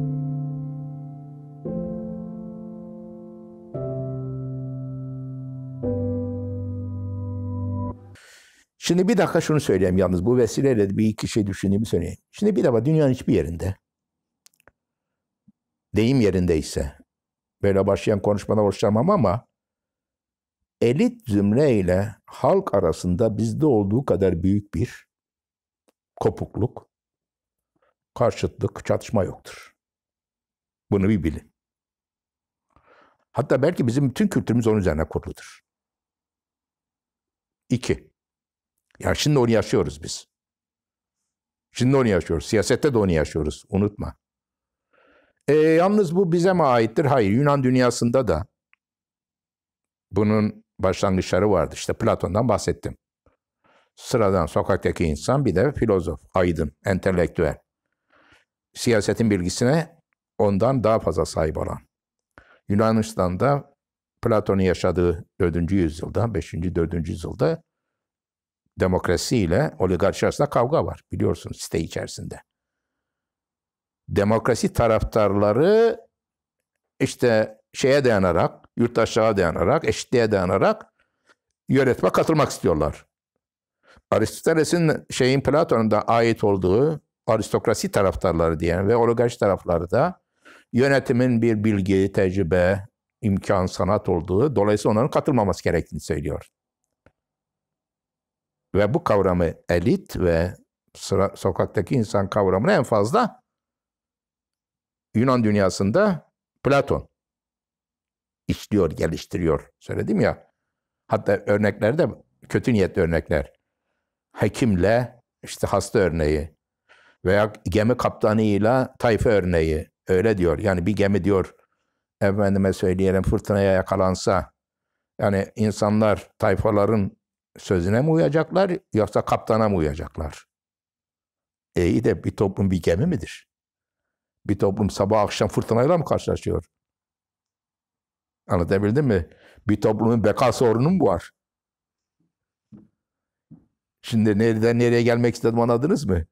Şimdi bir dakika şunu söyleyeyim yalnız bu vesileyle bir iki şey düşündüğümü söyleyeyim. Şimdi bir defa dünyanın hiçbir yerinde deyim yerindeyse böyle başlayan konuşmada hoşlanmam ama elit zümreyle halk arasında bizde olduğu kadar büyük bir kopukluk, karşıtlık, çatışma yoktur. Bunu bir bilin. Hatta belki bizim bütün kültürümüz onun üzerine kuruludur. İki, ya şimdi onu yaşıyoruz biz. Şimdi onu yaşıyoruz. Siyasette de onu yaşıyoruz. Unutma. E, yalnız bu bize mi aittir? Hayır. Yunan dünyasında da bunun başlangıçları vardı. İşte Platon'dan bahsettim. Sıradan sokaktaki insan bir de filozof, aydın, entelektüel. Siyasetin bilgisine ondan daha fazla sahip olan. Yunanistan'da Platon'un yaşadığı 4. yüzyılda, 5. 4. yüzyılda demokrasiyle oligarşi arasında kavga var biliyorsunuz site içerisinde. Demokrasi taraftarları işte şeye dayanarak, yurttaşlığa dayanarak, eşitliğe dayanarak yönetme katılmak istiyorlar. Aristoteles'in şeyin Platon'un da ait olduğu aristokrasi taraftarları diyen ve oligarşi tarafları da yönetimin bir bilgi, tecrübe, imkan, sanat olduğu dolayısıyla onların katılmaması gerektiğini söylüyor. Ve bu kavramı elit ve sıra, sokaktaki insan kavramını en fazla Yunan dünyasında Platon işliyor, geliştiriyor. Söyledim ya. Hatta örneklerde kötü niyetli örnekler. Hekimle işte hasta örneği veya gemi kaptanıyla tayfa örneği öyle diyor. Yani bir gemi diyor efendime söyleyelim fırtınaya yakalansa yani insanlar tayfaların sözüne mi uyacaklar yoksa kaptana mı uyacaklar? E iyi de bir toplum bir gemi midir? Bir toplum sabah akşam fırtınayla mı karşılaşıyor? Anlatabildim mi? Bir toplumun beka sorunu mu var? Şimdi nereden nereye gelmek istedim anladınız mı?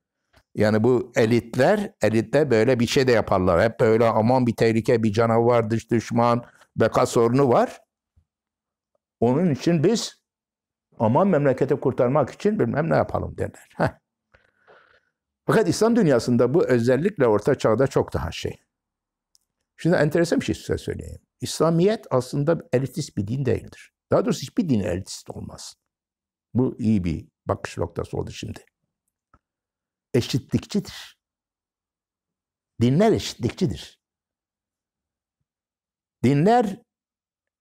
Yani bu elitler, elitte böyle bir şey de yaparlar. Hep böyle aman bir tehlike, bir canavar, dış düşman, beka sorunu var. Onun için biz Aman memleketi kurtarmak için bilmem ne yapalım derler. Heh. Fakat İslam dünyasında bu özellikle Orta Çağ'da çok daha şey. Şimdi enteresan bir şey size söyleyeyim. İslamiyet aslında elitist bir din değildir. Daha doğrusu hiçbir din elitist olmaz. Bu iyi bir bakış noktası oldu şimdi. Eşitlikçidir. Dinler eşitlikçidir. Dinler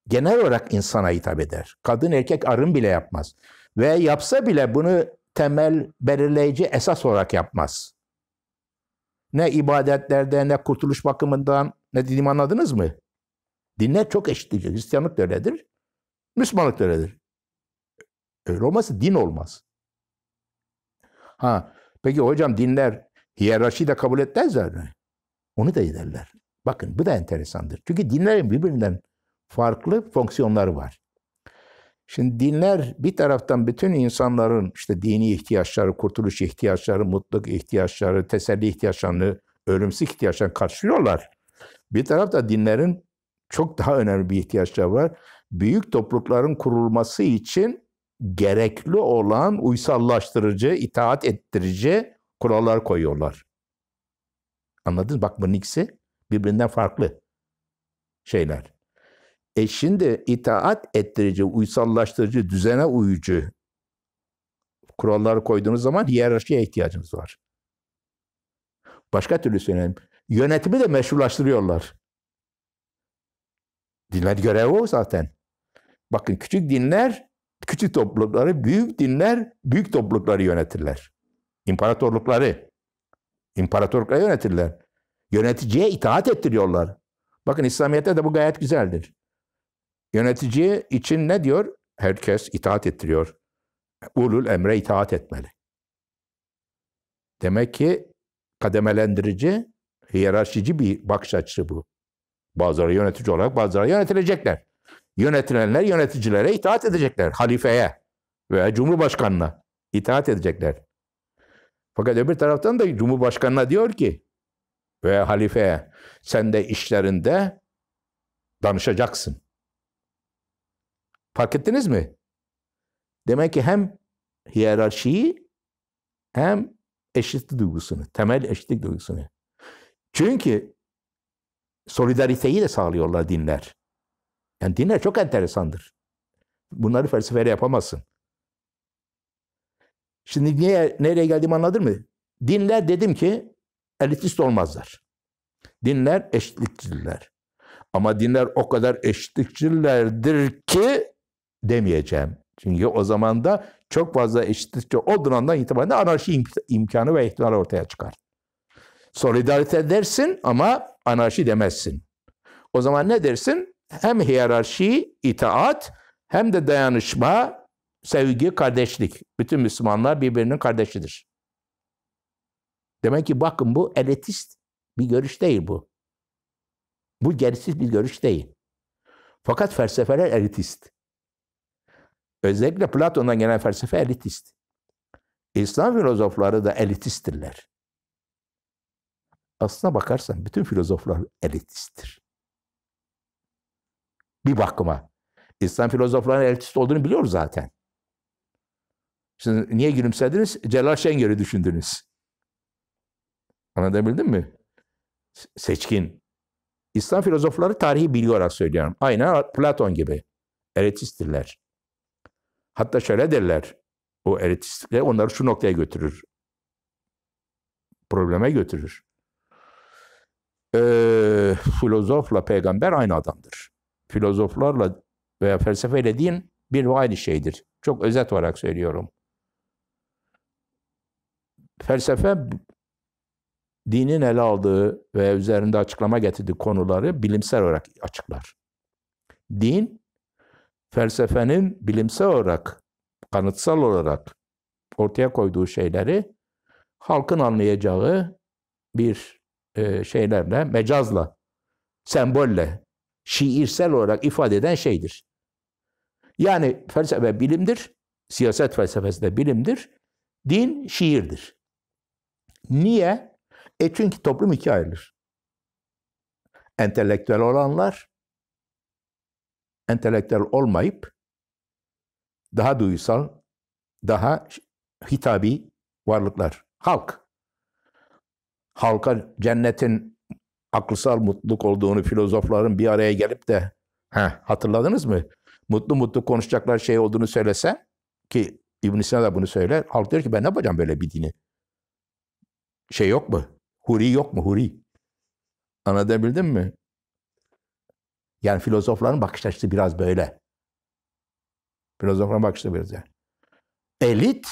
genel olarak insana hitap eder. Kadın erkek arın bile yapmaz. Ve yapsa bile bunu temel belirleyici esas olarak yapmaz. Ne ibadetlerde ne kurtuluş bakımından ne dediğimi anladınız mı? Dinler çok eşitlice. Hristiyanlık da öyledir. Müslümanlık da öyledir. Öyle olmazsa din olmaz. Ha, peki hocam dinler hiyerarşi de kabul etmezler mi? Onu da ederler. Bakın bu da enteresandır. Çünkü dinlerin birbirinden farklı fonksiyonları var. Şimdi dinler bir taraftan bütün insanların işte dini ihtiyaçları, kurtuluş ihtiyaçları, mutluluk ihtiyaçları, teselli ihtiyaçlarını, ölümsüz ihtiyaçlarını karşılıyorlar. Bir tarafta dinlerin çok daha önemli bir ihtiyaçları var. Büyük toplulukların kurulması için gerekli olan uysallaştırıcı, itaat ettirici kurallar koyuyorlar. Anladınız? Bak bunun ikisi birbirinden farklı şeyler. E şimdi itaat ettirici, uysallaştırıcı, düzene uyucu kuralları koyduğunuz zaman hiyerarşiye ihtiyacınız var. Başka türlü söyleyeyim, Yönetimi de meşrulaştırıyorlar. Dinler görevi o zaten. Bakın küçük dinler, küçük toplulukları, büyük dinler, büyük toplulukları yönetirler. İmparatorlukları. İmparatorlukları yönetirler. Yöneticiye itaat ettiriyorlar. Bakın İslamiyet'te de bu gayet güzeldir. Yönetici için ne diyor? Herkes itaat ettiriyor. Ulul emre itaat etmeli. Demek ki kademelendirici, hiyerarşici bir bakış açısı bu. Bazıları yönetici olarak bazıları yönetilecekler. Yönetilenler yöneticilere itaat edecekler. Halifeye veya cumhurbaşkanına itaat edecekler. Fakat öbür taraftan da cumhurbaşkanına diyor ki veya halifeye sen de işlerinde danışacaksın. Fark ettiniz mi? Demek ki hem hiyerarşiyi hem eşitlik duygusunu, temel eşitlik duygusunu. Çünkü solidariteyi de sağlıyorlar dinler. Yani dinler çok enteresandır. Bunları felsefeyle yapamazsın. Şimdi niye, nereye geldiğimi anladın mı? Dinler dedim ki elitist olmazlar. Dinler eşitlikçiler. Ama dinler o kadar eşitlikçilerdir ki demeyeceğim. Çünkü o zaman da çok fazla eşitlikçi olduğun andan itibaren de anarşi imkanı ve ihtimal ortaya çıkar. Solidarite dersin ama anarşi demezsin. O zaman ne dersin? Hem hiyerarşi, itaat hem de dayanışma, sevgi, kardeşlik. Bütün Müslümanlar birbirinin kardeşidir. Demek ki bakın bu elitist bir görüş değil bu. Bu gerisiz bir görüş değil. Fakat felsefeler elitist. Özellikle Platon'dan gelen felsefe elitist. İslam filozofları da elitisttirler. Aslına bakarsan bütün filozoflar elitisttir. Bir bakıma. İslam filozoflarının elitist olduğunu biliyoruz zaten. Şimdi niye gülümsediniz? Celal Şengör'ü düşündünüz. Anlatabildim mi? Seçkin. İslam filozofları tarihi biliyorlar söylüyorum. Aynen Platon gibi. Elitisttirler. Hatta şöyle derler. O elitistikler onları şu noktaya götürür. Probleme götürür. Ee, filozofla peygamber aynı adamdır. Filozoflarla veya felsefeyle din bir ve aynı şeydir. Çok özet olarak söylüyorum. Felsefe dinin ele aldığı ve üzerinde açıklama getirdiği konuları bilimsel olarak açıklar. Din felsefenin bilimsel olarak, kanıtsal olarak ortaya koyduğu şeyleri halkın anlayacağı bir e, şeylerle, mecazla, sembolle, şiirsel olarak ifade eden şeydir. Yani felsefe bilimdir, siyaset felsefesi de bilimdir, din şiirdir. Niye? E çünkü toplum iki ayrılır. Entelektüel olanlar entelektüel olmayıp daha duysal, daha hitabi varlıklar. Halk. Halka cennetin akılsal mutluluk olduğunu filozofların bir araya gelip de heh, hatırladınız mı? Mutlu mutlu konuşacaklar şey olduğunu söylese ki ibn Sina da bunu söyler. Halk diyor ki ben ne yapacağım böyle bir dini? Şey yok mu? Huri yok mu? Huri. Anlatabildim mi? Yani filozofların bakış açısı biraz böyle. Filozofların bakış açısı biraz yani. Elit,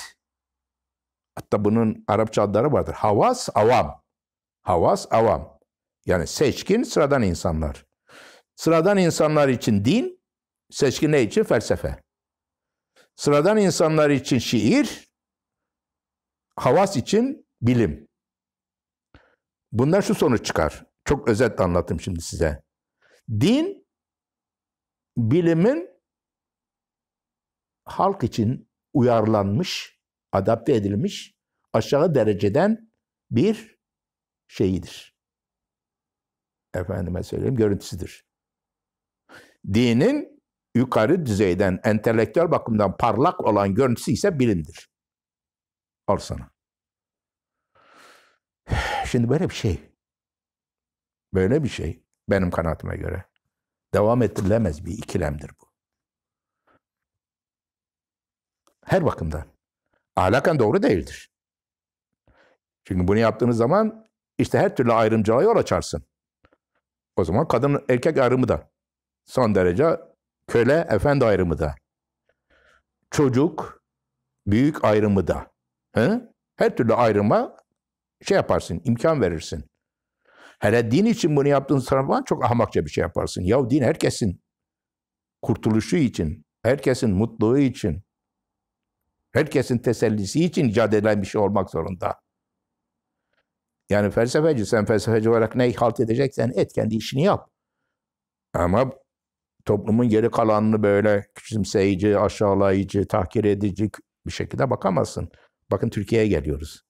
hatta bunun Arapça adları vardır. Havas, avam. Havas, avam. Yani seçkin, sıradan insanlar. Sıradan insanlar için din, seçkin ne için? Felsefe. Sıradan insanlar için şiir, havas için bilim. Bundan şu sonuç çıkar. Çok özet anlattım şimdi size. Din bilimin halk için uyarlanmış, adapte edilmiş aşağı dereceden bir şeyidir. Efendime söyleyeyim görüntüsüdür. Dinin yukarı düzeyden, entelektüel bakımdan parlak olan görüntüsü ise bilimdir. Al sana. Şimdi böyle bir şey. Böyle bir şey benim kanaatime göre devam ettirilemez bir ikilemdir bu. Her bakımdan. Ahlaken doğru değildir. Çünkü bunu yaptığınız zaman işte her türlü ayrımcılığa yol açarsın. O zaman kadın erkek ayrımı da son derece köle efendi ayrımı da çocuk büyük ayrımı da he? her türlü ayrıma şey yaparsın, imkan verirsin. Hele din için bunu yaptığın zaman çok ahmakça bir şey yaparsın. Ya din herkesin kurtuluşu için, herkesin mutluluğu için, herkesin tesellisi için icat edilen bir şey olmak zorunda. Yani felsefeci, sen felsefeci olarak neyi halt edeceksen et, kendi işini yap. Ama toplumun geri kalanını böyle küçümseyici, aşağılayıcı, tahkir edici bir şekilde bakamazsın. Bakın Türkiye'ye geliyoruz.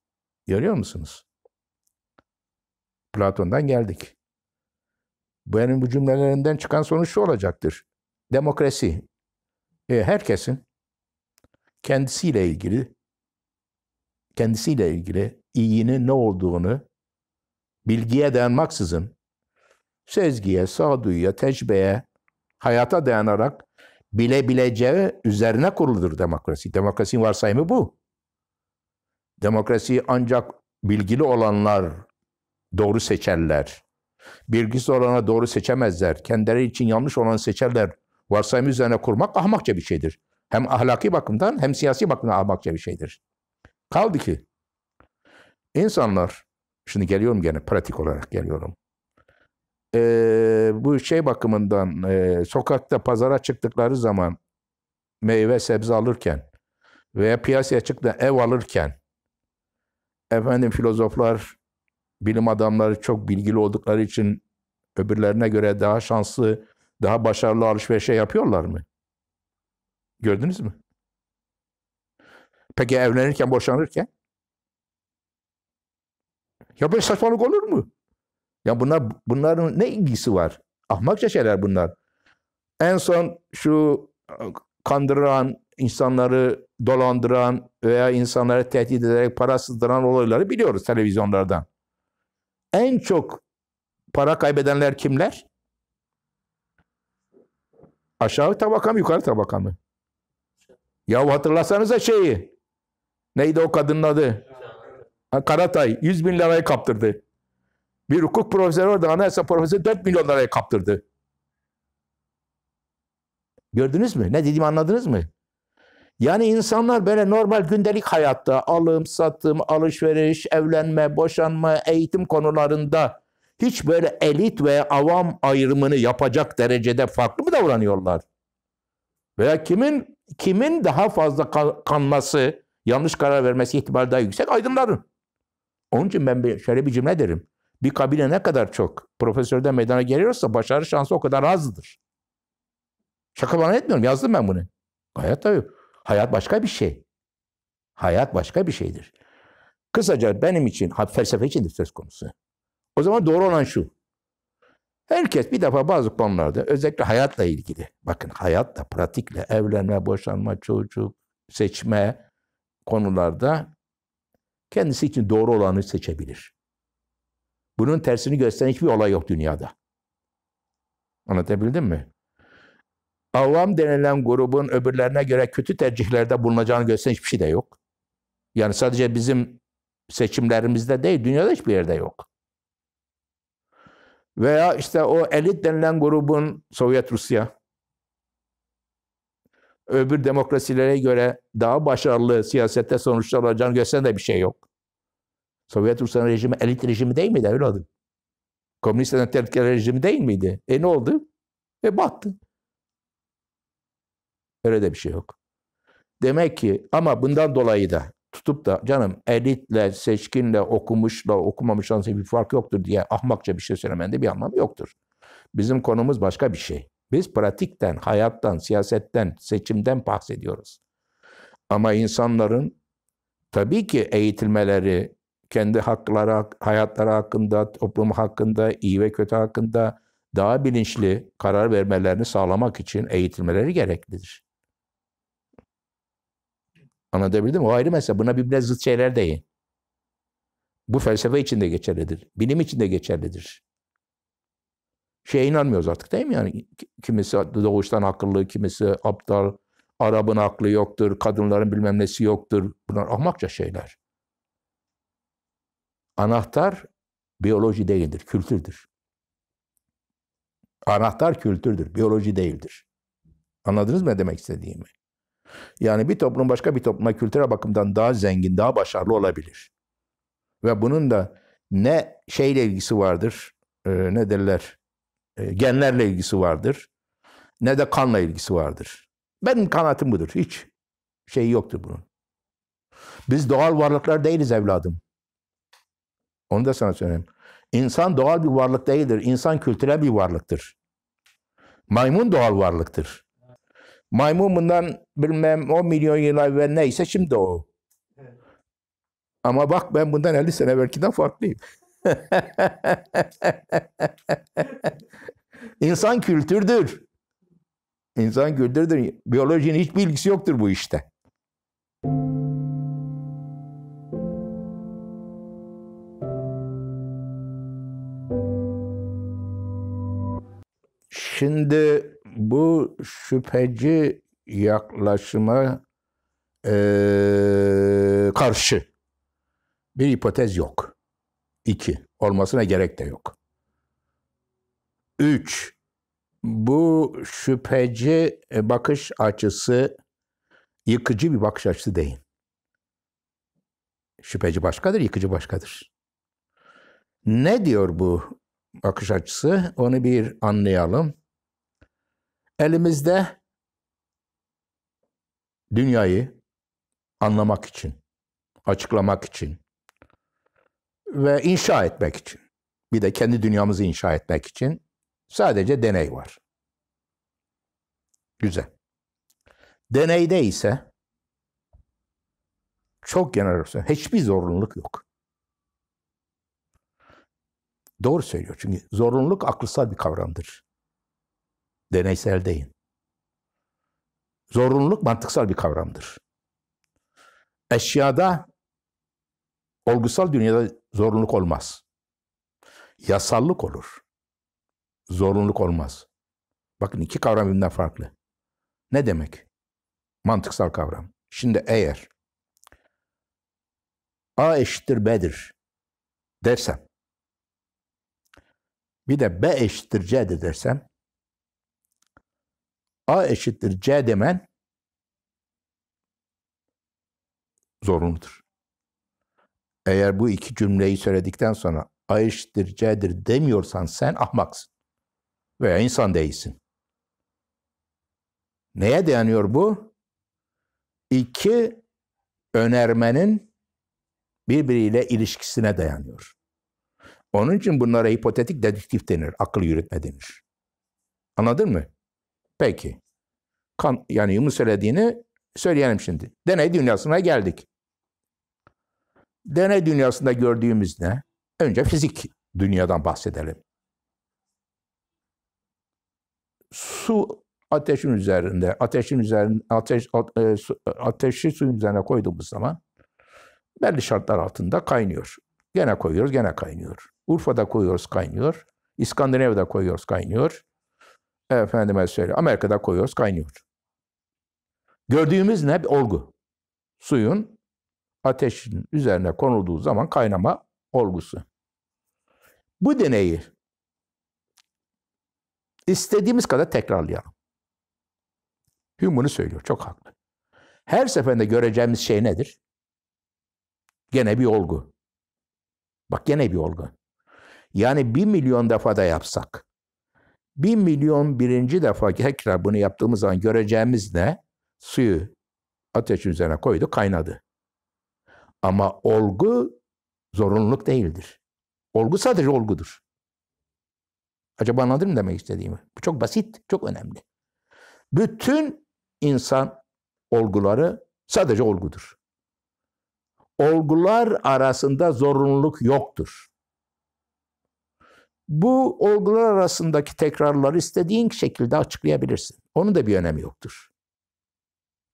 Görüyor musunuz? Platon'dan geldik. Bu Benim bu cümlelerinden çıkan sonuç şu olacaktır. Demokrasi e, herkesin kendisiyle ilgili kendisiyle ilgili iyinin ne olduğunu bilgiye dayanmaksızın sezgiye, sağduyuya, tecrübeye, hayata dayanarak bilebileceği üzerine kuruludur demokrasi. Demokrasinin varsayımı bu. Demokrasi ancak bilgili olanlar doğru seçerler. Bilgisiz olana doğru seçemezler. Kendileri için yanlış olanı seçerler. Varsayım üzerine kurmak ahmakça bir şeydir. Hem ahlaki bakımdan hem siyasi bakımdan ahmakça bir şeydir. Kaldı ki insanlar, şimdi geliyorum gene pratik olarak geliyorum. Ee, bu şey bakımından e, sokakta pazara çıktıkları zaman meyve sebze alırken veya piyasaya çıktı ev alırken efendim filozoflar bilim adamları çok bilgili oldukları için öbürlerine göre daha şanslı, daha başarılı alışverişe yapıyorlar mı? Gördünüz mü? Peki evlenirken, boşanırken? Ya böyle saçmalık olur mu? Ya bunlar bunların ne ilgisi var? Ahmakça şeyler bunlar. En son şu e, kandıran, insanları dolandıran veya insanları tehdit ederek parasızdıran olayları biliyoruz televizyonlardan en çok para kaybedenler kimler? Aşağı tabaka mı yukarı tabaka mı? Ya da şeyi. Neydi o kadının adı? Ha, Karatay. 100 bin lirayı kaptırdı. Bir hukuk profesörü vardı. Anayasa profesörü 4 milyon liraya kaptırdı. Gördünüz mü? Ne dediğimi anladınız mı? Yani insanlar böyle normal gündelik hayatta alım, satım, alışveriş, evlenme, boşanma, eğitim konularında hiç böyle elit ve avam ayrımını yapacak derecede farklı mı davranıyorlar? Veya kimin kimin daha fazla kanması, yanlış karar vermesi ihtimali daha yüksek aydınların. Onun için ben bir, şöyle bir cümle derim. Bir kabile ne kadar çok profesörden meydana geliyorsa başarı şansı o kadar azdır. Şaka bana etmiyorum. Yazdım ben bunu. Gayet tabii. Hayat başka bir şey. Hayat başka bir şeydir. Kısaca benim için felsefe için de söz konusu. O zaman doğru olan şu. Herkes bir defa bazı konularda özellikle hayatla ilgili. Bakın hayatla, pratikle, evlenme, boşanma, çocuk, seçme konularda kendisi için doğru olanı seçebilir. Bunun tersini gösteren hiçbir olay yok dünyada. Anlatabildim mi? avam denilen grubun öbürlerine göre kötü tercihlerde bulunacağını gösteren hiçbir şey de yok. Yani sadece bizim seçimlerimizde değil, dünyada hiçbir yerde yok. Veya işte o elit denilen grubun Sovyet Rusya, öbür demokrasilere göre daha başarılı siyasette sonuçlar olacağını gösteren de bir şey yok. Sovyet Rusya'nın rejimi elit rejimi değil miydi evladım? Komünist entelektüel rejimi değil miydi? E ne oldu? E battı. Öyle de bir şey yok. Demek ki ama bundan dolayı da tutup da canım elitle, seçkinle, okumuşla, okumamışla bir fark yoktur diye ahmakça bir şey söylemende bir anlamı yoktur. Bizim konumuz başka bir şey. Biz pratikten, hayattan, siyasetten, seçimden bahsediyoruz. Ama insanların tabii ki eğitilmeleri, kendi hakları, hayatları hakkında, toplum hakkında, iyi ve kötü hakkında daha bilinçli karar vermelerini sağlamak için eğitilmeleri gereklidir. Anlatabildim mi? O ayrı mesele. Buna birbirine zıt şeyler değil. Bu felsefe için de geçerlidir. Bilim için de geçerlidir. Şeye inanmıyoruz artık değil mi? Yani kimisi doğuştan akıllı, kimisi aptal, Arabın aklı yoktur, kadınların bilmem nesi yoktur. Bunlar ahmakça şeyler. Anahtar biyoloji değildir, kültürdür. Anahtar kültürdür, biyoloji değildir. Anladınız mı ne demek istediğimi? Yani bir toplum başka bir topluma kültürel bakımdan daha zengin, daha başarılı olabilir. Ve bunun da ne şeyle ilgisi vardır, e, ne derler, e, genlerle ilgisi vardır, ne de kanla ilgisi vardır. Benim kanaatim budur. Hiç şey yoktur bunun. Biz doğal varlıklar değiliz evladım. Onu da sana söyleyeyim. İnsan doğal bir varlık değildir. İnsan kültürel bir varlıktır. Maymun doğal varlıktır. Maymun bundan bilmem 10 milyon yıl evvel neyse şimdi o. Ama bak ben bundan 50 sene belkinden farklıyım. İnsan kültürdür. İnsan kültürdür. Biyolojinin hiç bilgisi yoktur bu işte. Şimdi bu şüpheci yaklaşıma e, karşı bir hipotez yok. İki, olmasına gerek de yok. Üç, bu şüpheci e, bakış açısı yıkıcı bir bakış açısı değil. Şüpheci başkadır, yıkıcı başkadır. Ne diyor bu bakış açısı? Onu bir anlayalım elimizde dünyayı anlamak için, açıklamak için ve inşa etmek için. Bir de kendi dünyamızı inşa etmek için sadece deney var. Güzel. Deneyde ise çok generasyon, hiçbir zorunluluk yok. Doğru söylüyor çünkü zorunluluk akılsal bir kavramdır. Deneysel değil. Zorunluluk mantıksal bir kavramdır. Eşyada, olgusal dünyada zorunluluk olmaz. Yasallık olur. Zorunluluk olmaz. Bakın iki kavram birbirinden farklı. Ne demek? Mantıksal kavram. Şimdi eğer A eşittir B'dir dersem bir de B eşittir C'dir dersem A eşittir C demen zorunludur. Eğer bu iki cümleyi söyledikten sonra A eşittir C'dir demiyorsan sen ahmaksın. Veya insan değilsin. Neye dayanıyor bu? İki önermenin birbiriyle ilişkisine dayanıyor. Onun için bunlara hipotetik dedüktif denir, akıl yürütme denir. Anladın mı? Peki. Kan, yani Hume'un söylediğini söyleyelim şimdi. Deney dünyasına geldik. Deney dünyasında gördüğümüz ne? Önce fizik dünyadan bahsedelim. Su ateşin üzerinde, ateşin üzerinde, ateş, e, e, ateşi suyun üzerine koyduğumuz zaman belli şartlar altında kaynıyor. Gene koyuyoruz, gene kaynıyor. Urfa'da koyuyoruz, kaynıyor. İskandinav'da koyuyoruz, kaynıyor. Efendime söyleyeyim. Amerika'da koyuyoruz kaynıyor. Gördüğümüz ne? Bir olgu. Suyun ateşin üzerine konulduğu zaman kaynama olgusu. Bu deneyi istediğimiz kadar tekrarlayalım. Hume bunu söylüyor. Çok haklı. Her seferinde göreceğimiz şey nedir? Gene bir olgu. Bak gene bir olgu. Yani bir milyon defada yapsak, 1 milyon birinci defa tekrar bunu yaptığımız zaman göreceğimiz ne? Suyu ateşin üzerine koydu, kaynadı. Ama olgu zorunluluk değildir. Olgu sadece olgudur. Acaba anladın mı demek istediğimi? Bu çok basit, çok önemli. Bütün insan olguları sadece olgudur. Olgular arasında zorunluluk yoktur. Bu olgular arasındaki tekrarları istediğin şekilde açıklayabilirsin. Onun da bir önemi yoktur.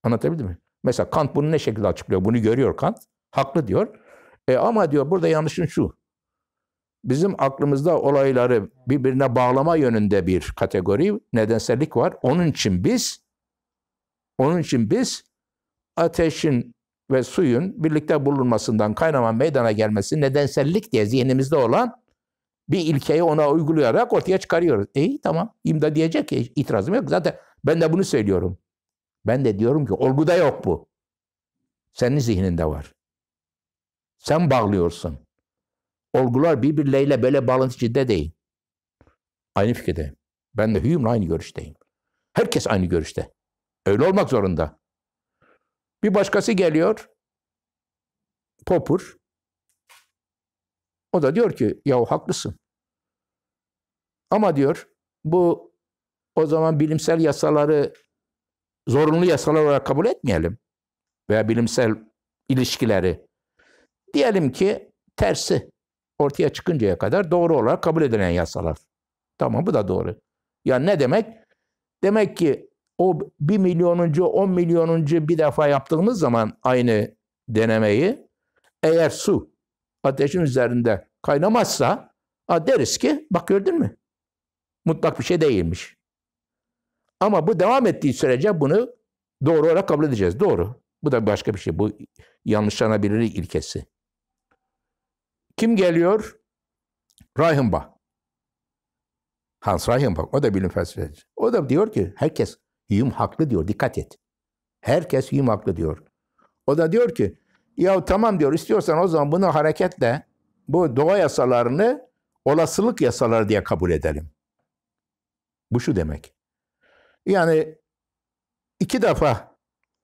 Anlatabildim mi? Mesela Kant bunu ne şekilde açıklıyor? Bunu görüyor Kant. Haklı diyor. E ama diyor burada yanlışın şu. Bizim aklımızda olayları birbirine bağlama yönünde bir kategori, nedensellik var. Onun için biz onun için biz ateşin ve suyun birlikte bulunmasından kaynama meydana gelmesi nedensellik diye zihnimizde olan bir ilkeyi ona uygulayarak ortaya çıkarıyoruz. İyi tamam imda diyecek ki itirazım yok. Zaten ben de bunu söylüyorum. Ben de diyorum ki olguda yok bu. Senin zihninde var. Sen bağlıyorsun. Olgular birbirleriyle böyle bağlantı içinde değil. Aynı fikirde. Ben de Hume'la aynı görüşteyim. Herkes aynı görüşte. Öyle olmak zorunda. Bir başkası geliyor. Popur. O da diyor ki yahu haklısın. Ama diyor bu o zaman bilimsel yasaları zorunlu yasalar olarak kabul etmeyelim. Veya bilimsel ilişkileri. Diyelim ki tersi ortaya çıkıncaya kadar doğru olarak kabul edilen yasalar. Tamam bu da doğru. ya ne demek? Demek ki o bir milyonuncu, on milyonuncu bir defa yaptığımız zaman aynı denemeyi eğer su ateşin üzerinde kaynamazsa ha deriz ki bak gördün mü? Mutlak bir şey değilmiş. Ama bu devam ettiği sürece bunu doğru olarak kabul edeceğiz. Doğru. Bu da başka bir şey. Bu yanlışlanabilir ilkesi. Kim geliyor? Reichenbach. Hans Reichenbach. O da bilim felsefesi. O da diyor ki herkes Hume haklı diyor. Dikkat et. Herkes Hume haklı diyor. O da diyor ki ya tamam diyor istiyorsan o zaman bunu hareketle bu doğa yasalarını olasılık yasaları diye kabul edelim. Bu şu demek. Yani iki defa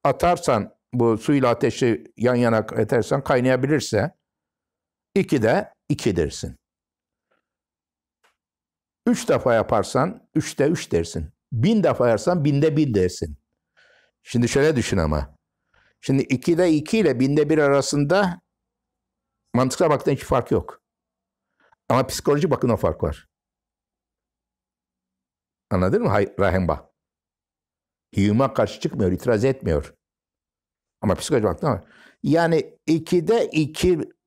atarsan bu suyla ateşi yan yana atarsan kaynayabilirse iki de iki dersin. Üç defa yaparsan üçte üç dersin. Bin defa yaparsan binde bin dersin. Şimdi şöyle düşün ama. Şimdi 2'de 2 ile binde 1 arasında mantıksal baktığın hiç fark yok. Ama psikoloji bakın o fark var. Anladın mı Rahimba? Hume'a karşı çıkmıyor, itiraz etmiyor. Ama psikoloji baktığın var. Yani 2'de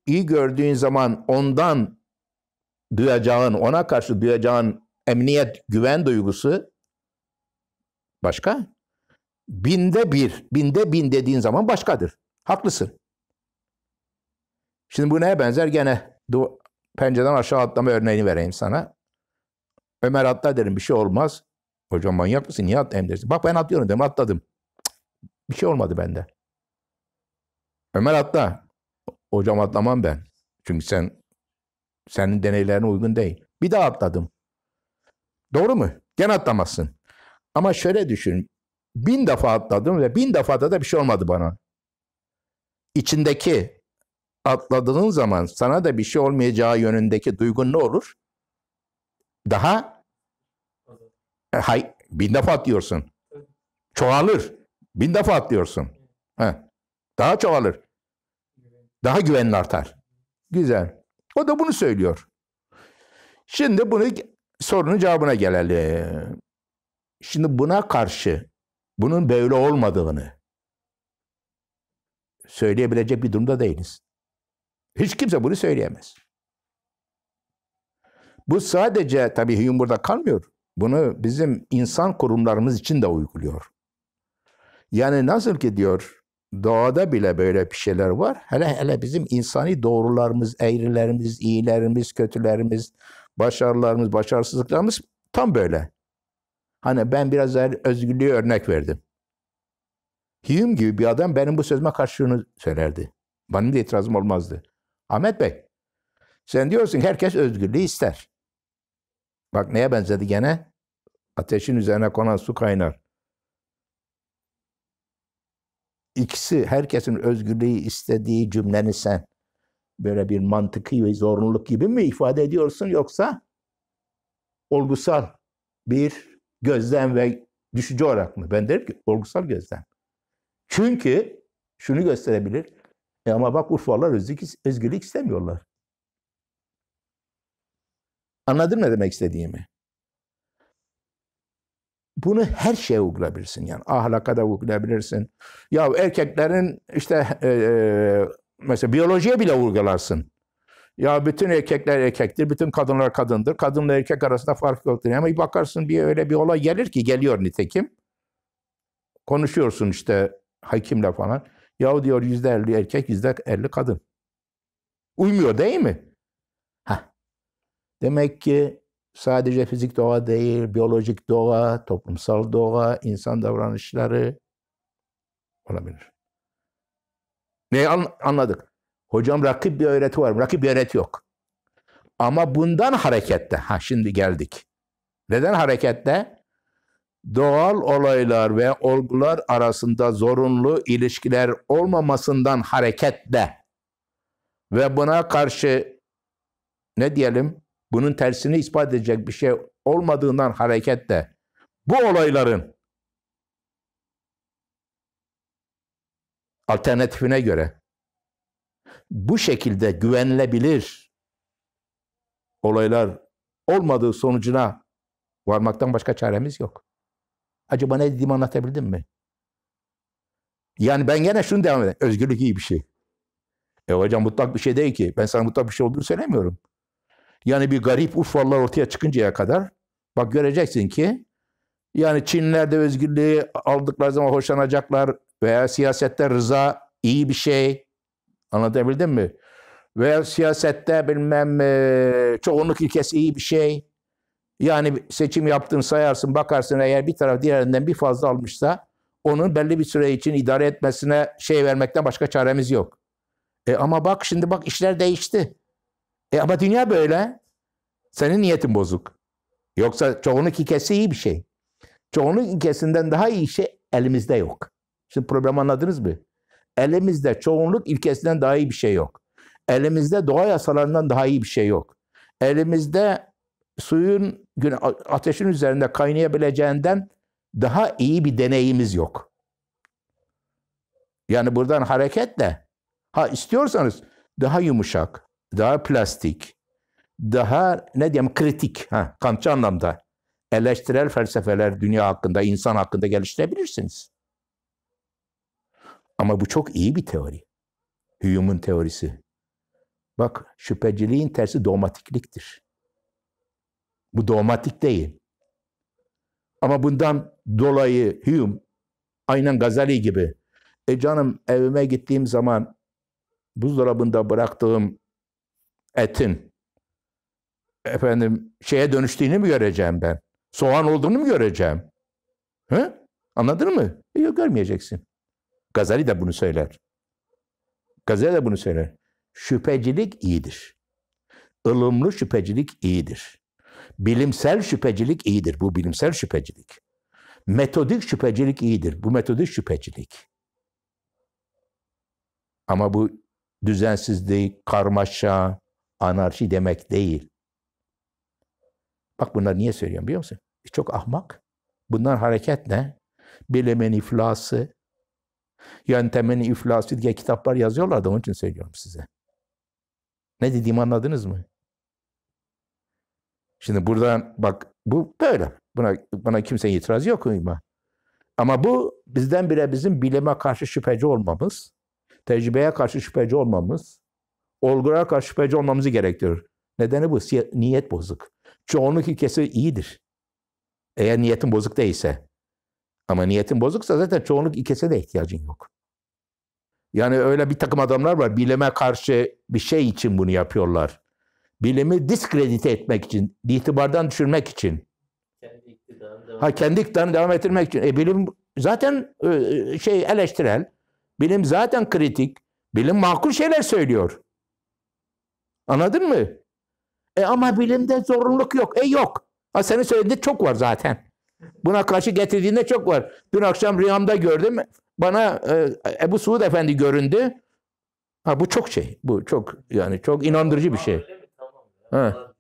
iyi gördüğün zaman ondan duyacağın, ona karşı duyacağın emniyet, güven duygusu başka binde bir, binde bin dediğin zaman başkadır. Haklısın. Şimdi bu neye benzer? Gene du pencereden aşağı atlama örneğini vereyim sana. Ömer atla derim bir şey olmaz. Hocam manyak mısın? Niye atlayayım dersin? Bak ben atlıyorum derim atladım. bir şey olmadı bende. Ömer atla. Hocam atlamam ben. Çünkü sen senin deneylerine uygun değil. Bir daha atladım. Doğru mu? Gene atlamazsın. Ama şöyle düşün bin defa atladım ve bin defada da bir şey olmadı bana. İçindeki atladığın zaman sana da bir şey olmayacağı yönündeki duygun ne olur? Daha hay, bin defa atlıyorsun. Çoğalır. Bin defa atlıyorsun. Heh. Daha çoğalır. Daha güvenin artar. Güzel. O da bunu söylüyor. Şimdi bunu sorunun cevabına gelelim. Şimdi buna karşı bunun böyle olmadığını söyleyebilecek bir durumda değiliz. Hiç kimse bunu söyleyemez. Bu sadece tabii Hume burada kalmıyor. Bunu bizim insan kurumlarımız için de uyguluyor. Yani nasıl ki diyor doğada bile böyle bir şeyler var. Hele hele bizim insani doğrularımız, eğrilerimiz, iyilerimiz, kötülerimiz, başarılarımız, başarısızlıklarımız tam böyle. Hani ben biraz daha özgürlüğe örnek verdim. Hume gibi bir adam benim bu sözüme karşılığını söylerdi. Benim de itirazım olmazdı. Ahmet Bey, sen diyorsun herkes özgürlüğü ister. Bak neye benzedi gene? Ateşin üzerine konan su kaynar. İkisi herkesin özgürlüğü istediği cümleni sen böyle bir mantıki ve zorunluluk gibi mi ifade ediyorsun yoksa olgusal bir Gözlem ve düşünce olarak mı? Ben derim ki olgusal gözlem. Çünkü şunu gösterebilir. E ama bak Urfalılar özgürlük, istemiyorlar. Anladın mı demek istediğimi? Bunu her şeye uygulayabilirsin yani. Ahlaka da uygulayabilirsin. Ya erkeklerin işte e, e, mesela biyolojiye bile uygularsın. Ya bütün erkekler erkektir, bütün kadınlar kadındır. Kadınla erkek arasında fark yoktur. Ama bir bakarsın bir öyle bir olay gelir ki geliyor nitekim. Konuşuyorsun işte hakimle falan. Ya diyor yüzde elli erkek, yüzde elli kadın. Uymuyor değil mi? Heh. Demek ki sadece fizik doğa değil, biyolojik doğa, toplumsal doğa, insan davranışları olabilir. Neyi anladık? Hocam rakip bir öğreti var Rakip bir öğreti yok. Ama bundan harekette, ha şimdi geldik. Neden harekette? Doğal olaylar ve olgular arasında zorunlu ilişkiler olmamasından hareketle ve buna karşı ne diyelim bunun tersini ispat edecek bir şey olmadığından hareketle bu olayların alternatifine göre bu şekilde güvenilebilir olaylar olmadığı sonucuna varmaktan başka çaremiz yok. Acaba ne dediğimi anlatabildim mi? Yani ben gene şunu devam edeyim. Özgürlük iyi bir şey. E hocam mutlak bir şey değil ki. Ben sana mutlak bir şey olduğunu söylemiyorum. Yani bir garip Urfalılar ortaya çıkıncaya kadar bak göreceksin ki yani Çinler de özgürlüğü aldıkları zaman hoşlanacaklar veya siyasette rıza iyi bir şey. Anlatabildim mi? Veya siyasette bilmem çoğunluk ilkesi iyi bir şey. Yani seçim yaptın sayarsın bakarsın eğer bir taraf diğerinden bir fazla almışsa onun belli bir süre için idare etmesine şey vermekten başka çaremiz yok. E ama bak şimdi bak işler değişti. E ama dünya böyle. Senin niyetin bozuk. Yoksa çoğunluk ilkesi iyi bir şey. Çoğunluk ilkesinden daha iyi şey elimizde yok. Şimdi problemi anladınız mı? Elimizde çoğunluk ilkesinden daha iyi bir şey yok. Elimizde doğa yasalarından daha iyi bir şey yok. Elimizde suyun ateşin üzerinde kaynayabileceğinden daha iyi bir deneyimiz yok. Yani buradan hareketle ha istiyorsanız daha yumuşak, daha plastik, daha ne diyeyim kritik, ha, kantçı anlamda eleştirel felsefeler dünya hakkında, insan hakkında geliştirebilirsiniz. Ama bu çok iyi bir teori. Hume'un teorisi. Bak şüpheciliğin tersi dogmatikliktir. Bu dogmatik değil. Ama bundan dolayı Hume aynen Gazali gibi e canım evime gittiğim zaman buzdolabında bıraktığım etin efendim şeye dönüştüğünü mü göreceğim ben? Soğan olduğunu mu göreceğim? He? Anladın mı? Yok görmeyeceksin. Gazali de bunu söyler. Gazali de bunu söyler. Şüphecilik iyidir. Ilımlı şüphecilik iyidir. Bilimsel şüphecilik iyidir. Bu bilimsel şüphecilik. Metodik şüphecilik iyidir. Bu metodik şüphecilik. Ama bu düzensizlik, karmaşa, anarşi demek değil. Bak bunlar niye söylüyorum biliyor musun? E çok ahmak. Bundan hareketle bilimin iflası, Yöntemini iflas diye kitaplar yazıyorlardı onun için söylüyorum size. Ne dediğimi anladınız mı? Şimdi buradan bak bu böyle. Buna, buna kimse itiraz yok uyma. Ama bu bizden bire bizim bileme karşı şüpheci olmamız, tecrübeye karşı şüpheci olmamız, olgulara karşı şüpheci olmamızı gerektirir Nedeni bu. Niyet bozuk. Çoğunluk ilkesi iyidir. Eğer niyetin bozuk değilse. Ama niyetin bozuksa zaten çoğunluk ikese de ihtiyacın yok. Yani öyle bir takım adamlar var. Bilime karşı bir şey için bunu yapıyorlar. Bilimi diskredite etmek için, itibardan düşürmek için. ha kendi iktidarını devam ettirmek için. E bilim zaten e, şey eleştirel. Bilim zaten kritik. Bilim makul şeyler söylüyor. Anladın mı? E ama bilimde zorunluluk yok. E yok. Ha senin söylediğin çok var zaten. Buna karşı getirdiğinde çok var. Dün akşam rüyamda gördüm. Bana e, Ebu Suud Efendi göründü. Ha bu çok şey. Bu çok yani çok inandırıcı bir şey. Ha.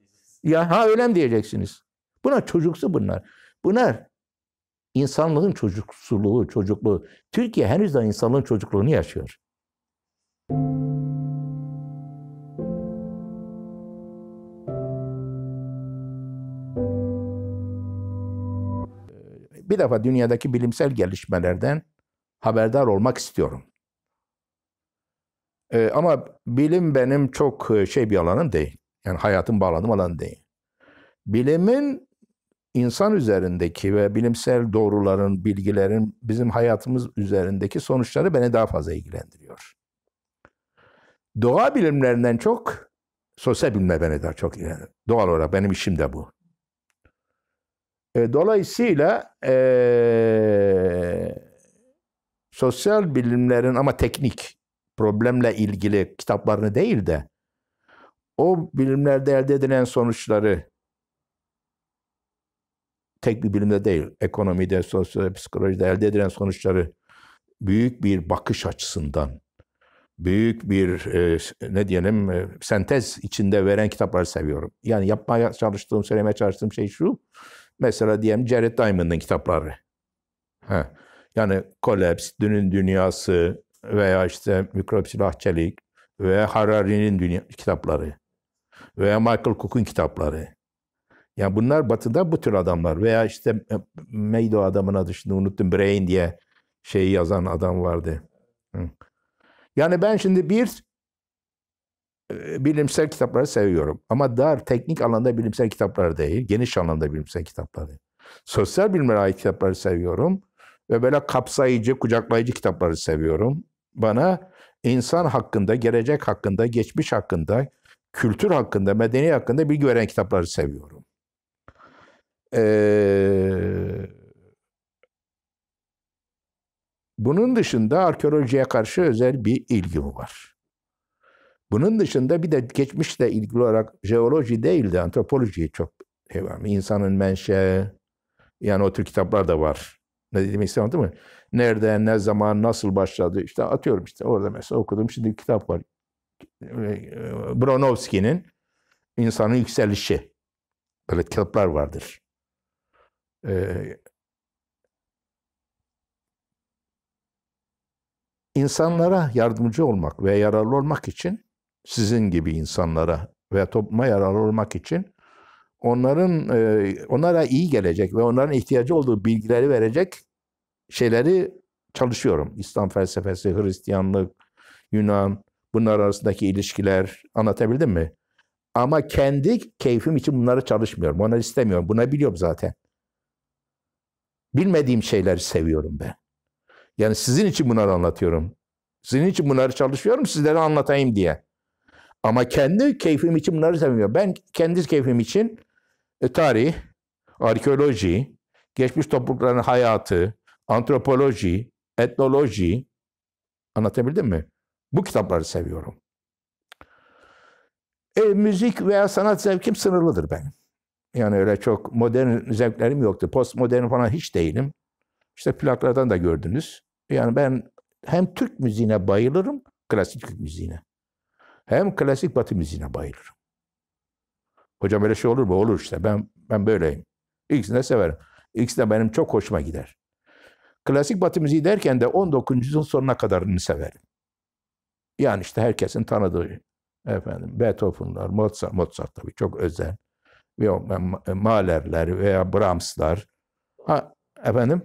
Ya ha öyle mi diyeceksiniz? Buna çocuksu bunlar. Bunlar insanlığın çocuksuluğu, çocukluğu. Türkiye henüz daha insanlığın çocukluğunu yaşıyor. bir defa dünyadaki bilimsel gelişmelerden haberdar olmak istiyorum. Ee, ama bilim benim çok e, şey bir alanım değil. Yani hayatım bağladığım alan değil. Bilimin insan üzerindeki ve bilimsel doğruların, bilgilerin bizim hayatımız üzerindeki sonuçları beni daha fazla ilgilendiriyor. Doğa bilimlerinden çok sosyal bilme beni daha çok ilgilendiriyor. Doğal olarak benim işim de bu. E, dolayısıyla e, sosyal bilimlerin ama teknik problemle ilgili kitaplarını değil de o bilimlerde elde edilen sonuçları tek bir bilimde değil, ekonomide, sosyal psikolojide elde edilen sonuçları büyük bir bakış açısından, büyük bir e, ne diyelim e, sentez içinde veren kitapları seviyorum. Yani yapmaya çalıştığım, söylemeye çalıştığım şey şu. Mesela diyelim Jared Diamond'ın kitapları. Heh. Yani Collapse, Dünün Dünyası veya işte Mikrop Silah Çelik veya Harari'nin dünya, kitapları veya Michael Cook'un kitapları. Yani bunlar batıda bu tür adamlar veya işte Meydo adamın adı şimdi unuttum Brain diye şeyi yazan adam vardı. Yani ben şimdi bir bilimsel kitapları seviyorum. Ama dar teknik alanda bilimsel kitaplar değil, geniş alanda bilimsel kitapları Sosyal bilimlere ait kitapları seviyorum ve böyle kapsayıcı, kucaklayıcı kitapları seviyorum. Bana insan hakkında, gelecek hakkında, geçmiş hakkında, kültür hakkında, medeni hakkında bilgi veren kitapları seviyorum. Ee, bunun dışında arkeolojiye karşı özel bir ilgim var. Bunun dışında bir de geçmişle ilgili olarak jeoloji değil de antropolojiyi çok hevam. Şey İnsanın menşe, yani o tür kitaplar da var. Ne dediğimi istedim değil mi? Nerede, ne zaman, nasıl başladı? İşte atıyorum işte orada mesela okudum. Şimdi bir kitap var. E, Bronowski'nin İnsanın Yükselişi. Böyle kitaplar vardır. Ee, insanlara yardımcı olmak ve yararlı olmak için sizin gibi insanlara veya topluma yararlı olmak için onların e, onlara iyi gelecek ve onların ihtiyacı olduğu bilgileri verecek şeyleri çalışıyorum. İslam felsefesi, Hristiyanlık, Yunan, bunlar arasındaki ilişkiler anlatabildim mi? Ama kendi keyfim için bunları çalışmıyorum. Onları istemiyorum. Buna biliyorum zaten. Bilmediğim şeyleri seviyorum ben. Yani sizin için bunları anlatıyorum. Sizin için bunları çalışıyorum, sizlere anlatayım diye. Ama kendi keyfim için bunları sevmiyorum. Ben kendi keyfim için e, tarih, arkeoloji, geçmiş toplulukların hayatı, antropoloji, etnoloji, anlatabildim mi? Bu kitapları seviyorum. E, müzik veya sanat zevkim sınırlıdır benim. Yani öyle çok modern zevklerim yoktu. Postmodern falan hiç değilim. İşte plaklardan da gördünüz. Yani ben hem Türk müziğine bayılırım, klasik Türk müziğine. Hem klasik batı müziğine bayılırım. Hocam öyle şey olur mu? Olur işte. Ben ben böyleyim. İkisini de severim. İkisi de benim çok hoşuma gider. Klasik batı müziği derken de 19. yüzyıl sonuna kadarını severim. Yani işte herkesin tanıdığı efendim Beethoven'lar, Mozart, Mozart tabii çok özel. Yok, e, e, Mahler'ler veya Brahms'lar. Ha, efendim?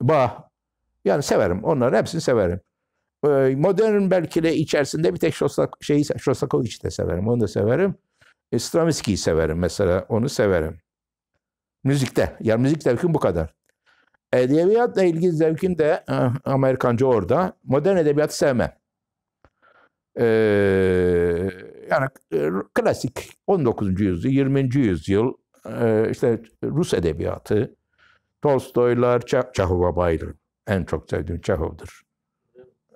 Bah. Yani severim. Onların hepsini severim. Ee, modern belki de içerisinde bir tek Şostak, şeyi, Şostakoviç'i de severim. Onu da severim. E, Stravinsky'yi severim mesela. Onu severim. Müzikte. Ya müzik zevkim bu kadar. Edebiyatla ilgili zevkim de e, Amerikancı orada. Modern edebiyatı sevmem. Ee, yani e, klasik 19. yüzyıl, 20. yüzyıl e, işte Rus edebiyatı, Tolstoylar, Çehova bayılırım. En çok sevdiğim Çehov'dur.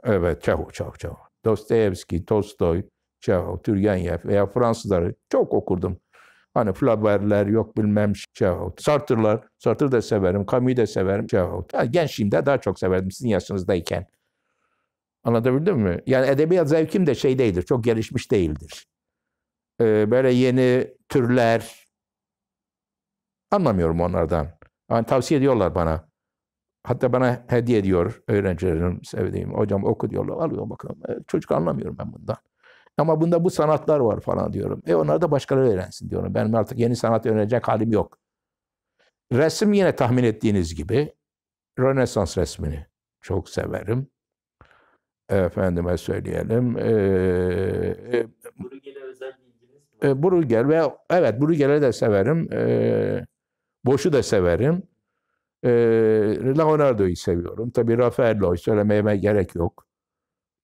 Evet, Çehov, Çehov, Çehov. Dostoyevski, Tolstoy, Çehov, Turgenev veya Fransızları çok okurdum. Hani Flaubert'ler yok bilmem Çehov. Sartre'lar, Sartre da severim, Camus'u da severim, Çehov. Yani gençliğimde daha çok severdim sizin yaşınızdayken. Anlatabildim mi? Yani edebiyat zevkim de şey değildir, çok gelişmiş değildir. Ee, böyle yeni türler, anlamıyorum onlardan. Yani tavsiye ediyorlar bana. Hatta bana hediye ediyor öğrencilerim, sevdiğim hocam oku diyorlar. alıyor bakalım. E, çocuk anlamıyorum ben bundan. Ama bunda bu sanatlar var falan diyorum. E onları da başkaları öğrensin diyorum. Benim artık yeni sanat öğrenecek halim yok. Resim yine tahmin ettiğiniz gibi. Rönesans resmini çok severim. Efendime söyleyelim. E, e, e, Bruegel ve evet Bruegel'i de severim. E, Boş'u da severim. E, Leonardo'yu seviyorum. Tabii Raffaello'yu söylememe gerek yok.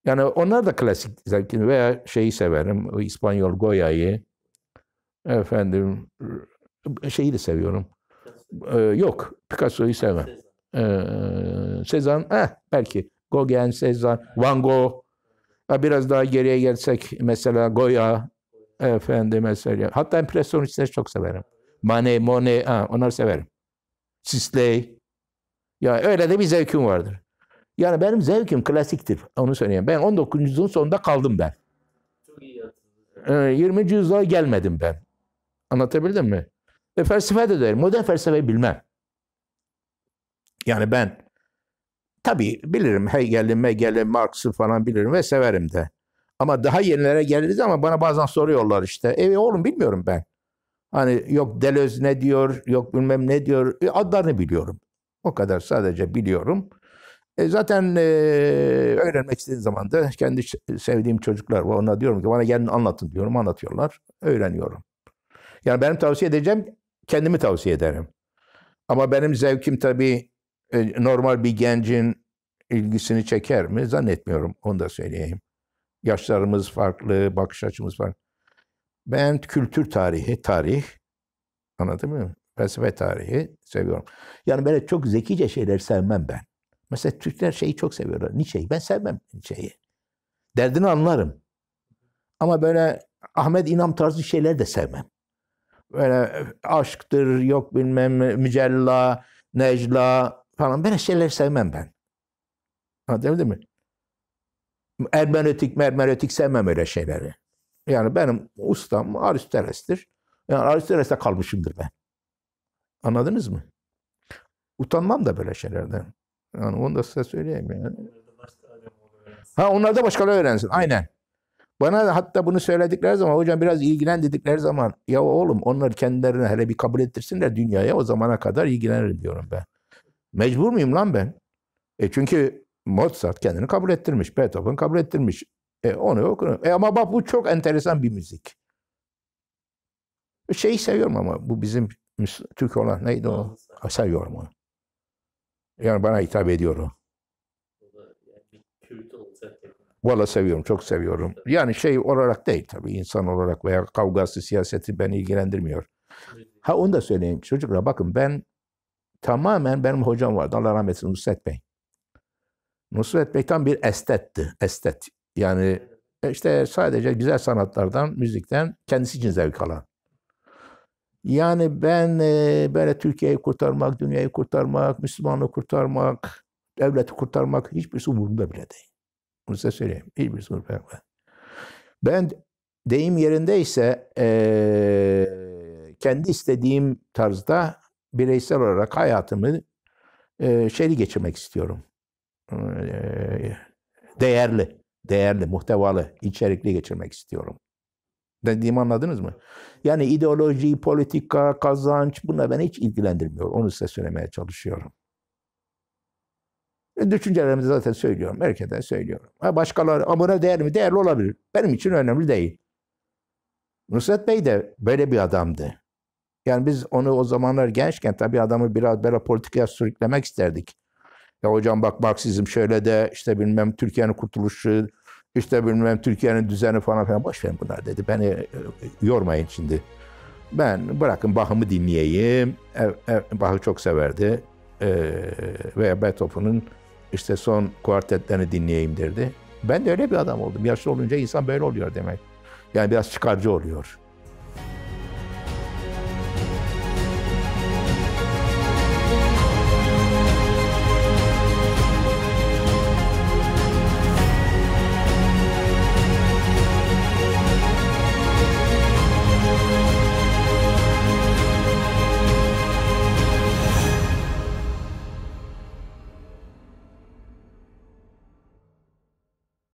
Yani onlar da klasik zevkini veya şeyi severim. İspanyol Goya'yı. Efendim şeyi de seviyorum. Ee, yok Picasso'yu sevmem. Ee, Sezan eh, belki Gauguin, Sezan, Van Gogh. Ha, biraz daha geriye gelsek mesela Goya efendim mesela. Hatta impresyonistleri çok severim. Manet, Monet ha, onları severim sisley. ya öyle de bir zevkim vardır. Yani benim zevkim klasiktir. Onu söyleyeyim. Ben 19. yüzyılın sonunda kaldım ben. Çok iyi yaptın. Ee, 20. yüzyıla gelmedim ben. Anlatabildim mi? E, felsefe de değil. Modern felsefeyi bilmem. Yani ben tabii bilirim Hegel'i, Megel'i, Marx'ı falan bilirim ve severim de. Ama daha yenilere geliriz ama bana bazen soruyorlar işte. E oğlum bilmiyorum ben. Hani yok Delöz ne diyor, yok bilmem ne diyor. E, adlarını biliyorum. O kadar sadece biliyorum. E, zaten e, öğrenmek istediğim zaman da kendi sevdiğim çocuklar var. Ona diyorum ki bana gelin anlatın diyorum. Anlatıyorlar. Öğreniyorum. Yani benim tavsiye edeceğim kendimi tavsiye ederim. Ama benim zevkim tabii e, normal bir gencin ilgisini çeker mi? Zannetmiyorum. Onu da söyleyeyim. Yaşlarımız farklı, bakış açımız farklı. Ben kültür tarihi, tarih, anladın mı? Felsefe tarihi seviyorum. Yani böyle çok zekice şeyler sevmem ben. Mesela Türkler şeyi çok seviyorlar. Nietzsche'yi. Ben sevmem Nietzsche'yi. Derdini anlarım. Ama böyle Ahmet İnam tarzı şeyler de sevmem. Böyle aşktır, yok bilmem mücella, necla falan böyle şeyler sevmem ben. Anladın mı? Ermenotik, mermenotik sevmem öyle şeyleri. Yani benim ustam Aristoteles'tir. Yani Aristoteles'te kalmışımdır ben. Anladınız mı? Utanmam da böyle şeylerden. Yani onu da size söyleyeyim yani. Ha onlar da başkaları öğrensin. Aynen. Bana hatta bunu söyledikleri zaman hocam biraz ilgilen dedikleri zaman ya oğlum onlar kendilerine hele bir kabul ettirsinler dünyaya o zamana kadar ilgilenirim diyorum ben. Mecbur muyum lan ben? E çünkü Mozart kendini kabul ettirmiş, Beethoven kabul ettirmiş, e, onu okurum. E, ama bak bu çok enteresan bir müzik. Şeyi seviyorum ama bu bizim Türk olan neydi o? Seviyorum onu. Yani bana hitap ediyor o. Valla seviyorum, çok seviyorum. Yani şey olarak değil tabii, insan olarak veya kavgası, siyaseti beni ilgilendirmiyor. Ha onu da söyleyeyim çocuklar bakın ben tamamen benim hocam vardı Allah rahmet eylesin Nusret Bey. Nusret Bey tam bir estetti, estet. Yani e, işte sadece güzel sanatlardan, müzikten kendisi için zevk alan. Yani ben e, böyle Türkiye'yi kurtarmak, dünyayı kurtarmak, Müslümanı kurtarmak, devleti kurtarmak hiçbir umurumda bile değil. Bunu size söyleyeyim. hiçbir umurumda Ben deyim yerindeyse e, kendi istediğim tarzda bireysel olarak hayatımı e, şeyli geçirmek istiyorum. değerli değerli, muhtevalı, içerikli geçirmek istiyorum. Dediğimi anladınız mı? Yani ideoloji, politika, kazanç bunlar beni hiç ilgilendirmiyor. Onu size söylemeye çalışıyorum. E, düşüncelerimi zaten söylüyorum. Herkese söylüyorum. Ha başkaları amına değer mi? Değerli olabilir. Benim için önemli değil. Nusret Bey de böyle bir adamdı. Yani biz onu o zamanlar gençken tabii adamı biraz böyle politikaya sürüklemek isterdik. Ya hocam bak Marksizm şöyle de işte bilmem Türkiye'nin kurtuluşu işte bilmem Türkiye'nin düzeni falan filan boş verin bunlar dedi. Beni e, yormayın şimdi. Ben bırakın Bach'ımı dinleyeyim. E, e, Bach'ı çok severdi. Ee, veya Beethoven'ın işte son kuartetlerini dinleyeyim derdi. Ben de öyle bir adam oldum. Yaşlı olunca insan böyle oluyor demek. Yani biraz çıkarcı oluyor.